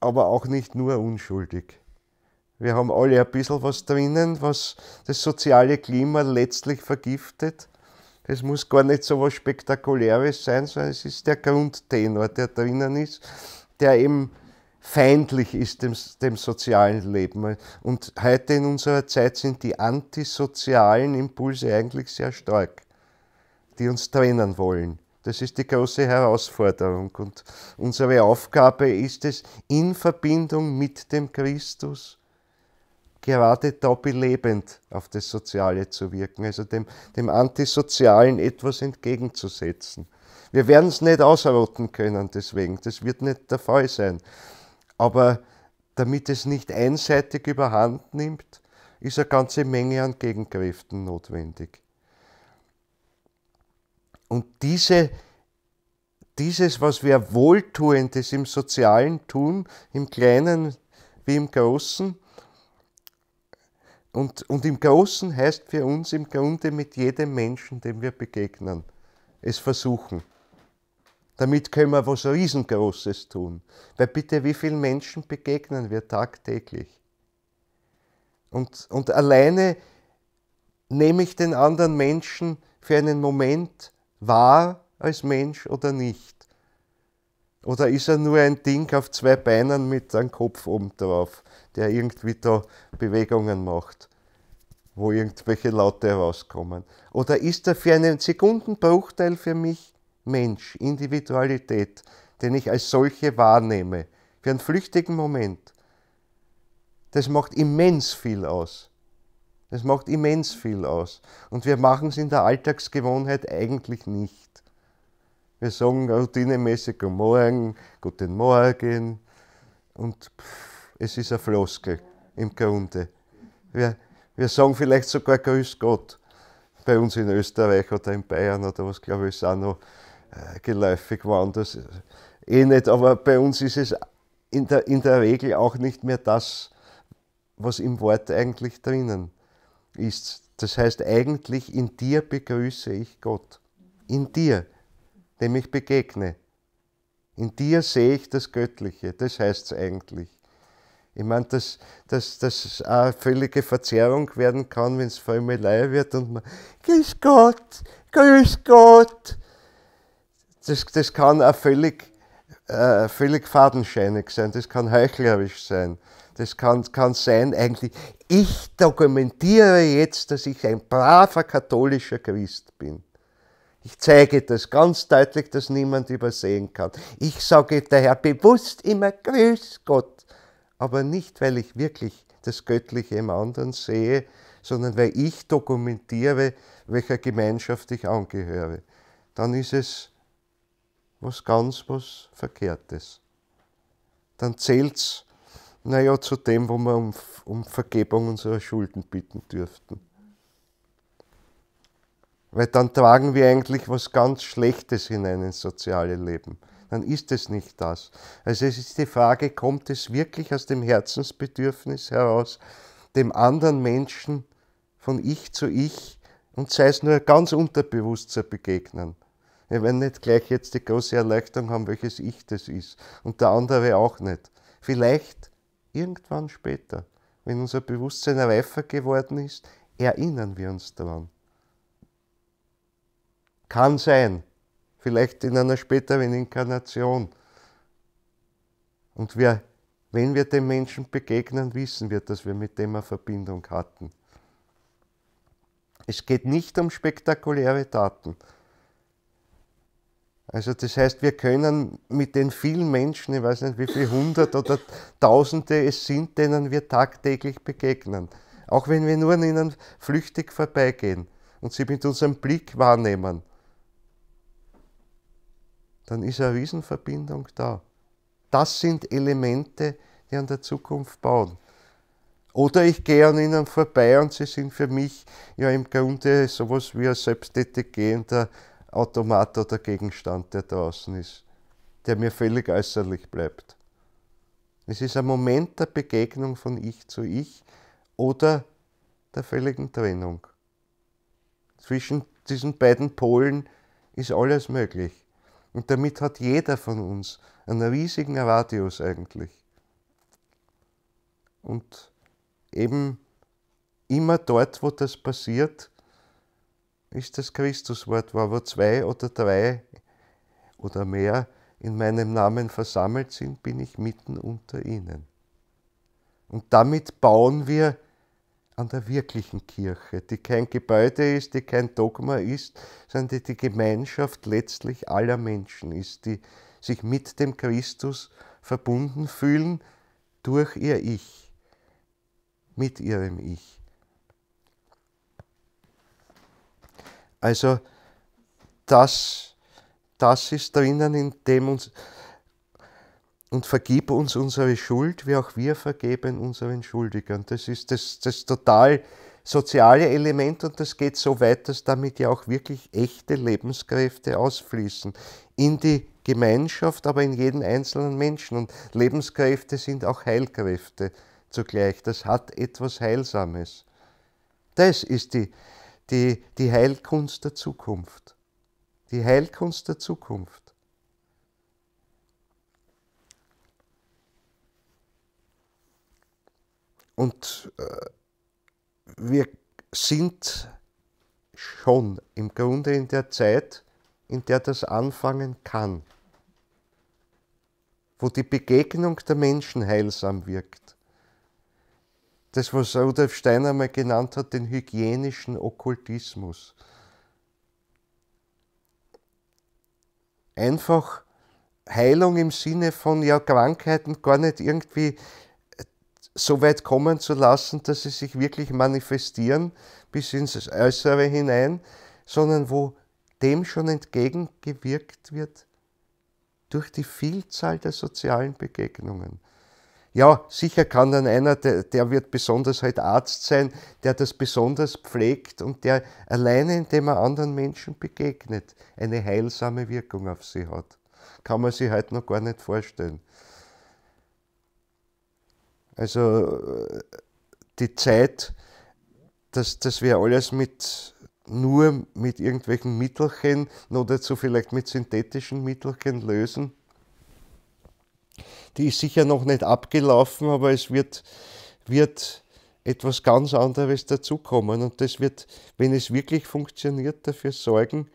aber auch nicht nur unschuldig. Wir haben alle ein bisschen was drinnen, was das soziale Klima letztlich vergiftet. Es muss gar nicht so was Spektakuläres sein, sondern es ist der Grundtenor, der drinnen ist, der eben feindlich ist dem, dem sozialen Leben. Und heute in unserer Zeit sind die antisozialen Impulse eigentlich sehr stark, die uns trennen wollen. Das ist die große Herausforderung. Und unsere Aufgabe ist es, in Verbindung mit dem Christus gerade da belebend auf das Soziale zu wirken, also dem, dem Antisozialen etwas entgegenzusetzen. Wir werden es nicht ausrotten können deswegen, das wird nicht der Fall sein. Aber damit es nicht einseitig überhand nimmt, ist eine ganze Menge an Gegenkräften notwendig. Und diese, dieses, was wir Wohltuendes im Sozialen tun, im Kleinen wie im Großen, und, und im Großen heißt für uns im Grunde mit jedem Menschen, dem wir begegnen, es versuchen. Damit können wir was Riesengroßes tun. Weil bitte, wie vielen Menschen begegnen wir tagtäglich? Und, und alleine nehme ich den anderen Menschen für einen Moment wahr als Mensch oder nicht? Oder ist er nur ein Ding auf zwei Beinen mit einem Kopf oben drauf, der irgendwie da Bewegungen macht, wo irgendwelche Laute herauskommen? Oder ist er für einen Sekundenbruchteil für mich Mensch, Individualität, den ich als solche wahrnehme, für einen flüchtigen Moment, das macht immens viel aus. Das macht immens viel aus. Und wir machen es in der Alltagsgewohnheit eigentlich nicht. Wir sagen routinemäßig Guten Morgen, Guten Morgen und pff, es ist ein Floskel im Grunde. Wir, wir sagen vielleicht sogar Grüß Gott bei uns in Österreich oder in Bayern oder was glaube ich ist auch noch äh, geläufig waren. Das äh, eh nicht. Aber bei uns ist es in der, in der Regel auch nicht mehr das, was im Wort eigentlich drinnen ist. Das heißt, eigentlich in dir begrüße ich Gott. In dir, dem ich begegne. In dir sehe ich das Göttliche, das heißt es eigentlich. Ich meine, dass das, das eine völlige Verzerrung werden kann, wenn es Frömmelei wird und man, grüß Gott, grüß Gott, das, das kann auch völlig, äh, völlig fadenscheinig sein, das kann heuchlerisch sein. Das kann, kann sein eigentlich, ich dokumentiere jetzt, dass ich ein braver katholischer Christ bin. Ich zeige das ganz deutlich, dass niemand übersehen kann. Ich sage daher bewusst immer Grüß Gott, aber nicht, weil ich wirklich das Göttliche im anderen sehe, sondern weil ich dokumentiere, welcher Gemeinschaft ich angehöre. Dann ist es was ganz was Verkehrtes. Dann zählt es, naja, zu dem, wo wir um, um Vergebung unserer Schulden bitten dürften. Weil dann tragen wir eigentlich was ganz Schlechtes hinein ins soziale Leben. Dann ist es nicht das. Also es ist die Frage, kommt es wirklich aus dem Herzensbedürfnis heraus, dem anderen Menschen von Ich zu Ich und sei es nur ganz unterbewusst zu begegnen? Wir werden nicht gleich jetzt die große Erleuchtung haben, welches Ich das ist. Und der andere auch nicht. Vielleicht irgendwann später, wenn unser Bewusstsein reifer geworden ist, erinnern wir uns daran. Kann sein, vielleicht in einer späteren Inkarnation. Und wir, wenn wir dem Menschen begegnen, wissen wir, dass wir mit dem eine Verbindung hatten. Es geht nicht um spektakuläre Taten. Also das heißt, wir können mit den vielen Menschen, ich weiß nicht wie viele hundert oder tausende es sind, denen wir tagtäglich begegnen. Auch wenn wir nur an ihnen flüchtig vorbeigehen und sie mit unserem Blick wahrnehmen, dann ist eine Riesenverbindung da. Das sind Elemente, die an der Zukunft bauen. Oder ich gehe an ihnen vorbei und sie sind für mich ja im Grunde sowas wie ein selbsttätig gehender Automat oder Gegenstand, der draußen ist, der mir völlig äußerlich bleibt. Es ist ein Moment der Begegnung von Ich zu Ich oder der völligen Trennung. Zwischen diesen beiden Polen ist alles möglich. Und damit hat jeder von uns einen riesigen Radius eigentlich. Und eben immer dort, wo das passiert, ist das Christuswort war, wo zwei oder drei oder mehr in meinem Namen versammelt sind, bin ich mitten unter ihnen. Und damit bauen wir an der wirklichen Kirche, die kein Gebäude ist, die kein Dogma ist, sondern die die Gemeinschaft letztlich aller Menschen ist, die sich mit dem Christus verbunden fühlen durch ihr Ich, mit ihrem Ich. Also das, das ist drinnen, in dem uns und vergib uns unsere Schuld, wie auch wir vergeben unseren Schuldigern. Das ist das, das total soziale Element und das geht so weit, dass damit ja auch wirklich echte Lebenskräfte ausfließen in die Gemeinschaft, aber in jeden einzelnen Menschen. Und Lebenskräfte sind auch Heilkräfte zugleich. Das hat etwas Heilsames. Das ist die die, die Heilkunst der Zukunft. Die Heilkunst der Zukunft. Und äh, wir sind schon im Grunde in der Zeit, in der das anfangen kann, wo die Begegnung der Menschen heilsam wirkt das, was Rudolf Steiner mal genannt hat, den hygienischen Okkultismus. Einfach Heilung im Sinne von ja, Krankheiten gar nicht irgendwie so weit kommen zu lassen, dass sie sich wirklich manifestieren bis ins Äußere hinein, sondern wo dem schon entgegengewirkt wird durch die Vielzahl der sozialen Begegnungen. Ja, sicher kann dann einer, der, der wird besonders halt Arzt sein, der das besonders pflegt und der alleine, indem er anderen Menschen begegnet, eine heilsame Wirkung auf sie hat. Kann man sich halt noch gar nicht vorstellen. Also die Zeit, dass, dass wir alles mit nur mit irgendwelchen Mittelchen nur dazu vielleicht mit synthetischen Mittelchen lösen, die ist sicher noch nicht abgelaufen, aber es wird, wird etwas ganz anderes dazukommen. Und das wird, wenn es wirklich funktioniert, dafür sorgen,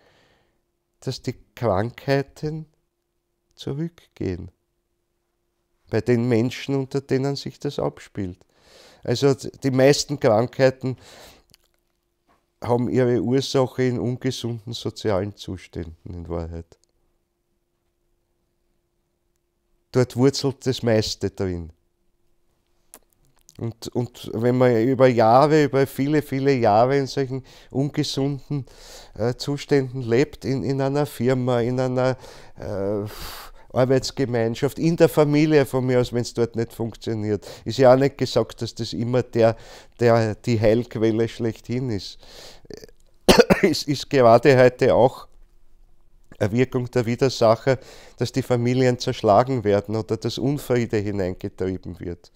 dass die Krankheiten zurückgehen. Bei den Menschen, unter denen sich das abspielt. Also die meisten Krankheiten haben ihre Ursache in ungesunden sozialen Zuständen in Wahrheit. dort wurzelt das meiste drin. Und, und wenn man über Jahre, über viele, viele Jahre in solchen ungesunden äh, Zuständen lebt, in, in einer Firma, in einer äh, Arbeitsgemeinschaft, in der Familie von mir aus, wenn es dort nicht funktioniert, ist ja auch nicht gesagt, dass das immer der, der, die Heilquelle schlechthin ist. Äh, [COUGHS] es ist gerade heute auch Erwirkung der Widersacher, dass die Familien zerschlagen werden oder dass Unfriede hineingetrieben wird.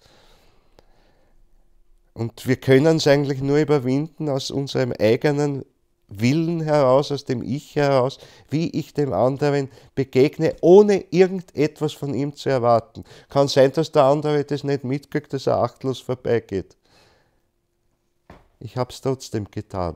Und wir können es eigentlich nur überwinden aus unserem eigenen Willen heraus, aus dem Ich heraus, wie ich dem anderen begegne, ohne irgendetwas von ihm zu erwarten. Kann sein, dass der andere das nicht mitkriegt, dass er achtlos vorbeigeht. Ich habe es trotzdem getan.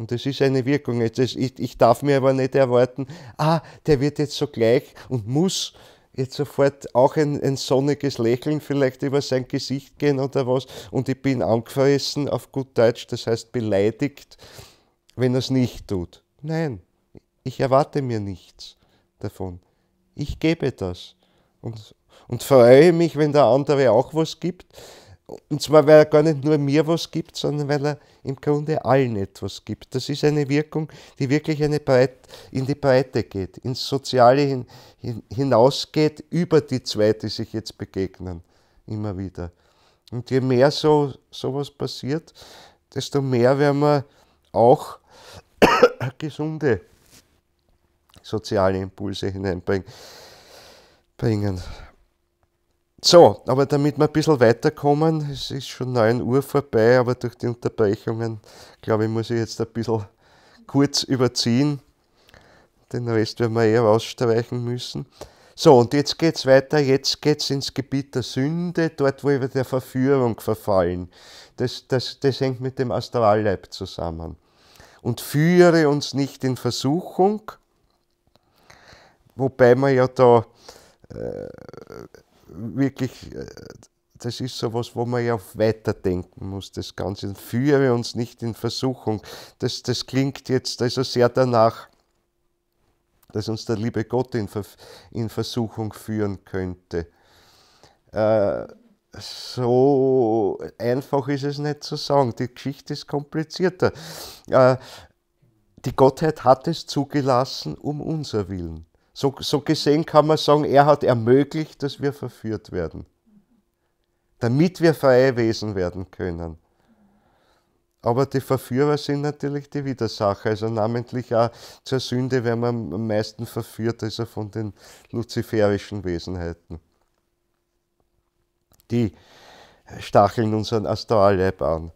Und das ist eine Wirkung. Jetzt, ich, ich darf mir aber nicht erwarten, ah, der wird jetzt so gleich und muss jetzt sofort auch ein, ein sonniges Lächeln vielleicht über sein Gesicht gehen oder was. Und ich bin angefressen auf gut Deutsch, das heißt beleidigt, wenn er es nicht tut. Nein, ich erwarte mir nichts davon. Ich gebe das und, und freue mich, wenn der andere auch was gibt und zwar, weil er gar nicht nur mir was gibt, sondern weil er im Grunde allen etwas gibt. Das ist eine Wirkung, die wirklich eine Breit, in die Breite geht, ins Soziale hin, hin, hinausgeht, über die zwei, die sich jetzt begegnen, immer wieder. Und je mehr so sowas passiert, desto mehr werden wir auch [COUGHS] gesunde soziale Impulse hineinbringen. So, aber damit wir ein bisschen weiterkommen, es ist schon 9 Uhr vorbei, aber durch die Unterbrechungen, glaube ich, muss ich jetzt ein bisschen kurz überziehen. Den Rest werden wir eher rausstreichen müssen. So, und jetzt geht es weiter, jetzt geht es ins Gebiet der Sünde, dort, wo wir der Verführung verfallen. Das, das, das hängt mit dem Astralleib zusammen. Und führe uns nicht in Versuchung, wobei man ja da äh, wirklich, äh, das ist so was, wo man ja weiterdenken muss, das Ganze. Führe uns nicht in Versuchung. Das, das klingt jetzt also sehr danach, dass uns der liebe Gott in, Ver in Versuchung führen könnte. Äh, so einfach ist es nicht zu sagen. Die Geschichte ist komplizierter. Äh, die Gottheit hat es zugelassen um unser Willen. So, so gesehen kann man sagen, er hat ermöglicht, dass wir verführt werden, damit wir freie Wesen werden können. Aber die Verführer sind natürlich die Widersacher. Also namentlich auch zur Sünde werden wir am meisten verführt, also von den luziferischen Wesenheiten. Die stacheln unseren Astralleib an.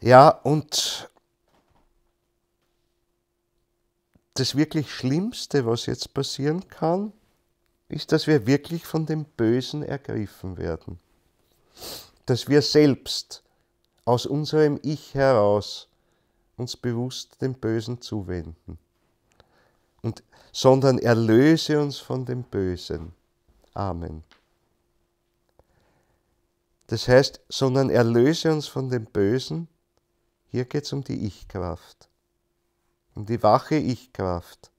Ja, und das wirklich Schlimmste, was jetzt passieren kann, ist, dass wir wirklich von dem Bösen ergriffen werden. Dass wir selbst aus unserem Ich heraus uns bewusst dem Bösen zuwenden. Und, sondern erlöse uns von dem Bösen. Amen. Das heißt, sondern erlöse uns von dem Bösen. Hier geht es um die Ich-Kraft und die wache Ich-Kraft.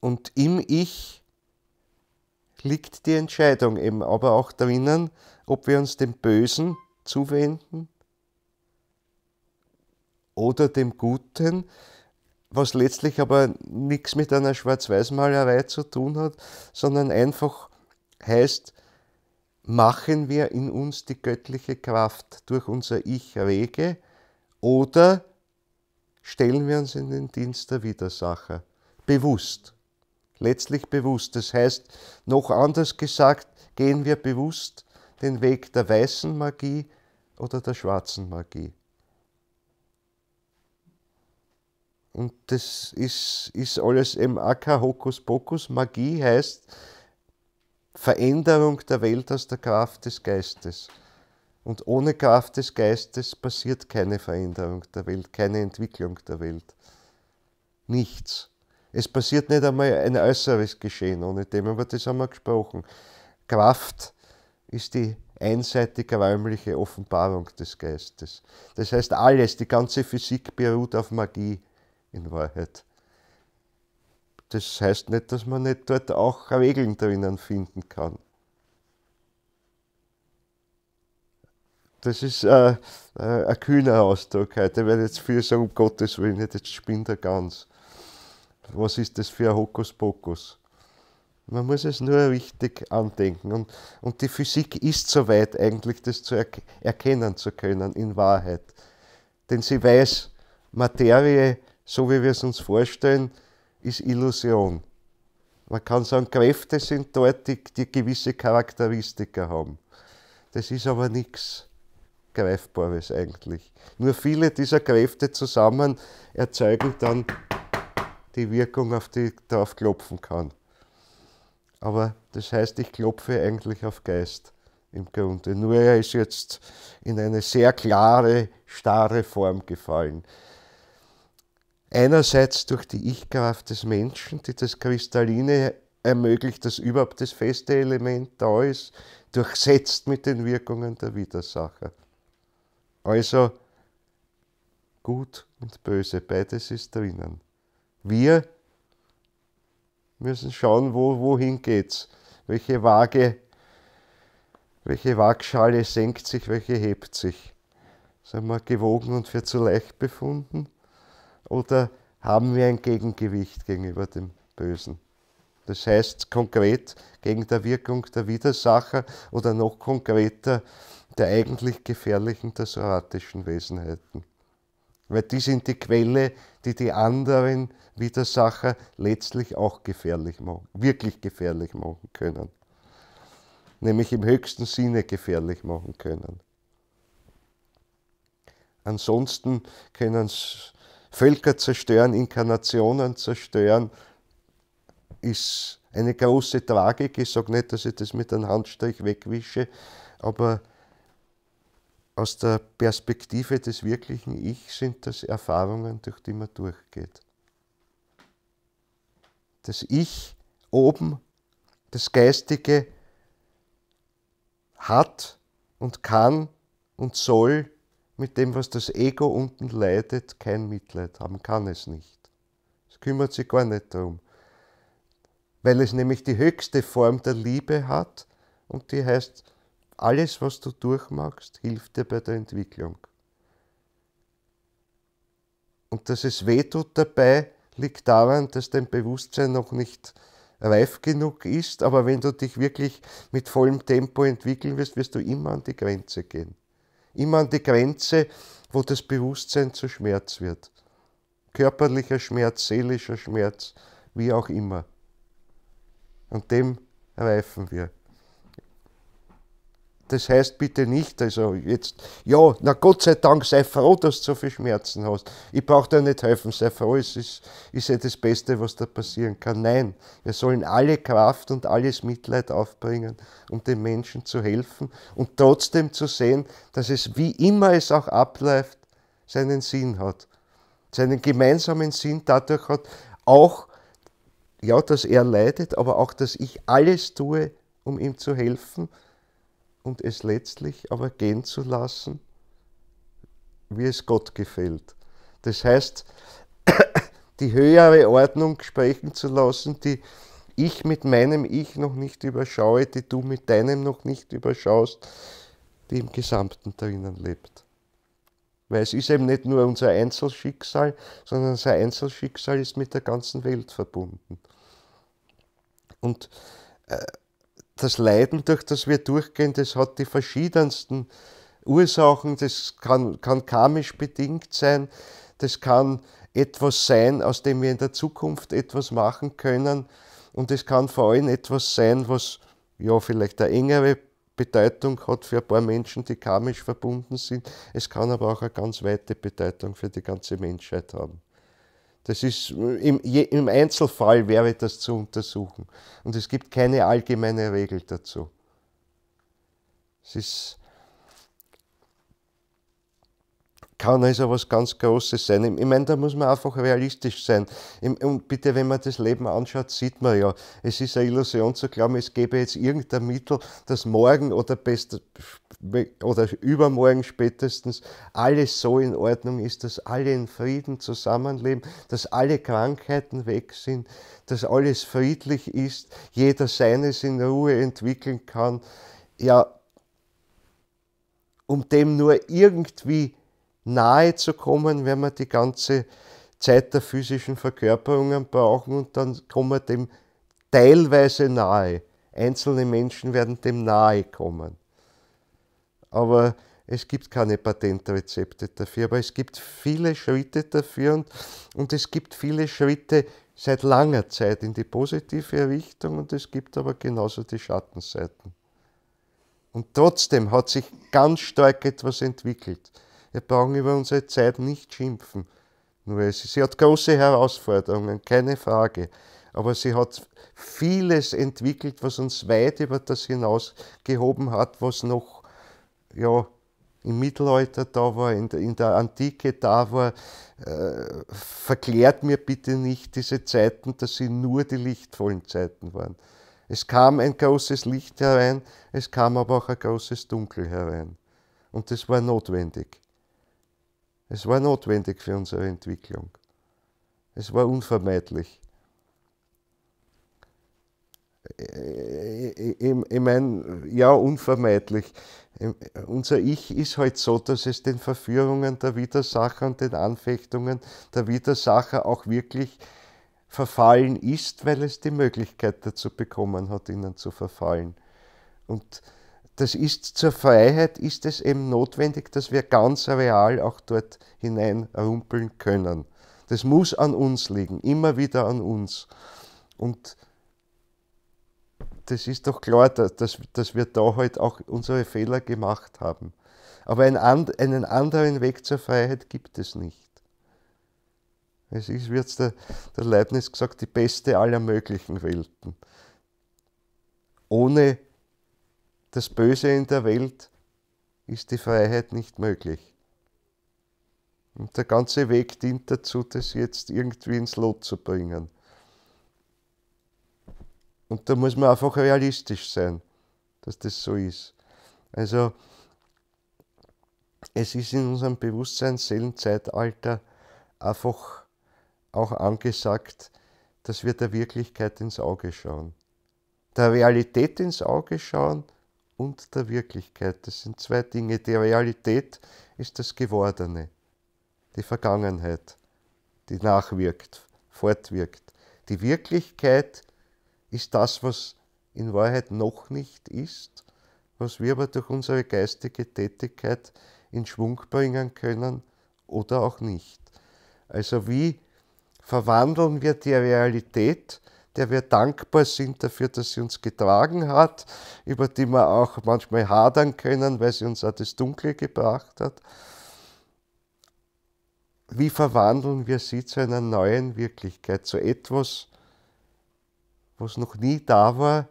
Und im Ich liegt die Entscheidung eben aber auch drinnen, ob wir uns dem Bösen zuwenden oder dem Guten, was letztlich aber nichts mit einer Schwarz-Weiß-Malerei zu tun hat, sondern einfach heißt, machen wir in uns die göttliche Kraft durch unser Ich rege oder stellen wir uns in den Dienst der Widersacher. Bewusst. Letztlich bewusst. Das heißt, noch anders gesagt, gehen wir bewusst den Weg der weißen Magie oder der schwarzen Magie. Und das ist, ist alles im Acker Pokus. Magie heißt, Veränderung der Welt aus der Kraft des Geistes. Und ohne Kraft des Geistes passiert keine Veränderung der Welt, keine Entwicklung der Welt. Nichts. Es passiert nicht einmal ein äußeres Geschehen ohne dem, aber das haben wir gesprochen. Kraft ist die einseitige räumliche Offenbarung des Geistes. Das heißt, alles, die ganze Physik beruht auf Magie in Wahrheit das heißt nicht, dass man nicht dort auch Regeln drinnen finden kann. Das ist äh, äh, ein kühner Ausdruck heute, weil jetzt viele sagen, um Gottes Willen, jetzt spinnt er ganz. Was ist das für ein Hokuspokus? Man muss es nur richtig andenken. Und, und die Physik ist soweit eigentlich, das zu er erkennen zu können, in Wahrheit. Denn sie weiß, Materie, so wie wir es uns vorstellen, ist Illusion. Man kann sagen, Kräfte sind dort, die, die gewisse Charakteristika haben. Das ist aber nichts Greifbares eigentlich. Nur viele dieser Kräfte zusammen erzeugen dann die Wirkung, auf die ich drauf klopfen kann. Aber das heißt, ich klopfe eigentlich auf Geist im Grunde. Nur er ist jetzt in eine sehr klare, starre Form gefallen. Einerseits durch die Ich-Kraft des Menschen, die das Kristalline ermöglicht, dass überhaupt das feste Element da ist, durchsetzt mit den Wirkungen der Widersacher. Also gut und böse, beides ist drinnen. Wir müssen schauen, wo, wohin geht's, welche Waage, welche Waagschale senkt sich, welche hebt sich. Sind wir gewogen und für zu leicht befunden? oder haben wir ein Gegengewicht gegenüber dem Bösen? Das heißt konkret gegen der Wirkung der Widersacher oder noch konkreter der eigentlich gefährlichen der soratischen Wesenheiten. Weil die sind die Quelle, die die anderen Widersacher letztlich auch gefährlich machen, wirklich gefährlich machen können. Nämlich im höchsten Sinne gefährlich machen können. Ansonsten können es Völker zerstören, Inkarnationen zerstören, ist eine große Tragik. Ich sage nicht, dass ich das mit einem Handstrich wegwische, aber aus der Perspektive des wirklichen Ich sind das Erfahrungen, durch die man durchgeht. Das Ich oben, das Geistige, hat und kann und soll mit dem, was das Ego unten leidet, kein Mitleid haben, kann es nicht. Es kümmert sich gar nicht darum, weil es nämlich die höchste Form der Liebe hat und die heißt, alles, was du durchmachst, hilft dir bei der Entwicklung. Und dass es wehtut dabei, liegt daran, dass dein Bewusstsein noch nicht reif genug ist, aber wenn du dich wirklich mit vollem Tempo entwickeln wirst, wirst du immer an die Grenze gehen immer an die Grenze, wo das Bewusstsein zu Schmerz wird. Körperlicher Schmerz, seelischer Schmerz, wie auch immer. Und dem reifen wir. Das heißt bitte nicht, also jetzt, ja, na Gott sei Dank, sei froh, dass du so viel Schmerzen hast. Ich brauche dir nicht helfen, sei froh, es ist, ist ja das Beste, was da passieren kann. Nein, wir sollen alle Kraft und alles Mitleid aufbringen, um den Menschen zu helfen und trotzdem zu sehen, dass es, wie immer es auch abläuft, seinen Sinn hat. Seinen gemeinsamen Sinn dadurch hat, auch, ja, dass er leidet, aber auch, dass ich alles tue, um ihm zu helfen und es letztlich aber gehen zu lassen, wie es Gott gefällt. Das heißt, [COUGHS] die höhere Ordnung sprechen zu lassen, die ich mit meinem Ich noch nicht überschaue, die du mit deinem noch nicht überschaust, die im Gesamten drinnen lebt. Weil es ist eben nicht nur unser Einzelschicksal, sondern unser Einzelschicksal ist mit der ganzen Welt verbunden. Und äh, das Leiden, durch das wir durchgehen, das hat die verschiedensten Ursachen. Das kann, kann karmisch bedingt sein. Das kann etwas sein, aus dem wir in der Zukunft etwas machen können. Und es kann vor allem etwas sein, was ja vielleicht eine engere Bedeutung hat für ein paar Menschen, die karmisch verbunden sind. Es kann aber auch eine ganz weite Bedeutung für die ganze Menschheit haben. Das ist äh, im, je, im Einzelfall wäre das zu untersuchen. Und es gibt keine allgemeine Regel dazu. Es ist, kann also was ganz Großes sein. Ich meine, da muss man einfach realistisch sein. Und bitte, wenn man das Leben anschaut, sieht man ja, es ist eine Illusion zu glauben, es gäbe jetzt irgendein Mittel, das morgen oder besser oder übermorgen spätestens alles so in Ordnung ist, dass alle in Frieden zusammenleben, dass alle Krankheiten weg sind, dass alles friedlich ist, jeder seines in Ruhe entwickeln kann, ja, um dem nur irgendwie nahe zu kommen, wenn wir die ganze Zeit der physischen Verkörperungen brauchen und dann kommen wir dem teilweise nahe. Einzelne Menschen werden dem nahe kommen aber es gibt keine Patentrezepte dafür, aber es gibt viele Schritte dafür und, und es gibt viele Schritte seit langer Zeit in die positive Richtung und es gibt aber genauso die Schattenseiten. Und trotzdem hat sich ganz stark etwas entwickelt. Wir brauchen über unsere Zeit nicht schimpfen. Nur sie, sie hat große Herausforderungen, keine Frage. Aber sie hat vieles entwickelt, was uns weit über das hinausgehoben hat, was noch ja, im Mittelalter da war, in der, in der Antike da war, äh, verklärt mir bitte nicht diese Zeiten, dass sie nur die lichtvollen Zeiten waren. Es kam ein großes Licht herein, es kam aber auch ein großes Dunkel herein. Und das war notwendig. Es war notwendig für unsere Entwicklung. Es war unvermeidlich. Äh, äh, äh, ich, ich meine, ja, unvermeidlich. Ähm, unser Ich ist halt so, dass es den Verführungen der Widersacher und den Anfechtungen der Widersacher auch wirklich verfallen ist, weil es die Möglichkeit dazu bekommen hat, ihnen zu verfallen. Und das ist zur Freiheit, ist es eben notwendig, dass wir ganz real auch dort hineinrumpeln können. Das muss an uns liegen, immer wieder an uns. Und das ist doch klar, dass, dass, wir da halt auch unsere Fehler gemacht haben. Aber ein, einen anderen Weg zur Freiheit gibt es nicht. Es ist, wie jetzt der, der Leibniz gesagt, die beste aller möglichen Welten. Ohne das Böse in der Welt ist die Freiheit nicht möglich. Und der ganze Weg dient dazu, das jetzt irgendwie ins Lot zu bringen. Und da muss man einfach realistisch sein, dass das so ist. Also es ist in unserem Bewusstseins-Seelenzeitalter einfach auch angesagt, dass wir der Wirklichkeit ins Auge schauen. Der Realität ins Auge schauen und der Wirklichkeit. Das sind zwei Dinge. Die Realität ist das Gewordene, die Vergangenheit, die nachwirkt, fortwirkt. Die Wirklichkeit ist, ist das, was in Wahrheit noch nicht ist, was wir aber durch unsere geistige Tätigkeit in Schwung bringen können oder auch nicht. Also wie verwandeln wir die Realität, der wir dankbar sind dafür, dass sie uns getragen hat, über die wir auch manchmal hadern können, weil sie uns auch das Dunkle gebracht hat. Wie verwandeln wir sie zu einer neuen Wirklichkeit, zu etwas, was noch nie da war,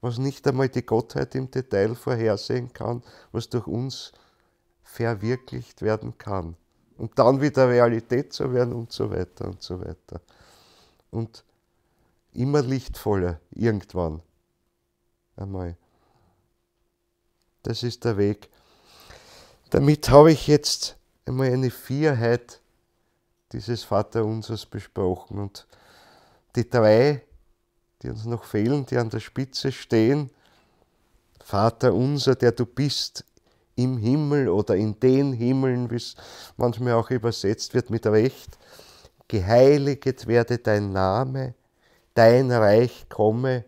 was nicht einmal die Gottheit im Detail vorhersehen kann, was durch uns verwirklicht werden kann. Und dann wieder Realität zu werden und so weiter und so weiter. Und immer lichtvoller, irgendwann. Einmal. Das ist der Weg. Damit habe ich jetzt einmal eine Vierheit dieses Vaterunsers besprochen. Und die drei die uns noch fehlen, die an der Spitze stehen. Vater unser, der du bist im Himmel oder in den Himmeln, wie es manchmal auch übersetzt wird mit Recht, geheiliget werde dein Name, dein Reich komme,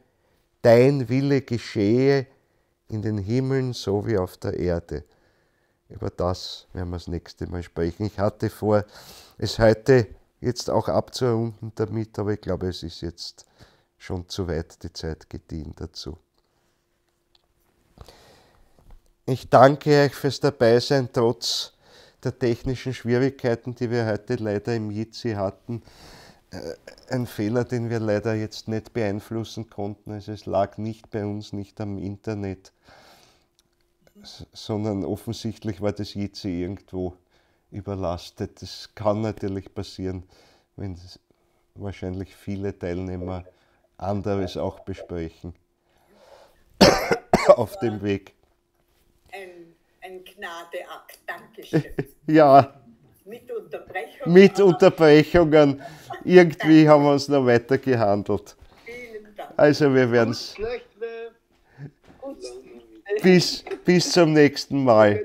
dein Wille geschehe in den Himmeln so wie auf der Erde. Über das werden wir das nächste Mal sprechen. Ich hatte vor, es heute jetzt auch abzurunden damit, aber ich glaube, es ist jetzt schon zu weit, die Zeit geht dazu. Ich danke euch fürs Dabeisein, trotz der technischen Schwierigkeiten, die wir heute leider im Jitsi hatten. Äh, ein Fehler, den wir leider jetzt nicht beeinflussen konnten. Also es lag nicht bei uns, nicht am Internet, sondern offensichtlich war das Jitsi irgendwo überlastet. Das kann natürlich passieren, wenn wahrscheinlich viele Teilnehmer anderes auch besprechen. [COUGHS] Auf dem Weg. Ein, ein Gnadeakt, Dankeschön. [LAUGHS] ja. Mit Unterbrechungen. Mit Unterbrechungen. Irgendwie haben wir uns noch weiter gehandelt. Vielen Dank. Also wir werden es. Bis, bis zum nächsten Mal.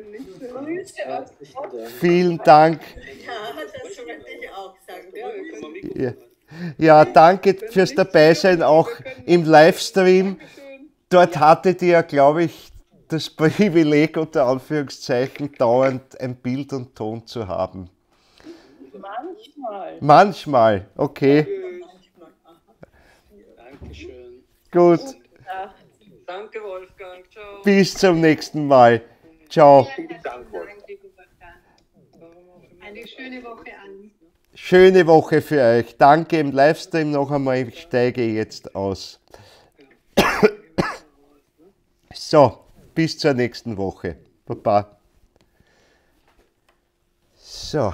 Vielen Dank. Ja, das wollte ich auch sagen. Ja. Ja, danke fürs Dabeisein auch im Livestream. Dort hattet ihr, glaube ich, das [LAUGHS] Privileg, unter Anführungszeichen, dauernd ein Bild und Ton zu haben. Manchmal. Manchmal, okay. Dankeschön. Gut. Danke, Wolfgang. Ciao. Bis zum nächsten Mal. Ciao. Eine schöne Woche. Schöne Woche für euch. Danke im Livestream noch einmal. Ich steige jetzt aus. So, bis zur nächsten Woche. Baba. So.